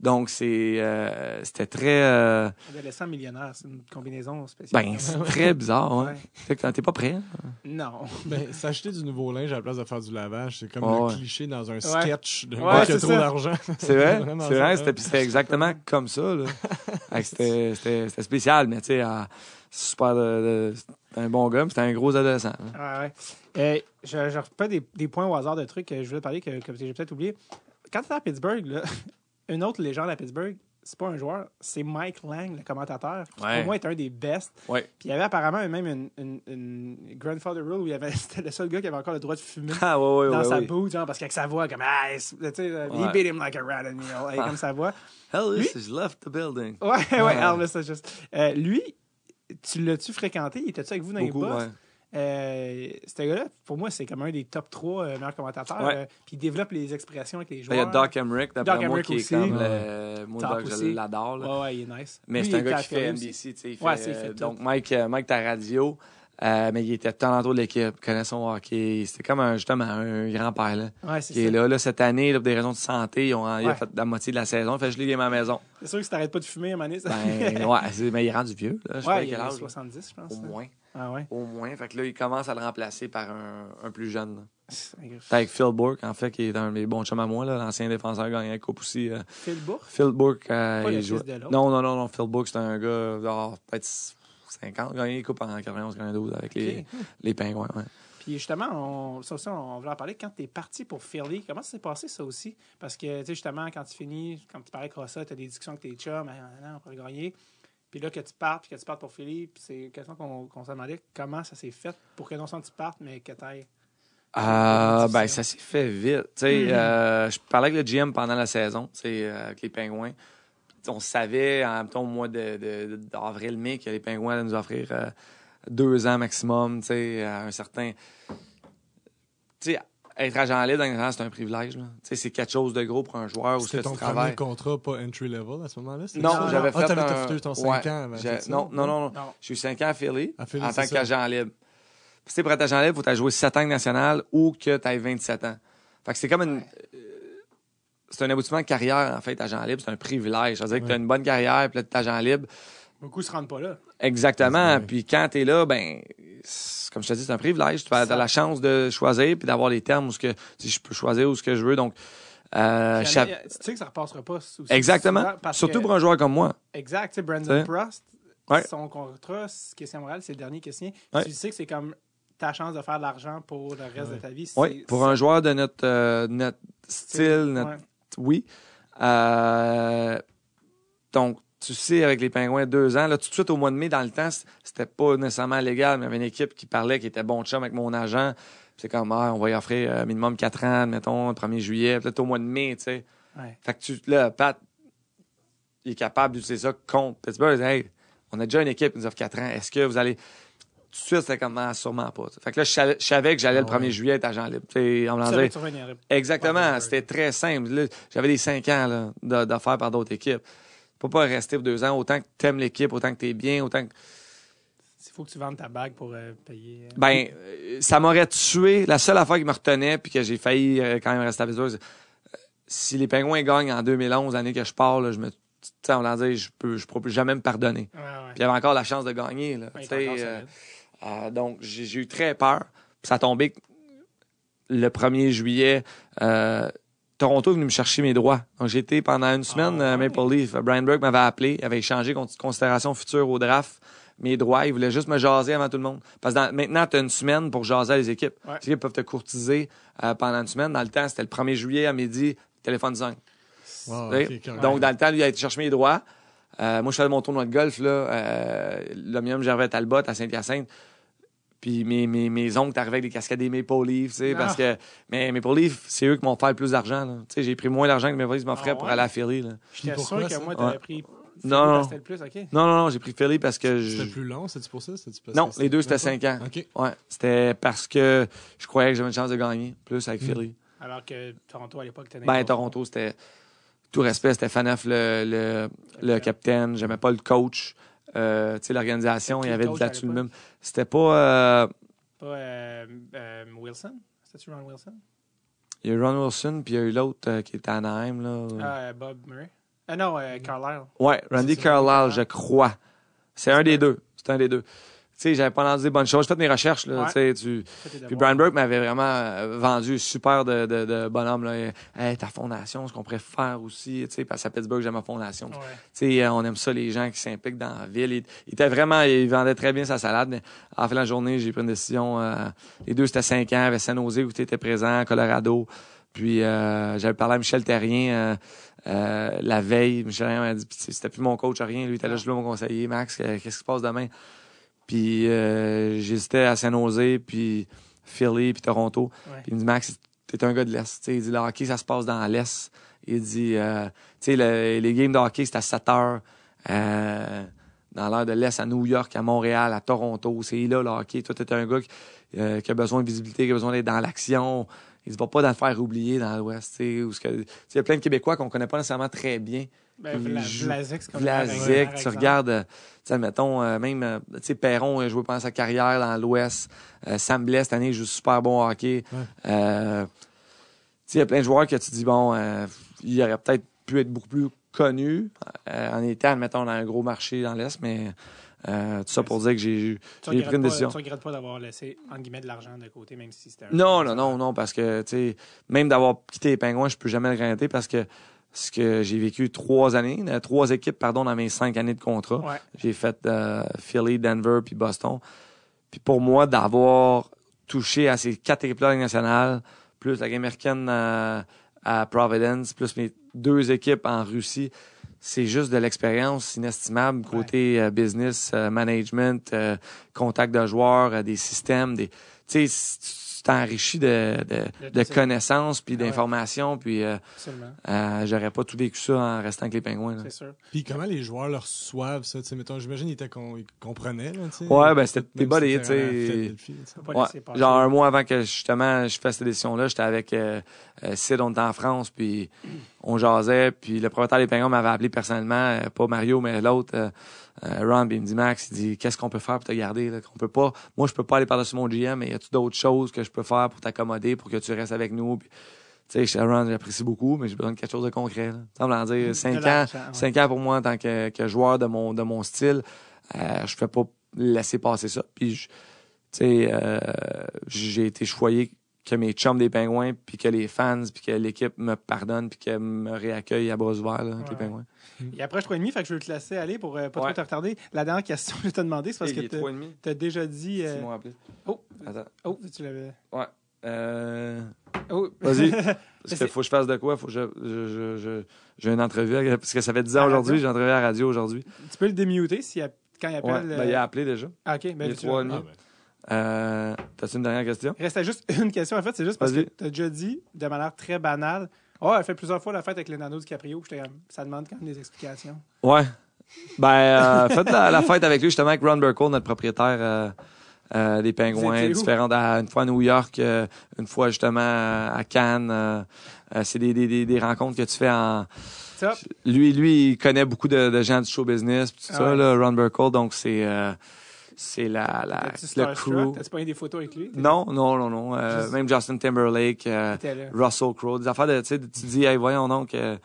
Donc, euh, c'était très. Euh, adolescent millionnaire, c'est une combinaison spéciale. Ben, c'est très bizarre. Hein? Ouais. T'es pas prêt? Hein? Non. Ben, s'acheter du nouveau linge à la place de faire du lavage, c'est comme le cliché dans un sketch de ouais, qui a trop d'argent. C'est vrai? c'est vrai, c'était, exactement comme ça. c'était, spécial, mais tu sais, c'est super. c'était un bon gars, c'était un gros adolescent. Ouais, ouais. Euh, je, je reprends des, des, points au hasard de trucs que je voulais te parler que, j'ai peut-être oublié. Quand étais à Pittsburgh, là, une autre légende à Pittsburgh, c'est pas un joueur, c'est Mike Lang, le commentateur, qui pour moi est un des best. Puis il y avait apparemment même une, une, grandfather rule où il avait, c'était le seul gars qui avait encore le droit de fumer ah, ouais, dans sa boue, genre, parce qu'avec sa voix, comme, ah, tu euh, beat him like a rat and meal, et comme sa voix. this has left the building. Ouais, ouais, Elvis, c'est juste. Euh, lui, tu l'as-tu fréquenté? Il était-tu avec vous dans les boss? Euh, ce gars-là, pour moi, c'est comme un des top 3 euh, meilleurs commentateurs. Euh, puis il développe les expressions avec les joueurs. Ben, il y a Doc Emmerich, d'après moi, qui est comme le... Euh, moi, Doc, je l'adore. Ouais, ouais, il est nice. Mais c'est un gars qui fait NBC, tu sais. fait, Donc, Mike, Mike, ta radio... mais il était talentueux de l'équipe, connaît son hockey. C'était comme un, justement un grand-père là, ouais, qui est là, là. Cette année, pour des raisons de santé, ils ont, il a fait la moitié de la saison. Fait je l'ai à ma maison. C'est sûr que si t'arrêtes pas de fumer, Manis. ben, ouais, mais il rend du vieux. Là, je ouais, il a 70, je pense. Au moins. Ah Au moins. Fait que là, il commence à le remplacer par un, un plus jeune. T'as avec Phil Burke, en fait, qui est un de mes bons chums à moi, l'ancien défenseur gagnant la Coupe aussi. Euh. Phil Burke? Phil Burke, euh, Non, non, non, Phil Burke, c'est un gars, genre, peut-être 50, gagné un Coupe en 91-92 avec les, les Pingouins. Puis justement, on, ça aussi, on voulait en parler. Quand tu es parti pour Philly, comment ça s'est passé ça aussi? Parce que, tu sais, justement, quand tu finis, quand tu parlais Crossa, tu as des discussions avec tes chums, ah, non, hein, hein, hein, on pourrait gagner. Puis là, que tu partes, que tu partes pour Philippe, c'est une question qu'on s'est demandé comment ça s'est fait pour que non seulement tu partes, mais que tu ailles. Ah, ben, ça s'est fait vite. Tu sais, mm-hmm. euh, je parlais avec le GM pendant la saison, euh, avec les Pingouins. On savait, en au mois d'avril-mai, que les Pingouins allaient nous offrir euh, deux ans maximum, un certain. sais être agent libre dans c'est un privilège. C'est quelque chose de gros pour un joueur. ou C'était ton premier contrat pas entry level à ce moment-là? Non, j'avais ah, fait. ton 5 ans non, non, non, non, Je suis 5 ans à Philly, en tant qu'agent libre. pour être agent libre, faut que tu joué 7 ans national ou que tu aies 27 ans. Fait que c'est comme une. Euh, c'est un aboutissement de carrière, en fait, agent libre. C'est un privilège. Ça veut dire que tu as une bonne carrière, puis tu agent libre. Beaucoup se rendent pas là. Exactement. Puis quand tu es là, ben comme je te dis, c'est un privilège. Tu as, la chance de choisir puis d'avoir les termes où je peux choisir ou ce que je veux. Donc euh, tu sais que ça repassera pas. Exactement. Surtout pour un joueur comme moi. Exact. Brandon Prost, son contrat, Christian morale, c'est le dernier question Tu sais que c'est comme ta chance de faire de l'argent pour le reste de ta vie. Oui, pour un joueur de notre, euh, style, oui. Euh, donc, tu sais, avec les Pingouins, deux ans, là, tout de suite au mois de mai, dans le temps, c'était pas nécessairement légal, mais il y avait une équipe qui parlait, qui était bon chum avec mon agent. C'est comme, ah, on va y offrir un euh, minimum quatre ans, mettons, le 1er juillet, peut-être au mois de mai, tu sais. Fait que tu, là, Pat, il est capable d'utiliser ça contre Pittsburgh. on a déjà une équipe qui nous offre quatre ans. Est-ce que vous allez. Tout de suite, c'était comme, ah, sûrement pas. Fait que là, je savais que j'allais le 1er ah juillet être agent libre. Exactement. C'était très simple. J'avais des cinq ans d'affaires par d'autres équipes faut pas rester pour deux ans. Autant que tu l'équipe, autant que tu bien, autant que. Il faut que tu vendes ta bague pour euh, payer. Euh. Ben, euh, ça m'aurait tué. La seule affaire qui me retenait, puis que j'ai failli quand même rester à que si les Pingouins gagnent en 2011, l'année que je pars, là, je me on dit, je peux, je peux jamais me pardonner. Puis il y avait encore la chance de gagner. donc, j'ai eu très peur. ça a tombé le 1er juillet. Toronto est venu me chercher mes droits. Donc, j'étais pendant une semaine à ah. Maple Leaf. Brian Burke m'avait appelé, Il avait échangé contre considération future au draft mes droits. il voulait juste me jaser avant tout le monde. Parce que maintenant, tu as une semaine pour jaser les équipes. Les équipes peuvent te courtiser euh, pendant une semaine. Dans le temps, c'était le 1er juillet à midi, téléphone 5. Donc, dans le temps, lui, il a été chercher mes droits. Euh, moi, je faisais mon tournoi de golf, là, euh, à le Talbot à Saint-Hyacinthe. Puis mes, mes, mes oncles arrivaient avec des cascades des Maple Leafs, tu sais, ah. parce que. Mais Maple Leafs, c'est eux qui m'ont fait le plus d'argent, Tu sais, j'ai pris moins d'argent que mes voisins m'offraient ah pour aller à Philly, là. J'étais sûr que moi, t'avais pris non, non. plus, non, non, j'ai pris Philly parce que. Je... C'était plus long, C'était pour ça? non, les deux, c'était 5 ans. Ouais, c'était parce que je croyais que j'avais une chance de gagner, plus avec hmm. Philly. Alors que Toronto, à l'époque, t'étais. Ben, Toronto, c'était. Tout respect, c'était Faneuf le, le, le capitaine. J'aimais pas le coach. Euh, tu sais, l'organisation, il y avait de le même. C'était pas. Euh, pas euh, Wilson? cétait Ron Wilson? Il y a eu Ron Wilson, puis il y a eu l'autre qui était à Anaheim. Là. Ah, Bob Murray. Ah non, mm. Carlisle. Ouais, Randy Carlisle, je crois. C'est un des deux. C'est un des deux sais, j'avais pas entendu des bonnes choses. J'ai fait mes recherches. Puis Brian Burke m'avait vraiment euh, vendu super de, de, bonhomme. Là. ta fondation, ce qu'on pourrait faire aussi. sais parce à Pittsburgh, j'aime ma fondation. Euh, on aime ça, les gens qui s'impliquent dans la ville. Il, était vraiment, il vendait très bien sa salade. Mais en fin la journée, j'ai pris une décision. Euh, les deux, c'était cinq ans. Avec saint Jose, où tu étais présent, Colorado. Puis j'avais parlé à Michel Terrien. la veille, Michel Terrien m'a dit, c'était plus mon coach, rien. Lui, était là, je ah. mon conseiller, Max, qu'est-ce qui se passe demain? Puis j'étais euh, j'hésitais à San Jose, puis Philly, puis Toronto. Puis il me dit, Max, t'es un gars de l'Est. il dit, le hockey, ça se passe dans l'Est. Il dit, euh, les games de hockey, c'est à 7 heures. Euh, dans l'heure de l'Est, à New York, à Montréal, à Toronto. C'est là le hockey. Toi, t'es un gars qui, a besoin de visibilité, qui a besoin d'être dans l'action. Il ne va pas d'en faire oublier dans l'Ouest. Il y a plein de Québécois qu'on ne connaît pas nécessairement très bien, ben, Vlasic, tu regardes, euh, tu mettons, euh, même, euh, tu sais, Perron a joué pendant sa carrière dans l'Ouest. Sam Blais, cette année, il joue super bon hockey. il y a plein de joueurs que tu dis, bon, il aurait peut-être pu être beaucoup plus connu en étant, mettons, dans un gros marché dans l'Est, mais tout ça pour dire que j'ai pris une décision. Tu regrettes pas d'avoir laissé, de l'argent de côté, même si c'était un... Non, non, non, non, parce que, tu sais, même d'avoir quitté les Pingouins, je peux jamais le regretter parce que ce que j'ai vécu trois années, euh, trois équipes, pardon, dans mes cinq années de contrat. J'ai fait euh, Philly, Denver, puis Boston. Puis pour moi, d'avoir touché à ces quatre équipes nationales, plus la Game américaine euh, à Providence, plus mes deux équipes en Russie, c'est juste de l'expérience inestimable côté business, management, contact de joueurs, des systèmes, des enrichi de, de, connaissances, puis ah d'informations, puis euh, euh, j'aurais pas tout vécu ça en restant avec les pingouins. C'est sûr. Puis comment les joueurs leur reçoivent ça? j'imagine qu'ils comprenaient. ouais, ben c'était des sais Genre un mois avant que justement je fasse cette décision-là, j'étais avec euh, Sid, on était en France, puis on jasait, puis le propriétaire des pingouins m'avait appelé personnellement, pas Mario, mais l'autre. Euh, Ron, il me dit, Max, il dit, qu'est-ce qu'on peut faire pour te garder? Là, peut pas, moi, je peux pas aller par-dessus mon GM, mais y a-tu d'autres choses que je peux faire pour t'accommoder, pour que tu restes avec nous? tu sais, Ron, j'apprécie beaucoup, mais j'ai besoin de quelque chose de concret. Là. 5 mm, ans, ans pour moi en tant que, que joueur de mon, de mon style, euh, je peux pas laisser passer ça. Puis, tu sais, euh, j'ai été choyé que mes chums des pingouins, puis que les fans, puis que l'équipe me pardonne, puis qu'elle me réaccueille à bras ouverts avec les pingouins. Il approche 3,5, fait que je vais te laisser aller pour euh, pas trop te retarder. La dernière question que je t'ai demandé, c'est parce que tu as déjà dit. Euh, oh, Attends. oh, tu l'avais. Ouais. Euh, oh. Vas-y. Parce qu'il faut que je fasse de quoi? Faut que je, j'ai une entrevue. Parce que ça fait 10 ans ah, aujourd'hui, j'ai une entrevue à la radio aujourd'hui. Tu peux le démuter si, quand il appelle. Ouais. Ben, il a appelé déjà. Ah, OK. Mais ben, il est 3,5. Euh, t'as-tu une dernière question? Il restait juste une question, en fait. C'est juste parce que t'as déjà dit, de manière très banale, « Oh, elle fait plusieurs fois la fête avec Leonardo DiCaprio. » Ça demande quand même des explications. Ouais. Ben, euh, faites la, fête avec lui, justement, avec Ron Burkle, notre propriétaire euh, des Pingouins, différents. une fois à New York, une fois, justement, à Cannes. c'est des, des, rencontres que tu fais en... Lui, lui, il connaît beaucoup de, gens du show business, tout ah ça, Ron Burkle. Donc, c'est c'est la, la le crew. T'as-tu pas des photos avec lui? Non, non, non, non. Euh, même Justin Timberlake, euh, Russell Crowe, des affaires de, tu dis, hey, voyons donc, euh,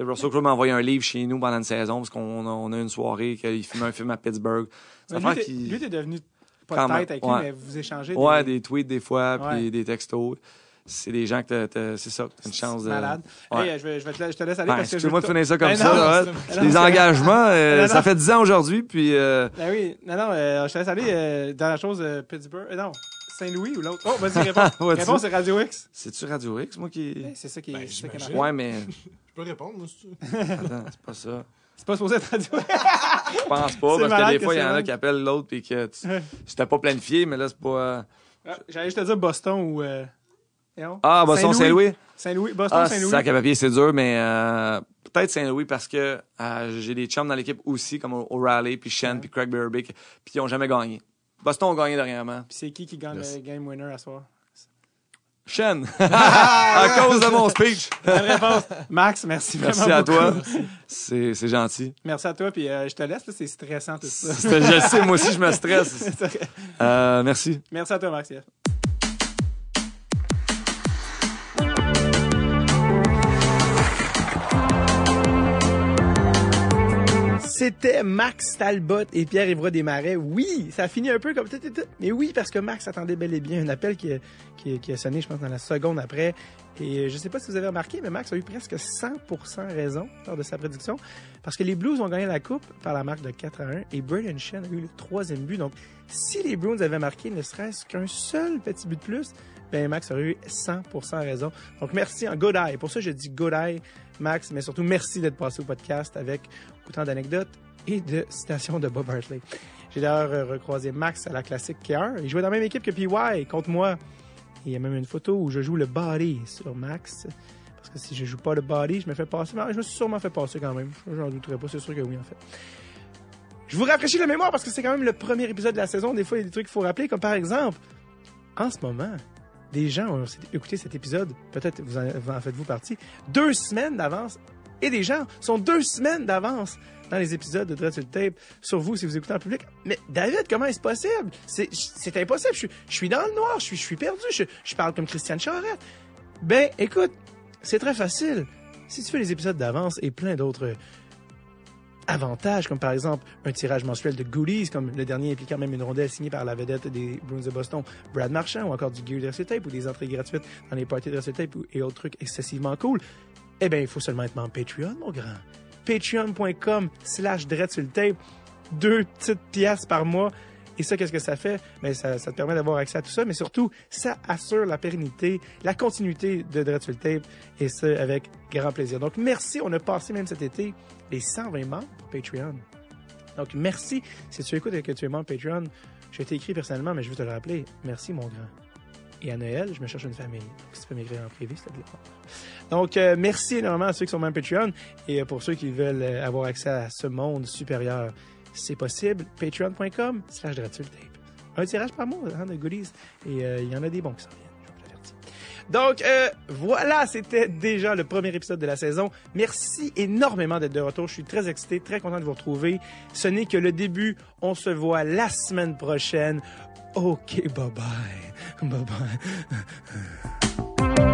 Russell Crowe m'a envoyé un livre chez nous pendant une saison parce qu'on on a une soirée qu'il fumait un film à Pittsburgh. lui, t'es devenu pas de tête avec lui, mais vous échangez des... Ouais, des tweets des fois, puis des textos c'est des gens que t'as, c'est ça, une chance de. Malade. je, te, laisse aller. Ben, parce que moi de finir ça comme ben ça. Les ben engagements, euh, ça fait 10 ans aujourd'hui. Puis, euh, Ben oui, non, non, euh, je te laisse aller. dans la chose, Pittsburgh. non, Saint-Louis ou l'autre. Oh, vas-y, réponds. réponds, c'est Radio X. C'est-tu Radio X, moi qui. c'est ça qui est. ouais, mais. je peux répondre, moi, si tu Attends, c'est pas ça. C'est pas supposé être radio. Je pense pas, parce que des fois, il y en a qui appellent l'autre et que c'était pas planifié, mais là, c'est pas. Ah, j'allais juste te dire Boston ou. Eh oh. Ah, Boston, Saint-Louis. Saint-Louis, Boston, ah, Saint-Louis. Sac à papier, c'est dur, mais euh, peut-être Saint-Louis parce que euh, j'ai des chums dans l'équipe aussi, comme O'Reilly, puis Shen, puis Craig Berbick, puis ils n'ont jamais gagné. Boston ont gagné dernièrement. Puis c'est qui qui gagne le game winner à soir? Shen! à cause de mon speech! réponse. Max, merci, merci vraiment. Merci à toi. C'est, c'est gentil. Merci à toi, puis euh, je te laisse, c'est stressant tout ça. je sais, moi aussi, je me stresse. merci. Merci à toi, Max. C'était Max Talbot et Pierre-Évroy Desmarais. Oui, ça finit un peu comme... Mais oui, parce que Max attendait bel et bien un appel qui a, qui, sonné, je pense, dans la seconde après. Et euh, je ne sais pas si vous avez remarqué, mais Max a eu presque 100% raison lors de sa prédiction, parce que les Blues ont gagné la coupe par la marque de 4 à 1 et Braden Shen a eu le troisième but. Donc, si les Bruins avaient marqué ne serait-ce qu'un seul petit but de plus, ben Max aurait eu 100% raison. Donc, merci en good eye. Pour ça, je dis good eye Max, mais surtout merci d'être passé au podcast avec autant d'anecdotes et de citations de Bob Hartley. J'ai d'ailleurs euh, recroisé Max à la classique K1. Il jouait dans la même équipe que PY contre moi. Il y a même une photo où je joue le body sur Max. Parce que si je joue pas le body, je me fais passer. je me suis sûrement fait passer quand même. n'en douterais pas, c'est sûr que oui, en fait. Je vous rafraîchis la mémoire parce que c'est quand même le premier épisode de la saison. Des fois, il y a des trucs qu'il faut rappeler, comme par exemple, en ce moment, des gens ont écouté cet épisode, peut-être vous en, faites-vous partie, deux semaines d'avance. Et des gens sont deux semaines d'avance dans les épisodes de the Tape sur vous si vous écoutez en public. Mais David, comment est-ce possible? C'est impossible. Je, suis dans le noir. Je suis, je suis perdu. Je, parle comme Christiane Charette. Ben, écoute, c'est très facile. Si tu fais les épisodes d'avance et plein d'autres avantages, comme par exemple un tirage mensuel de goodies, comme le dernier impliquant même une rondelle signée par la vedette des Bruins de Boston, Brad Marchand, ou encore du gear de tape ou des entrées gratuites dans les parties de tape et autres trucs excessivement cool. Eh bien, il faut seulement être membre Patreon, mon grand. Patreon.com slash tape. Deux petites pièces par mois et ça, qu'est-ce que ça fait? Mais ben, ça, te permet d'avoir accès à tout ça, mais surtout, ça assure la pérennité, la continuité de Dreadful Tape, et ça, avec grand plaisir. Donc, merci. On a passé même cet été les 120 membres Patreon. Donc, merci. Si tu écoutes et que tu es membre Patreon, je t'ai écrit personnellement, mais je veux te le rappeler. Merci, mon grand. Et à Noël, je me cherche une famille. si tu peux m'écrire en privé, c'est de plaît. Donc, euh, merci énormément à ceux qui sont membres Patreon et euh, pour ceux qui veulent euh, avoir accès à ce monde supérieur c'est possible. Patreon.com slash Un tirage par mois hein, de goodies. Et euh, il y en a des bons qui s'en viennent. Donc euh, voilà, c'était déjà le premier épisode de la saison. Merci énormément d'être de retour. Je suis très excité, très content de vous retrouver. Ce n'est que le début. On se voit la semaine prochaine. OK, bye bye. Bye bye.